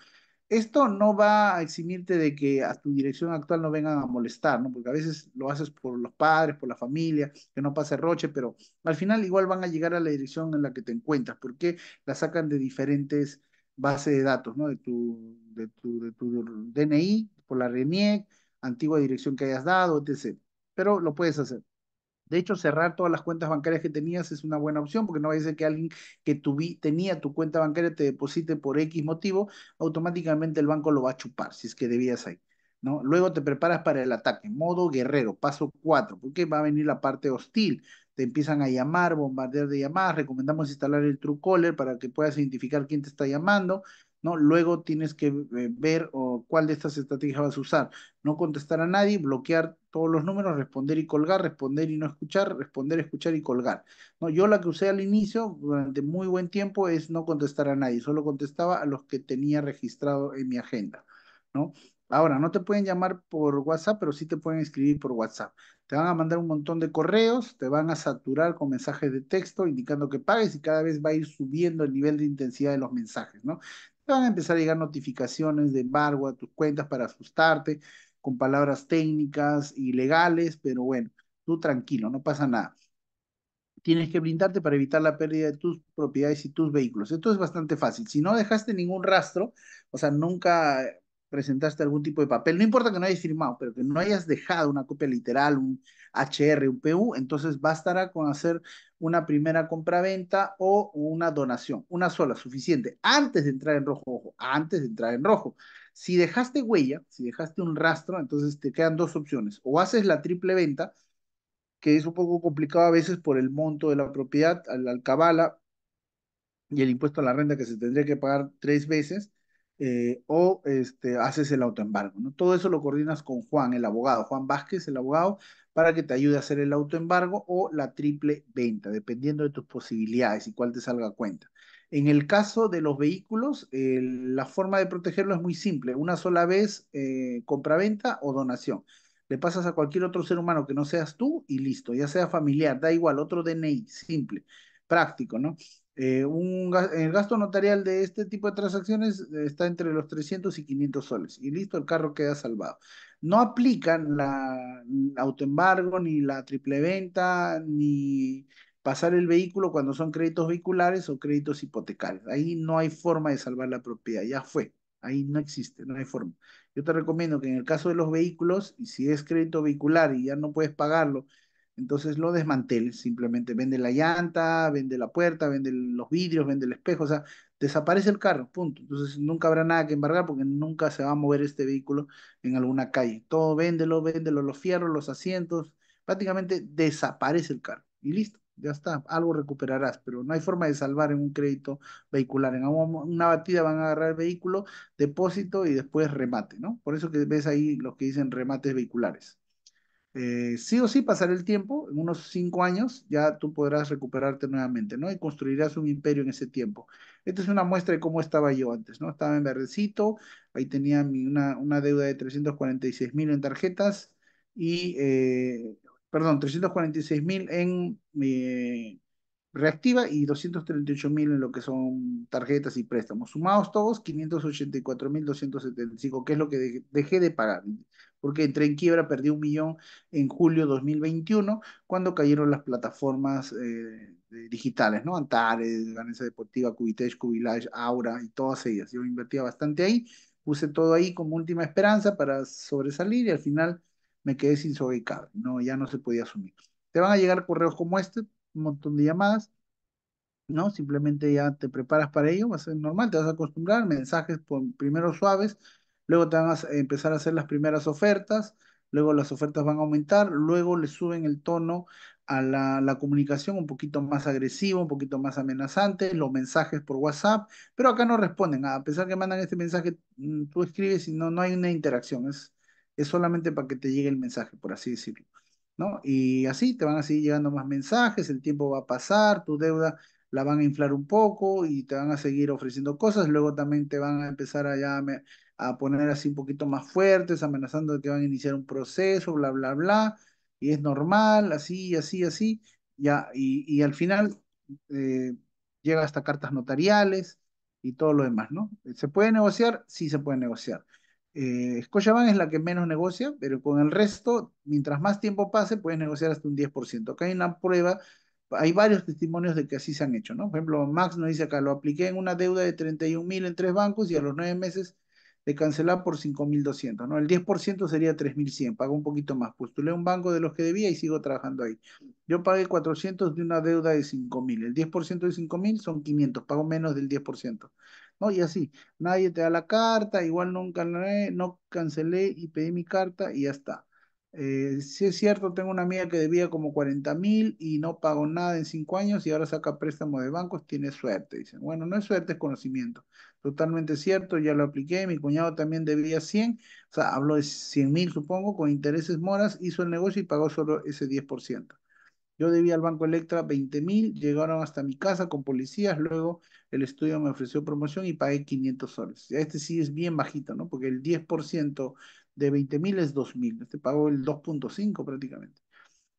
Esto no va a eximirte de que a tu dirección actual no vengan a molestar, ¿no? Porque a veces lo haces por los padres, por la familia, que no pase roche, pero al final igual van a llegar a la dirección en la que te encuentras, porque la sacan de diferentes bases de datos, ¿no? De tu, de tu, de tu DNI, por la RENIEC, antigua dirección que hayas dado, etc. Pero lo puedes hacer. De hecho, cerrar todas las cuentas bancarias que tenías es una buena opción porque no va a que alguien que tenía tu cuenta bancaria te deposite por X motivo, automáticamente el banco lo va a chupar si es que debías ahí. ¿no? Luego te preparas para el ataque, modo guerrero, paso 4, porque va a venir la parte hostil. Te empiezan a llamar, bombardear de llamadas, recomendamos instalar el Truecaller para que puedas identificar quién te está llamando, Luego tienes que eh, ver cuál de estas estrategias vas a usar. No contestar a nadie, bloquear todos los números, responder y colgar, responder y no escuchar, responder, escuchar y colgar. ¿no? Yo la que usé al inicio durante muy buen tiempo es no contestar a nadie, solo contestaba a los que tenía registrado en mi agenda. ¿no? Ahora, no te pueden llamar por WhatsApp, pero sí te pueden escribir por WhatsApp. Te van a mandar un montón de correos, te van a saturar con mensajes de texto indicando que pagues y cada vez va a ir subiendo el nivel de intensidad de los mensajes, ¿no? van a empezar a llegar notificaciones de embargo a tus cuentas para asustarte con palabras técnicas y legales, pero bueno, tú tranquilo, no pasa nada. Tienes que blindarte para evitar la pérdida de tus propiedades y tus vehículos. Esto es bastante fácil. Si no dejaste ningún rastro, o sea, nunca presentaste algún tipo de papel, no importa que no hayas firmado, pero que no hayas dejado una copia literal, un HR, un PU, entonces bastará con hacer una primera compraventa o una donación, una sola, suficiente, antes de entrar en rojo, ojo, antes de entrar en rojo. Si dejaste huella, si dejaste un rastro, entonces te quedan dos opciones, o haces la triple venta, que es un poco complicado a veces por el monto de la propiedad, la alcabala y el impuesto a la renta que se tendría que pagar tres veces, eh, o este, haces el autoembargo. ¿no? Todo eso lo coordinas con Juan, el abogado, Juan Vázquez, el abogado, para que te ayude a hacer el autoembargo o la triple venta, dependiendo de tus posibilidades y cuál te salga cuenta. En el caso de los vehículos, la forma de protegerlo es muy simple, una sola vez eh, compra-venta o donación. Le pasas a cualquier otro ser humano que no seas tú y listo, ya sea familiar, da igual, otro DNI, simple, práctico, ¿no? Eh, un, el gasto notarial de este tipo de transacciones eh, está entre los 300 y 500 soles y listo, el carro queda salvado no aplican la autoembargo, ni la triple venta, ni pasar el vehículo cuando son créditos vehiculares o créditos hipotecarios. Ahí no hay forma de salvar la propiedad, ya fue. Ahí no existe, no hay forma. Yo te recomiendo que en el caso de los vehículos, y si es crédito vehicular y ya no puedes pagarlo, entonces lo desmanteles, simplemente vende la llanta, vende la puerta, vende los vidrios, vende el espejo, o sea, desaparece el carro, punto. Entonces nunca habrá nada que embargar porque nunca se va a mover este vehículo en alguna calle. Todo véndelo, véndelo, los fierros, los asientos, prácticamente desaparece el carro y listo. Ya está, algo recuperarás, pero no hay forma de salvar en un crédito vehicular. En una batida van a agarrar el vehículo, depósito y después remate, ¿no? Por eso que ves ahí lo que dicen remates vehiculares. Eh, sí o sí pasará el tiempo, en unos cinco años ya tú podrás recuperarte nuevamente, ¿no? Y construirás un imperio en ese tiempo. Esta es una muestra de cómo estaba yo antes, ¿no? Estaba en verdecito, ahí tenía una, una, deuda de 346 mil en tarjetas y, eh, perdón, 346 mil en eh, reactiva y 238 mil en lo que son tarjetas y préstamos. Sumados todos, 584 mil 275, que es lo que dejé de pagar porque entré en quiebra, perdí un millón en julio 2021, cuando cayeron las plataformas eh, eh, digitales, ¿no? Antares, Ganesa Deportiva, Cubitech, Cubilage, Aura y todas ellas. Yo invertía bastante ahí, puse todo ahí como última esperanza para sobresalir y al final me quedé sin soga ¿no? Ya no se podía asumir. Te van a llegar correos como este, un montón de llamadas, ¿no? Simplemente ya te preparas para ello, va a ser normal, te vas a acostumbrar, mensajes por, primero suaves, luego te van a eh, empezar a hacer las primeras ofertas, luego las ofertas van a aumentar, luego le suben el tono a la, comunicación un poquito más agresiva, un poquito más amenazante, los mensajes por WhatsApp, pero acá no responden, a pesar que mandan este mensaje, mm, tú escribes y no, no hay una interacción, es, es solamente para que te llegue el mensaje, por así decirlo. ¿no? Y así te van a seguir llegando más mensajes, el tiempo va a pasar, tu deuda la van a inflar un poco y te van a seguir ofreciendo cosas, luego también te van a empezar a, llamar, a poner así un poquito más fuertes, amenazando de que van a iniciar un proceso, bla, bla, bla, y es normal, así, así, así, ya, y, al final eh, llega hasta cartas notariales y todo lo demás, ¿no? ¿Se puede negociar? Sí, se puede negociar. Eh, Scotiabank es la que menos negocia, pero con el resto, mientras más tiempo pase, puedes negociar hasta un 10%. Acá hay una prueba, hay varios testimonios de que así se han hecho, ¿no? Por ejemplo, Max nos dice acá, lo apliqué en una deuda de 31 mil en tres bancos y a los nueve meses de cancelar por 5.200, ¿no? El 10% sería 3.100, pago un poquito más. Postulé un banco de los que debía y sigo trabajando ahí. Yo pagué 400 de una deuda de 5.000. El 10% de 5.000 son 500, pago menos del 10%. ¿No? Y así, nadie te da la carta, igual nunca eh, no cancelé y pedí mi carta y ya está. Eh, si es cierto, tengo una amiga que debía como 40 mil y no pagó nada en cinco años y ahora saca préstamo de bancos, tiene suerte. Dicen, bueno, no es suerte, es conocimiento. Totalmente cierto, ya lo apliqué, mi cuñado también debía 100, o sea, habló de 100 mil supongo, con intereses moras, hizo el negocio y pagó solo ese 10%. Yo debía al Banco Electra 20 mil, llegaron hasta mi casa con policías, luego el estudio me ofreció promoción y pagué 500 soles. Este sí es bien bajito, ¿no? Porque el 10% de mil es 2.000. Este pagó el 2.5 prácticamente.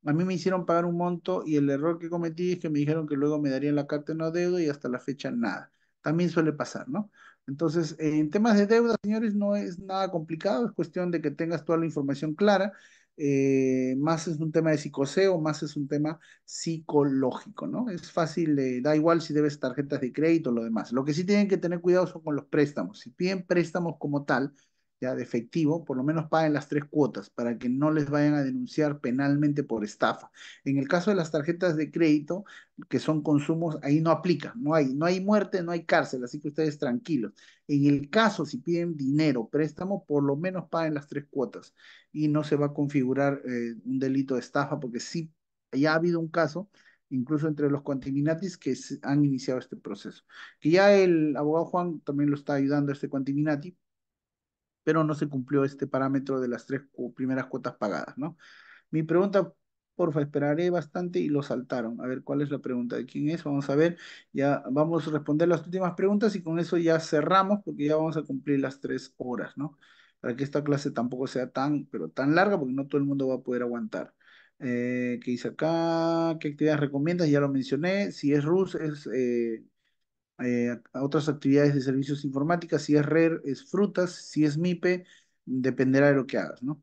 A mí me hicieron pagar un monto y el error que cometí es que me dijeron que luego me darían la carta de no deuda y hasta la fecha nada. También suele pasar, ¿no? Entonces, en temas de deuda, señores, no es nada complicado, es cuestión de que tengas toda la información clara. Eh, más es un tema de psicoseo, más es un tema psicológico, ¿no? Es fácil, da igual si debes tarjetas de crédito o lo demás. Lo que sí tienen que tener cuidado son con los préstamos. Si piden préstamos como tal, ya de efectivo, por lo menos paguen las tres cuotas para que no les vayan a denunciar penalmente por estafa. En el caso de las tarjetas de crédito, que son consumos, ahí no aplica, no hay, no hay muerte, no hay cárcel, así que ustedes tranquilos. En el caso, si piden dinero, préstamo, por lo menos paguen las tres cuotas y no se va a configurar eh, un delito de estafa porque sí, ya ha habido un caso incluso entre los cuantiminatis que han iniciado este proceso. Que ya el abogado Juan también lo está ayudando a este cuantiminati, pero no se cumplió este parámetro de las tres primeras cuotas pagadas, ¿no? Mi pregunta, porfa, esperaré bastante y lo saltaron. A ver, ¿cuál es la pregunta de quién es? Vamos a ver, ya vamos a responder las últimas preguntas y con eso ya cerramos porque ya vamos a cumplir las tres horas, ¿no? Para que esta clase tampoco sea tan, pero tan larga porque no todo el mundo va a poder aguantar. Eh, ¿Qué dice acá? ¿Qué actividades recomiendas? Ya lo mencioné. Si es RUS, es eh, eh, a otras actividades de servicios informáticas, si es RER, es frutas, si es MIPE, dependerá de lo que hagas, ¿no?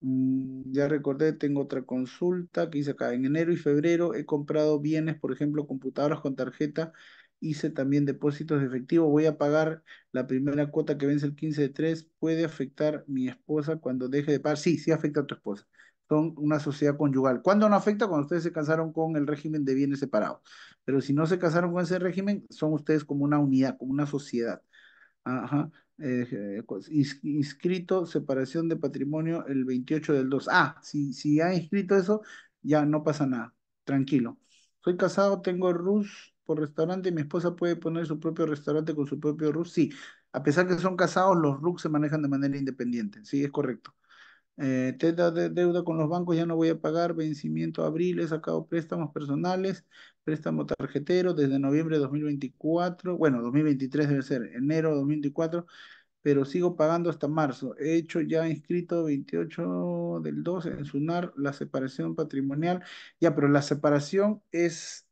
Mm, ya recordé, tengo otra consulta que hice acá. En enero y febrero he comprado bienes, por ejemplo, computadoras con tarjeta. Hice también depósitos de efectivo. Voy a pagar la primera cuota que vence el 15 de 3. ¿Puede afectar mi esposa cuando deje de pagar? Sí, sí afecta a tu esposa son una sociedad conyugal. ¿Cuándo no afecta? Cuando ustedes se casaron con el régimen de bienes separados. Pero si no se casaron con ese régimen, son ustedes como una unidad, como una sociedad. Ajá. Eh, eh, inscrito separación de patrimonio el 28 del 2. Ah, si, si ha inscrito eso, ya no pasa nada. Tranquilo. Soy casado, tengo RUS por restaurante, mi esposa puede poner su propio restaurante con su propio RUS. Sí, a pesar que son casados, los RUS se manejan de manera independiente. Sí, es correcto deuda, eh, de, deuda con los bancos, ya no voy a pagar, vencimiento abril, he sacado préstamos personales, préstamo tarjetero desde noviembre de 2024, bueno, 2023 debe ser, enero 2024, pero sigo pagando hasta marzo. He hecho ya inscrito 28 del 12 en SUNAR la separación patrimonial, ya, pero la separación es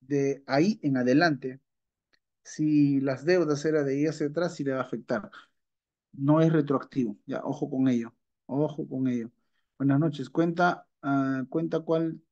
de ahí en adelante. Si las deudas eran de ahí hacia atrás, sí le va a afectar. No es retroactivo, ya, ojo con ello. Ojo con ello. Buenas noches. Cuenta, ah, cuenta cuál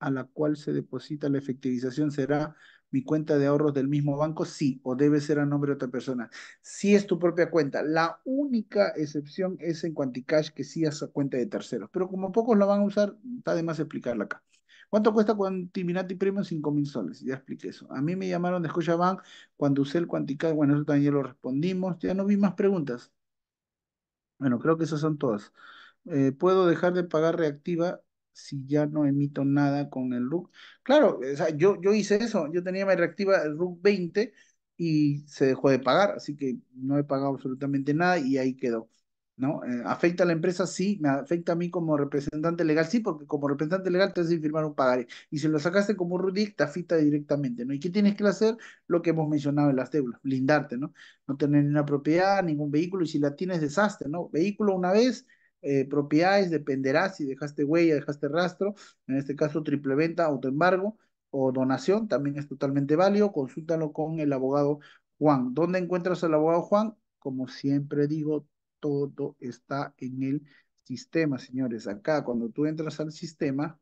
a la cual se deposita la efectivización será mi cuenta de ahorros del mismo banco, sí, o debe ser a nombre de otra persona. sí es tu propia cuenta, la única excepción es en Quanticash que sí hace cuenta de terceros, pero como pocos la van a usar, está de más explicarla acá. ¿Cuánto cuesta Quantiminati Premium? 5.000 soles. Ya expliqué eso. A mí me llamaron de Scotiabank cuando usé el Quanticash. Bueno, eso también lo respondimos. Ya no vi más preguntas. Bueno, creo que esas son todas. Eh, puedo dejar de pagar reactiva si ya no emito nada con el RUC. Claro, o sea, yo, yo hice eso, yo tenía mi reactiva el RUC 20 y se dejó de pagar, así que no he pagado absolutamente nada y ahí quedó. ¿no? Eh, ¿Afecta a la empresa? Sí, me afecta a mí como representante legal, sí, porque como representante legal te hacen firmar un pagaré. Y si lo sacaste como un RUDIC, te afecta directamente, ¿no? ¿Y qué tienes que hacer? Lo que hemos mencionado en las tablas blindarte, ¿no? No tener ninguna propiedad, ningún vehículo, y si la tienes, desastre, ¿no? Vehículo una vez, eh, propiedades, dependerá si dejaste huella, dejaste rastro, en este caso triple venta, autoembargo o donación, también es totalmente válido, consúltalo con el abogado Juan. ¿Dónde encuentras al abogado Juan? Como siempre digo, todo está en el sistema, señores. Acá, cuando tú entras al sistema,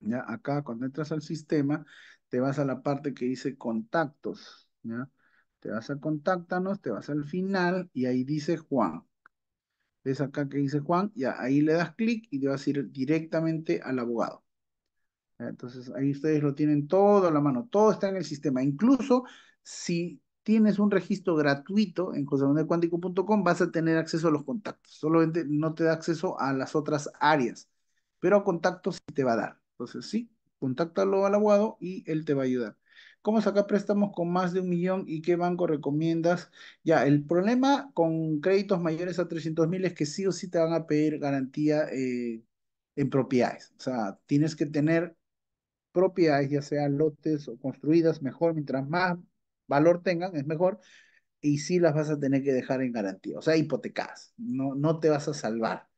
¿ya? Acá, cuando entras al sistema, te vas a la parte que dice contactos, ¿ya? Te vas a contáctanos, te vas al final y ahí dice Juan. ¿Ves acá que dice Juan? Ya, ahí le das clic y te vas a ir directamente al abogado. Entonces, ahí ustedes lo tienen todo a la mano, todo está en el sistema. Incluso si tienes un registro gratuito en josemandelcuántico.com, vas a tener acceso a los contactos. Solamente no te da acceso a las otras áreas, pero a contactos sí te va a dar. Entonces, sí, contáctalo al abogado y él te va a ayudar. ¿Cómo sacar préstamos con más de un millón y qué banco recomiendas? Ya, el problema con créditos mayores a 300 mil es que sí o sí te van a pedir garantía eh, en propiedades. O sea, tienes que tener propiedades, ya sean lotes o construidas, mejor, mientras más valor tengan, es mejor, y si las vas a tener que dejar en garantía, o sea, hipotecadas, no, no te vas a salvar,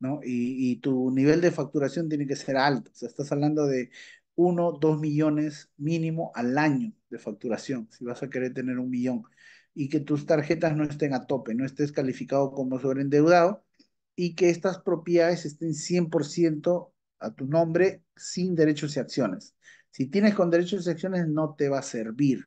¿no? Y, y tu nivel de facturación tiene que ser alto, o sea, estás hablando de uno, dos millones mínimo al año de facturación, si vas a querer tener un millón, y que tus tarjetas no estén a tope, no estés calificado como sobreendeudado, y que estas propiedades estén 100% a tu nombre sin derechos y acciones. Si tienes con derechos y acciones no te va a servir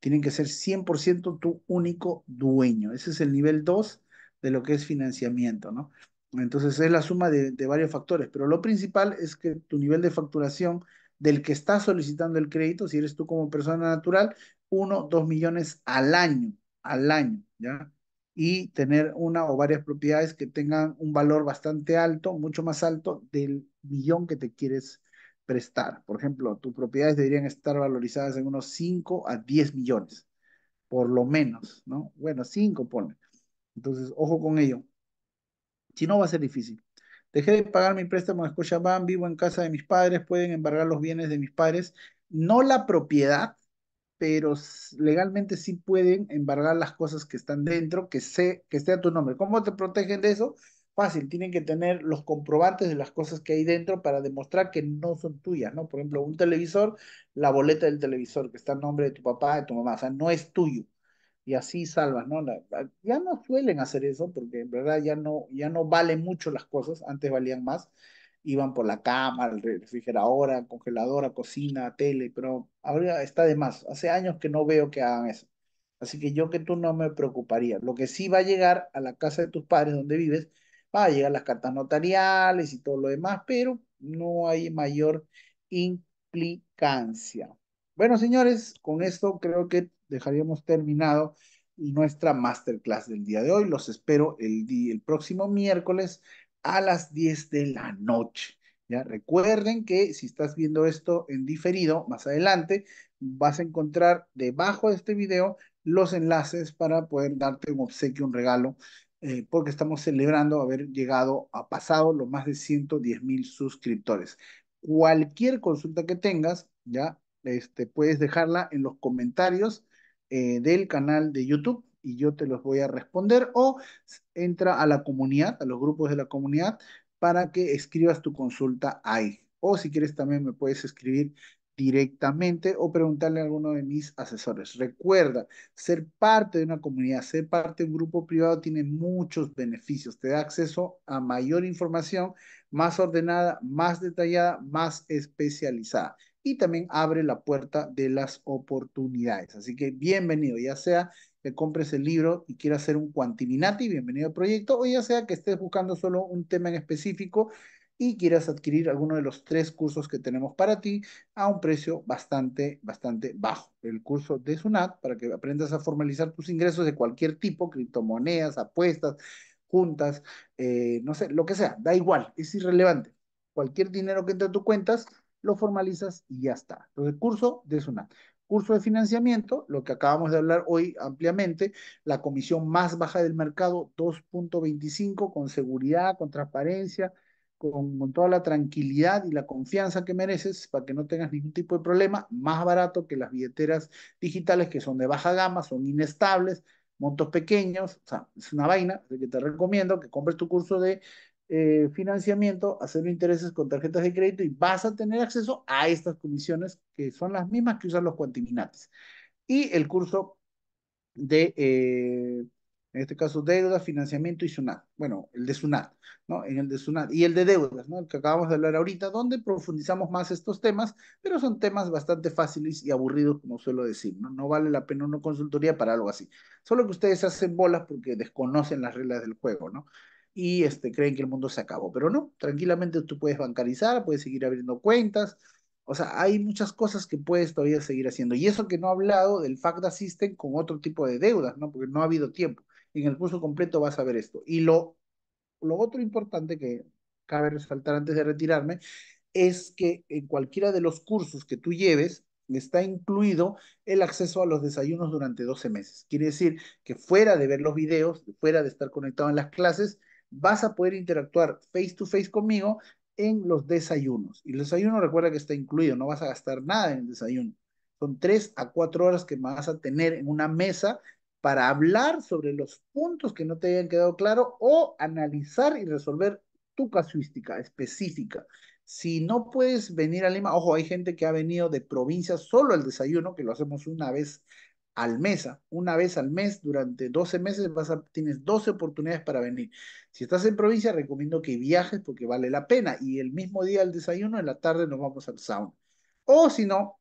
tienen que ser 100% tu único dueño. Ese es el nivel 2 de lo que es financiamiento, ¿no? Entonces es la suma de, varios factores, pero lo principal es que tu nivel de facturación del que estás solicitando el crédito, si eres tú como persona natural, 1, 2 millones al año, al año, ¿ya? Y tener una o varias propiedades que tengan un valor bastante alto, mucho más alto del millón que te quieres prestar. Por ejemplo, tus propiedades deberían estar valorizadas en unos 5 a 10 millones, por lo menos, ¿no? Bueno, 5 pone. Entonces, ojo con ello. Si no, va a ser difícil. Dejé de pagar mi préstamo en Scotiabank, vivo en casa de mis padres, pueden embargar los bienes de mis padres. No la propiedad, pero legalmente sí pueden embargar las cosas que están dentro, que, sé, que esté a tu nombre. ¿Cómo te protegen de eso? fácil, tienen que tener los comprobantes de las cosas que hay dentro para demostrar que no son tuyas, ¿no? Por ejemplo, un televisor, la boleta del televisor que está en nombre de tu papá, de tu mamá, o sea, no es tuyo. Y así salvas, ¿no? ya no suelen hacer eso porque en verdad ya no, ya no valen mucho las cosas, antes valían más, iban por la cama, el refrigeradora, congeladora, cocina, tele, pero ahora está de más. Hace años que no veo que hagan eso. Así que yo que tú no me preocuparía. Lo que sí va a llegar a la casa de tus padres donde vives Va a llegar las cartas notariales y todo lo demás, pero no hay mayor implicancia. Bueno, señores, con esto creo que dejaríamos terminado nuestra masterclass del día de hoy. Los espero el, día, el próximo miércoles a las 10 de la noche. ¿ya? Recuerden que si estás viendo esto en diferido, más adelante vas a encontrar debajo de este video los enlaces para poder darte un obsequio, un regalo eh, porque estamos celebrando haber llegado a pasado los más de 110 mil suscriptores. Cualquier consulta que tengas, ya este, puedes dejarla en los comentarios eh, del canal de YouTube y yo te los voy a responder o entra a la comunidad, a los grupos de la comunidad para que escribas tu consulta ahí. O si quieres también me puedes escribir directamente o preguntarle a alguno de mis asesores. Recuerda, ser parte de una comunidad, ser parte de un grupo privado tiene muchos beneficios. Te da acceso a mayor información, más ordenada, más detallada, más especializada. Y también abre la puerta de las oportunidades. Así que bienvenido, ya sea que compres el libro y quieras hacer un cuantiminati, bienvenido al proyecto, o ya sea que estés buscando solo un tema en específico y quieras adquirir alguno de los tres cursos que tenemos para ti a un precio bastante, bastante bajo. El curso de SUNAT para que aprendas a formalizar tus ingresos de cualquier tipo, criptomonedas, apuestas, juntas, eh, no sé, lo que sea, da igual, es irrelevante. Cualquier dinero que entre a tus cuentas, lo formalizas y ya está. Entonces, el curso de SUNAT curso de financiamiento, lo que acabamos de hablar hoy ampliamente, la comisión más baja del mercado, 2.25, con seguridad, con transparencia, con, toda la tranquilidad y la confianza que mereces para que no tengas ningún tipo de problema, más barato que las billeteras digitales que son de baja gama, son inestables, montos pequeños, o sea, es una vaina, de que te recomiendo que compres tu curso de eh, financiamiento, hacer intereses con tarjetas de crédito y vas a tener acceso a estas comisiones que son las mismas que usan los cuantiminates. Y el curso de... Eh, en este caso deuda, financiamiento y SUNAT. Bueno, el de SUNAT, ¿no? En el de SUNAT y el de deudas, ¿no? El que acabamos de hablar ahorita, donde profundizamos más estos temas, pero son temas bastante fáciles y aburridos, como suelo decir, ¿no? No vale la pena una consultoría para algo así. Solo que ustedes hacen bolas porque desconocen las reglas del juego, ¿no? Y este, creen que el mundo se acabó, pero no, tranquilamente tú puedes bancarizar, puedes seguir abriendo cuentas, o sea, hay muchas cosas que puedes todavía seguir haciendo. Y eso que no he hablado del fact assistant con otro tipo de deudas, ¿no? Porque no ha habido tiempo en el curso completo vas a ver esto. Y lo, lo otro importante que cabe resaltar antes de retirarme es que en cualquiera de los cursos que tú lleves está incluido el acceso a los desayunos durante 12 meses. Quiere decir que fuera de ver los videos, fuera de estar conectado en las clases, vas a poder interactuar face to face conmigo en los desayunos. Y el desayuno recuerda que está incluido, no vas a gastar nada en el desayuno. Son tres a cuatro horas que vas a tener en una mesa para hablar sobre los puntos que no te hayan quedado claro o analizar y resolver tu casuística específica. Si no puedes venir a Lima, ojo, hay gente que ha venido de provincia solo al desayuno, que lo hacemos una vez al mes, ¿ah? una vez al mes durante 12 meses tienes 12 oportunidades para venir. Si estás en provincia, recomiendo que viajes porque vale la pena y el mismo día del desayuno, en la tarde nos vamos al sauna. O si no,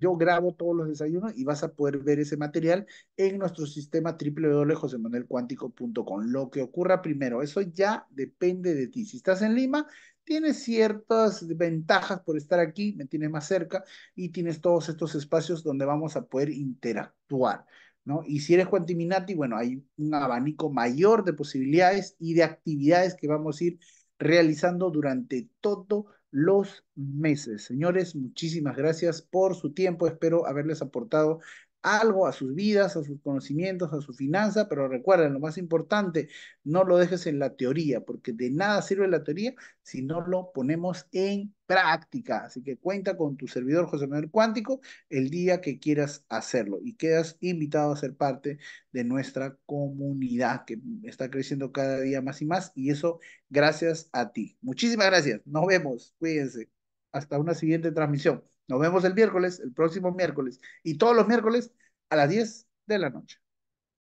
yo grabo todos los desayunos y vas a poder ver ese material en nuestro sistema www.josemanuelcuántico.com. Lo que ocurra primero, eso ya depende de ti. Si estás en Lima, tienes ciertas ventajas por estar aquí, me tienes más cerca y tienes todos estos espacios donde vamos a poder interactuar. ¿No? Y si eres Quantiminati, bueno, hay un abanico mayor de posibilidades y de actividades que vamos a ir realizando durante todo los meses. Señores, muchísimas gracias por su tiempo. Espero haberles aportado algo a sus vidas, a sus conocimientos, a su finanza, pero recuerden, lo más importante, no lo dejes en la teoría, porque de nada sirve la teoría si no lo ponemos en práctica. Así que cuenta con tu servidor José Manuel Cuántico el día que quieras hacerlo y quedas invitado a ser parte de nuestra comunidad que está creciendo cada día más y más y eso gracias a ti. Muchísimas gracias. Nos vemos. Cuídense. Hasta una siguiente transmisión. Nos vemos el miércoles, el próximo miércoles y todos los miércoles a las 10 de la noche.